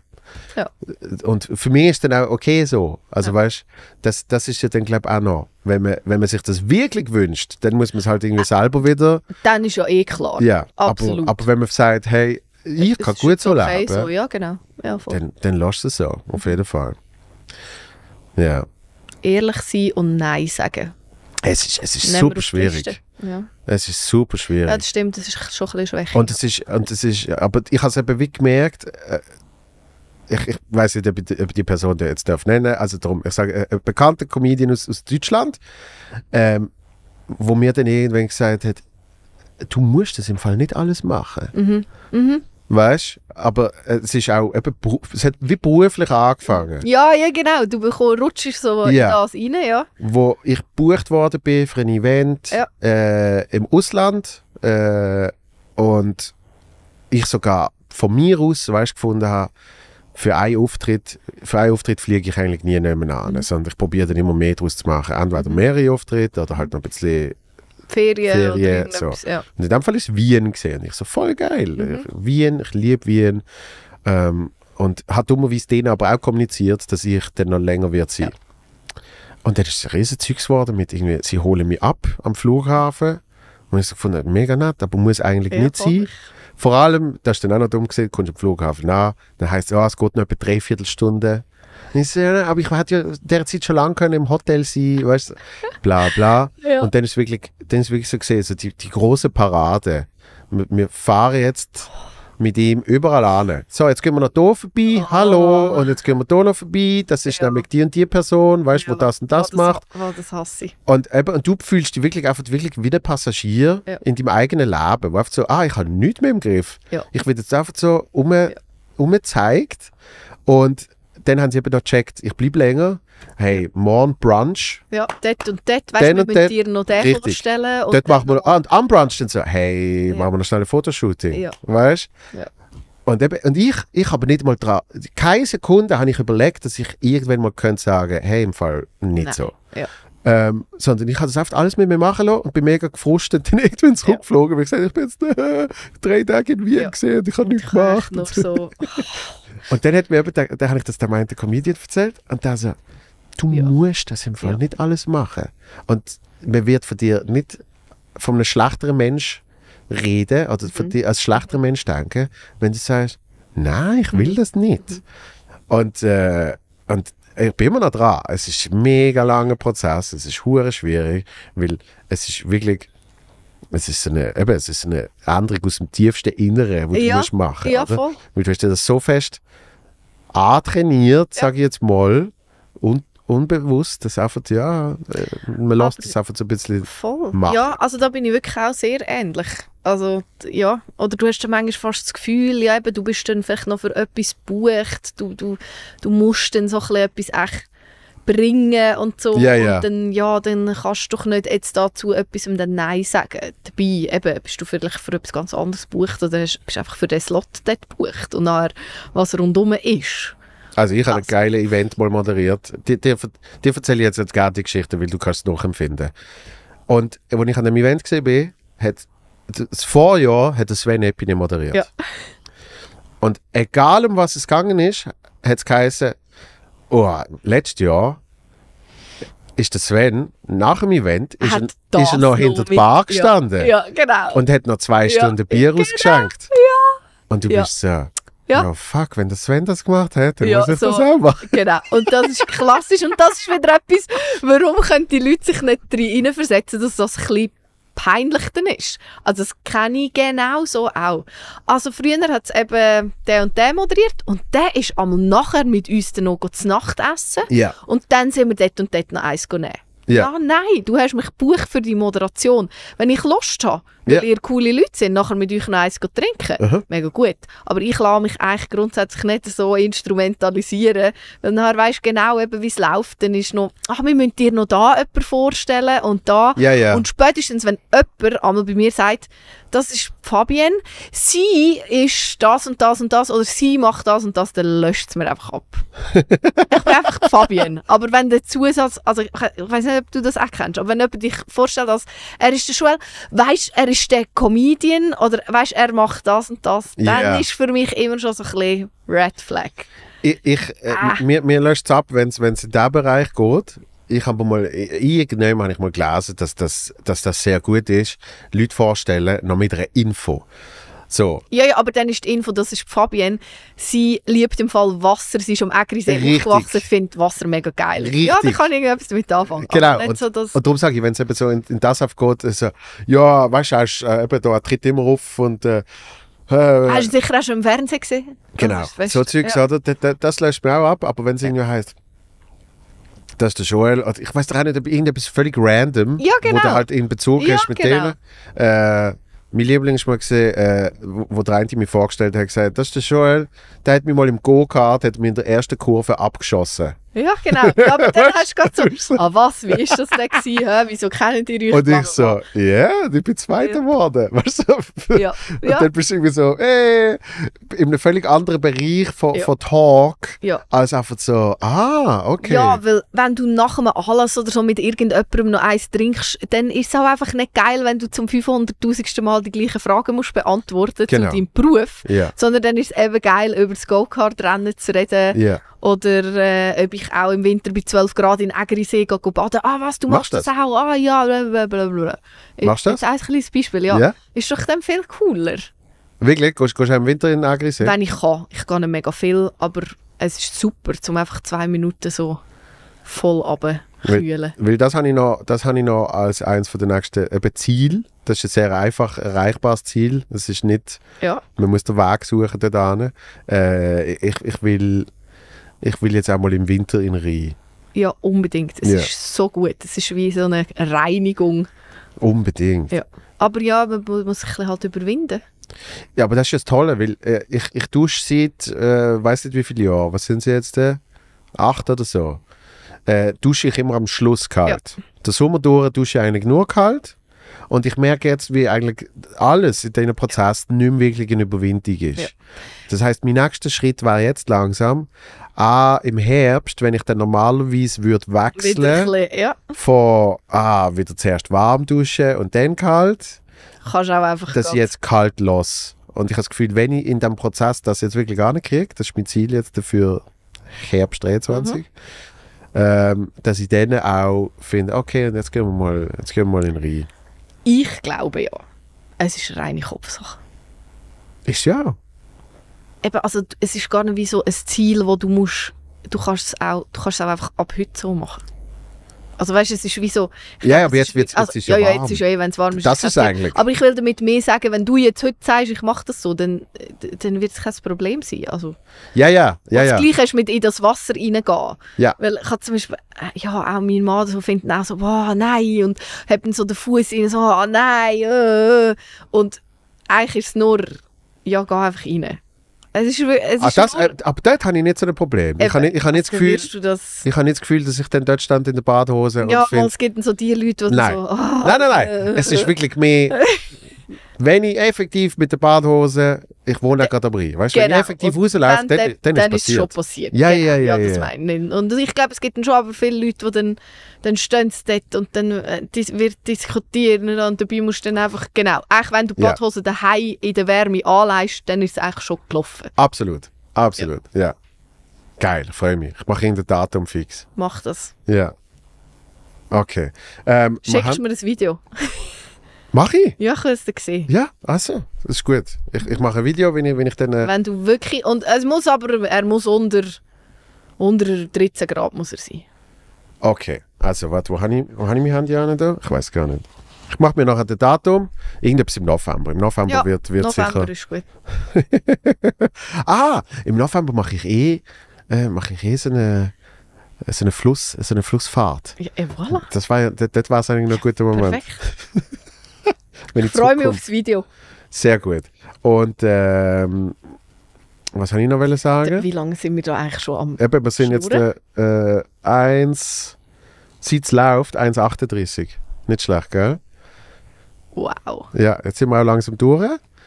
und für mich ist dann auch okay so. Also ja. weißt das, das ist ja dann, glaube ich, auch noch. Wenn man, wenn man sich das wirklich wünscht, dann muss man es halt irgendwie selber wieder. Dann ist ja eh klar. Ja, absolut. Aber, aber wenn man sagt, hey, ich kann gut so okay leben. So. Ja, genau. Ja, dann, dann lass es so, auf jeden Fall. Ja. Ehrlich sein und Nein sagen. Es ist, es ist super schwierig. Ja. Es ist super schwierig. Ja, das stimmt, das ist schon ein bisschen schwächer. Und es ist, und es ist aber ich habe es eben wie gemerkt, äh, ich, ich weiß nicht, ob ich, die Person die jetzt darf nennen also darum, ich sage, äh, ein bekannter Comedian aus, aus Deutschland, ähm, wo mir dann irgendwann gesagt hat, du musst das im Fall nicht alles machen. Mhm. Mhm. Weißt aber äh, es ist auch eben, es hat wie beruflich angefangen. Ja, ja, genau. Du bekommst, rutschst so ja. in das rein, ja. Wo ich gebucht worden bin für ein Event ja. äh, im Ausland äh, und ich sogar von mir aus, weißt gefunden habe, für einen Auftritt, für einen Auftritt fliege ich eigentlich nie nehmen mhm. sondern ich probiere dann immer mehr daraus zu machen. Entweder mhm. mehrere Auftritte oder halt noch ein bisschen Ferien, Ferien so. Ja. Und in dem Fall ist Wien gesehen. Ich so, voll geil. Mhm. Wien, ich liebe Wien. Ähm, und hat dummerweise denen aber auch kommuniziert, dass ich dann noch länger wird sein. Ja. Und dann ist es ein Riesenzeug geworden mit irgendwie, sie holen mich ab am Flughafen. Und ich so gefunden, mega nett, aber muss eigentlich ja, nicht sein. Ich. Vor allem, da hast du dann auch noch dumm gesehen, kommst du am Flughafen an, dann heisst es, ja, es geht noch etwa dreiviertel Stunde. Ich so, ja, aber ich hätte ja derzeit schon lange können im Hotel sein, weißt du? bla bla. Ja. Und dann ist wirklich, wirklich so gesehen, also die, die große Parade. Wir, wir fahren jetzt mit ihm überall an. So, jetzt gehen wir noch hier vorbei. Oh. Hallo. Und jetzt gehen wir hier noch vorbei. Das ist ja. nämlich die und die Person, weißt du, ja. wo das und das, oh, das macht. Oh, das hasse ich. Und, eben, und du fühlst dich wirklich einfach wirklich wie ein Passagier ja. in deinem eigenen Leben. Wo einfach so, ah, ich habe nichts mehr im Griff. Ich werde jetzt einfach so um, ja. umgezeigt. Und dann haben sie eben noch gecheckt, ich bleibe länger. Hey, morgen Brunch. Ja, dort und dort, weißt du, wir müssen dir noch den Richtig. vorstellen. Und dort machen wir, ah, und am Brunch dann so, hey, ja. machen wir noch schnell ein Fotoshooting. Ja. Weißt du? Ja. Und, und ich, ich habe nicht mal dran, keine Sekunde habe ich überlegt, dass ich irgendwann mal könnte sagen, hey, im Fall nicht Nein. so. Ja. Ähm, sondern ich habe das oft alles mit mir machen lassen und bin mega gefrustet dann irgendwann zurückgeflogen, ja. weil ich gesagt ich bin jetzt äh, drei Tage in Wien ja. gesehen und ich habe nichts gemacht. Noch so. Und dann hat mir eben, da, da habe ich das der meinte Comedian erzählt und der so, du ja. musst das im Fall ja. nicht alles machen. Und man wird von dir nicht, von einem schlechteren Mensch reden oder von mhm. dir als schlechteren Mensch denken, wenn du sagst, nein, ich will mhm. das nicht. Mhm. Und, äh, und ich bin immer noch dran. Es ist ein mega langer Prozess, es ist hure schwierig, weil es ist wirklich es ist eine, eben, es ist eine Änderung aus dem tiefsten Inneren, die ja. du musst machen ja, Weil du hast dir das so fest antrainiert, ja. sage ich jetzt mal, und unbewusst, dass einfach, ja, äh, man lässt das einfach so ein bisschen voll. machen. Ja, also da bin ich wirklich auch sehr ähnlich. Also, ja, oder du hast dann manchmal fast das Gefühl, ja, eben, du bist dann vielleicht noch für etwas gebucht, du, du, du musst dann so ein bisschen etwas echt bringen und so. Yeah, yeah. Und dann, ja, dann kannst du doch nicht jetzt dazu etwas um den Nein sagen. Dabei eben, bist du vielleicht für etwas ganz anderes gebucht oder bist du einfach für den Slot dort gebucht und nachher, was rundum ist. Also ich habe also. ein geiles Event mal moderiert. Dir, erzähle ich jetzt gerne die Geschichte, weil du kannst es nachempfinden. Und als ich an dem Event war, hat das Vorjahr hat Sven Epine moderiert. Ja. Und egal um was es gegangen ist, hat es geheißen, oh, letztes Jahr ist der Sven nach dem Event ist er, ist er, noch hinter der Bar gestanden ja, ja, genau. und hat noch zwei ja, Stunden Bier genau. ausgeschenkt. Und du bist so. Ja. No, fuck, wenn der Sven das gemacht hätte, dann ja, muss ich so, das auch machen. Genau, und das ist klassisch und das ist wieder etwas, warum können die Leute sich nicht reinversetzen, dass das ein peinlich dann ist. Also das kenne ich genau so auch. Also früher hat es eben der und der moderiert und der ist einmal nachher mit uns dann noch zu Nacht essen yeah. und dann sind wir dort und dort noch eins nehmen. Ja. ja, nein, du hast mich gebucht für die Moderation. Wenn ich Lust habe, weil ihr coole Leute sind, nachher mit euch noch eins trinken. Aha. Mega gut. Aber ich lasse mich eigentlich grundsätzlich nicht so instrumentalisieren, weil nachher weisst genau, wie es läuft. Dann ist noch, ach, wir müssen dir noch da jemanden vorstellen und da. Ja, ja. Und spätestens, wenn jemand einmal bei mir sagt, das ist Fabienne, sie ist das und das und das oder sie macht das und das, dann löscht es mir einfach ab. ich bin einfach Fabienne. Aber wenn der Zusatz, also ich, ich weiß nicht, ob du das auch kennst, aber wenn jemand dich vorstellt, dass er ist der Schule, weißt er ist ist der Comedian oder weißt, er macht das und das, yeah. dann ist für mich immer schon so ein bisschen Red Flag. Ich, ich äh, ah. mir, mir löscht es ab, wenn es in diesen Bereich geht. Ich habe mal, irgendwann habe ich mal gelesen, dass das, dass das sehr gut ist, Leute vorstellen, noch mit einer Info. So. Ja, ja, aber dann ist die Info, das ist Fabienne, sie liebt im Fall Wasser, sie ist am Ägrisee aufgewachsen, findet Wasser mega geil. Richtig. Ja, da kann ich irgendetwas damit anfangen. Genau, und, so, und, darum sage ich, wenn es eben so in, in das aufgeht, so, also, ja, weißt du, äh, eben, da tritt immer auf und... Äh, hast äh, du sicher auch schon im Fernsehen gesehen? Genau, so Zeugs, ja. oder? Das, das löscht mir auch ab, aber wenn es irgendwie heißt, das ist der Joel, ich weiß doch auch nicht, ob irgendetwas völlig random, ja, genau. wo du genau. halt in Bezug ja, hast mit genau. denen. Äh, mein Liebling war, äh, wo, wo der eine mich vorgestellt hat, gesagt, das ist der Joel, der hat mich mal im Go-Kart, hat mich in der ersten Kurve abgeschossen. Ja, genau. Ja, aber dann hast du gerade so, ah was, wie ist das denn gewesen? Hä? Wieso kennen die euch? Und ich so, ja, yeah, ich bin Zweiter geworden. Ja. Weißt du? Ja. Und ja. dann bist du irgendwie so, ey, äh, in einem völlig anderen Bereich von, ja. von Talk, ja. als einfach so, ah, okay. Ja, weil wenn du nach einem Anlass oder so mit irgendjemandem noch eins trinkst, dann ist es auch einfach nicht geil, wenn du zum 500'000. Mal die gleichen Fragen musst beantworten genau. zu deinem Beruf, sondern dann ist es eben geil, über das Go-Kart-Rennen zu reden oder äh, ob ich ich auch im Winter bei 12 Grad in Ägerisee baden. Ah, was, du machst, machst das? das? auch? Ah, ja, blablabla. Machst du das? ein kleines Beispiel, ja. Yeah. Ist doch dann viel cooler. Wirklich? Gehst, gehst du im Winter in Ägerisee? Wenn ich kann. Ich gehe nicht mega viel, aber es ist super, um einfach zwei Minuten so voll runterzukühlen. Weil, weil das habe ich, noch, das habe ich noch als eines der nächsten eben Ziel. Das ist ein sehr einfach erreichbares Ziel. Das ist nicht, ja. man muss den Weg suchen dort Äh, ich, ich will ich will jetzt auch mal im Winter in Rhein. Ja, unbedingt. Es ja. ist so gut. Es ist wie so eine Reinigung. Unbedingt. Ja. Aber ja, man muss sich halt überwinden. Ja, aber das ist das Tolle, weil äh, ich, ich dusche seit, äh, weiß nicht wie viele Jahre, was sind sie jetzt, äh? acht oder so, äh, dusche ich immer am Schluss kalt. Ja. Der Sommer durch dusche ich eigentlich nur kalt und ich merke jetzt, wie eigentlich alles in diesem Prozess ja. nicht mehr wirklich eine Überwindung ist. Ja. Das heißt, mein nächster Schritt war jetzt langsam, ah, im Herbst, wenn ich dann normalerweise würde wechseln würde, ja. von ah, wieder zuerst warm duschen und dann kalt, Kannst auch einfach dass ich jetzt kalt los. Und ich habe das Gefühl, wenn ich in diesem Prozess das jetzt wirklich gar nicht kriege, das ist mein Ziel jetzt dafür Herbst 23, mhm. ähm, dass ich dann auch finde, okay, und jetzt gehen wir mal, jetzt gehen wir mal in Rhein. Ich glaube ja. Es ist reine Kopfsache. Ist ja eben, also es ist gar nicht wie so ein Ziel, wo du musst, du kannst es auch, du kannst es auch einfach ab heute so machen. Also weißt, du, es ist wie so. Ja, glaub, aber jetzt wird es also, ja, ja, ja, jetzt ist ja eh, wenn es warm ist. Das ist eigentlich. Aber ich will damit mehr sagen, wenn du jetzt heute sagst, ich mache das so, dann, dann wird es kein Problem sein. Also, ja, ja, ja, ja. Das Gleiche ist mit in das Wasser reingehen. Ja. Weil ich habe zum Beispiel, äh, ja, auch mein Mann so findet auch so, wow, oh, nein, und hat dann so den Fuß rein, so, oh, nein, äh, äh, äh. und eigentlich ist es nur, ja, geh einfach rein. Es ist, es ah, das, äh, aber dort habe ich nicht so ein Problem. ich habe nicht, ich nicht, das also Gefühl, das? Ich nicht das Gefühl, dass ich dann dort stand in der Badhose. Ja, und find, es gibt so die Leute, die nein. so. Oh, nein, nein, nein. Äh, es ist wirklich mehr. Wenn ich effektiv mit der Badhose, ich wohne ja gerade am Rhein, weißt du, genau. wenn ich genau. effektiv rauslaufe, dann, dann, dann, dann, ist es schon passiert. Ja, genau. ja, ja, ja, das meine ich. Und ich glaube, es gibt dann schon aber viele Leute, die dann, dann stehen dort und dann äh, wird diskutieren und dabei musst du dann einfach, genau, auch wenn du die Badhose ja. daheim in der Wärme anleihst, dann ist es eigentlich schon gelaufen. Absolut, absolut, ja. ja. Geil, freue mich. Ich mache in der Datum fix. Mach das. Ja. Okay. Ähm, Schickst du mir das Video? Mache ich? Ja, ich war es. Ja, also, das ist gut. Ich, ich mache ein Video, wenn ich, wenn ich dann... Äh wenn du wirklich... Und es muss aber... Er muss unter... Unter 13 Grad muss er sein. Okay. Also, warte, wo habe ich, wo ich meine Handy an? Ich weiß gar nicht. Ich mache mir nachher das Datum. Irgendetwas im November. Im November ja, wird, wird November sicher... ist gut. ah, im November mache ich eh... Äh, mache ich eh so eine so eine, Fluss, so eine Flussfahrt. Ja, eh, voilà. Das war, das, das war eigentlich ein guter Moment. Perfekt. Wenn ich freue mich aufs Video. Sehr gut. Und ähm, was habe ich noch sagen? Wie lange sind wir da eigentlich schon am Eben, wir sind Schnurren? jetzt äh, 1, seit es läuft, 1,38. Nicht schlecht, gell? Wow. Ja, jetzt sind wir auch langsam durch,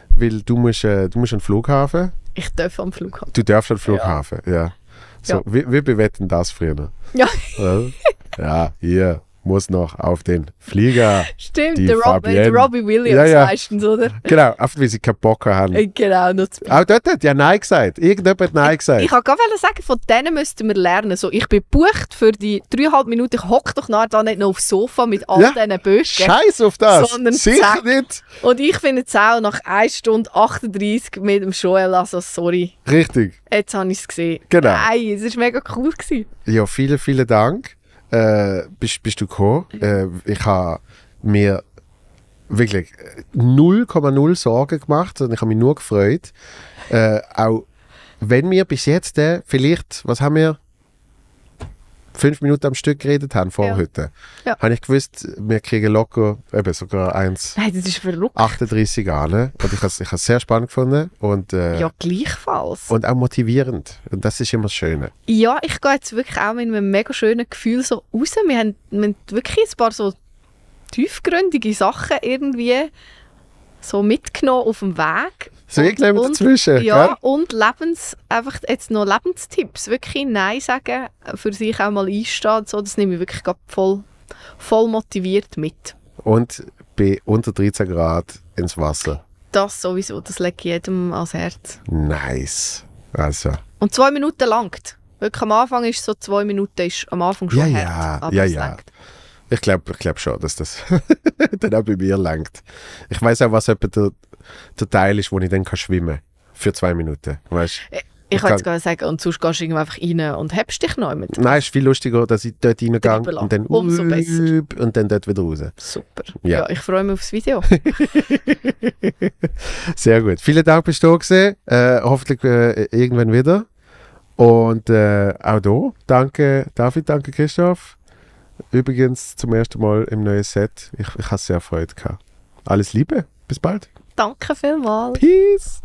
weil du musst, äh, du musst an Flughafen. Ich darf am Flughafen. Du darfst am Flughafen, ja. ja. So, ja. Wir, wir bewetten das früher. Ja. ja, hier muss noch auf den Flieger. Stimmt, der, Rob, der, Robbie Williams ja, ja. meistens, oder? Genau, oft, wie sie keinen Bock haben. Äh, genau. Noch Auch dort hat ja Nein gesagt. Irgendjemand hat Nein gesagt. Ich, ich wollte sagen, von denen müssten wir lernen. So, ich bin bucht für die dreieinhalb Minuten. Ich hocke doch nachher da nicht noch aufs Sofa mit all ja. diesen Böschen. Scheiß auf das. Sondern Sicher zack. nicht. Und ich finde es auch nach 1 Stunde 38 mit dem Joel, also sorry. Richtig. Jetzt habe ich es gesehen. Genau. Nein, es war mega cool. Gewesen. Ja, vielen, vielen Dank äh, bist, bist du gekommen. Mhm. Äh, ich habe mir wirklich 0,0 äh, Sorgen gemacht und ich habe mich nur gefreut. Äh, auch wenn wir bis jetzt, äh, vielleicht, was haben wir? fünf Minuten am Stück geredet haben vor ja. heute, ja. habe ich gewusst, wir kriegen locker eben sogar eins. Nein, das ist verrückt. 38 an. Und ich habe es sehr spannend gefunden. Und, äh, ja, gleichfalls. Und auch motivierend. Und das ist immer das Schöne. Ja, ich gehe jetzt wirklich auch mit einem mega schönen Gefühl so raus. Wir haben, wir haben wirklich ein paar so tiefgründige Sachen irgendwie so mitgenommen auf dem Weg. So ich glaube dazwischen. Ja, gell? und Lebens, einfach jetzt noch Lebenstipps. Wirklich Nein sagen, für sich auch mal einstehen. So, das nehme ich wirklich voll, voll motiviert mit. Und bei unter 13 Grad ins Wasser. Das sowieso, das legt jedem ans Herz. Nice. Also. Und zwei Minuten langt. Wirklich am Anfang ist so zwei Minuten ist am Anfang schon ja, hart, ja, aber ja, ja. Ich glaube ich glaub schon, dass das dann auch bei mir langt. Ich weiß auch, was jemand der Teil ist, wo ich dann kann schwimmen kann. Für zwei Minuten. Weißt? Äh, ich wollte jetzt gar sagen, und sonst gehst du einfach rein und hebst dich noch mit. Nein, es ist viel lustiger, dass ich dort reingehe und dann Umso besser. und dann dort wieder raus. Super. Ja, ja ich freue mich aufs Video. Sehr gut. Vielen Dank, bist du da äh, Hoffentlich äh, irgendwann wieder. Und äh, auch da, danke David, danke Christoph. Übrigens zum ersten Mal im neuen Set. Ich, ich habe sehr Freude gehabt. Alles Liebe, bis bald. Até café mole. Peace.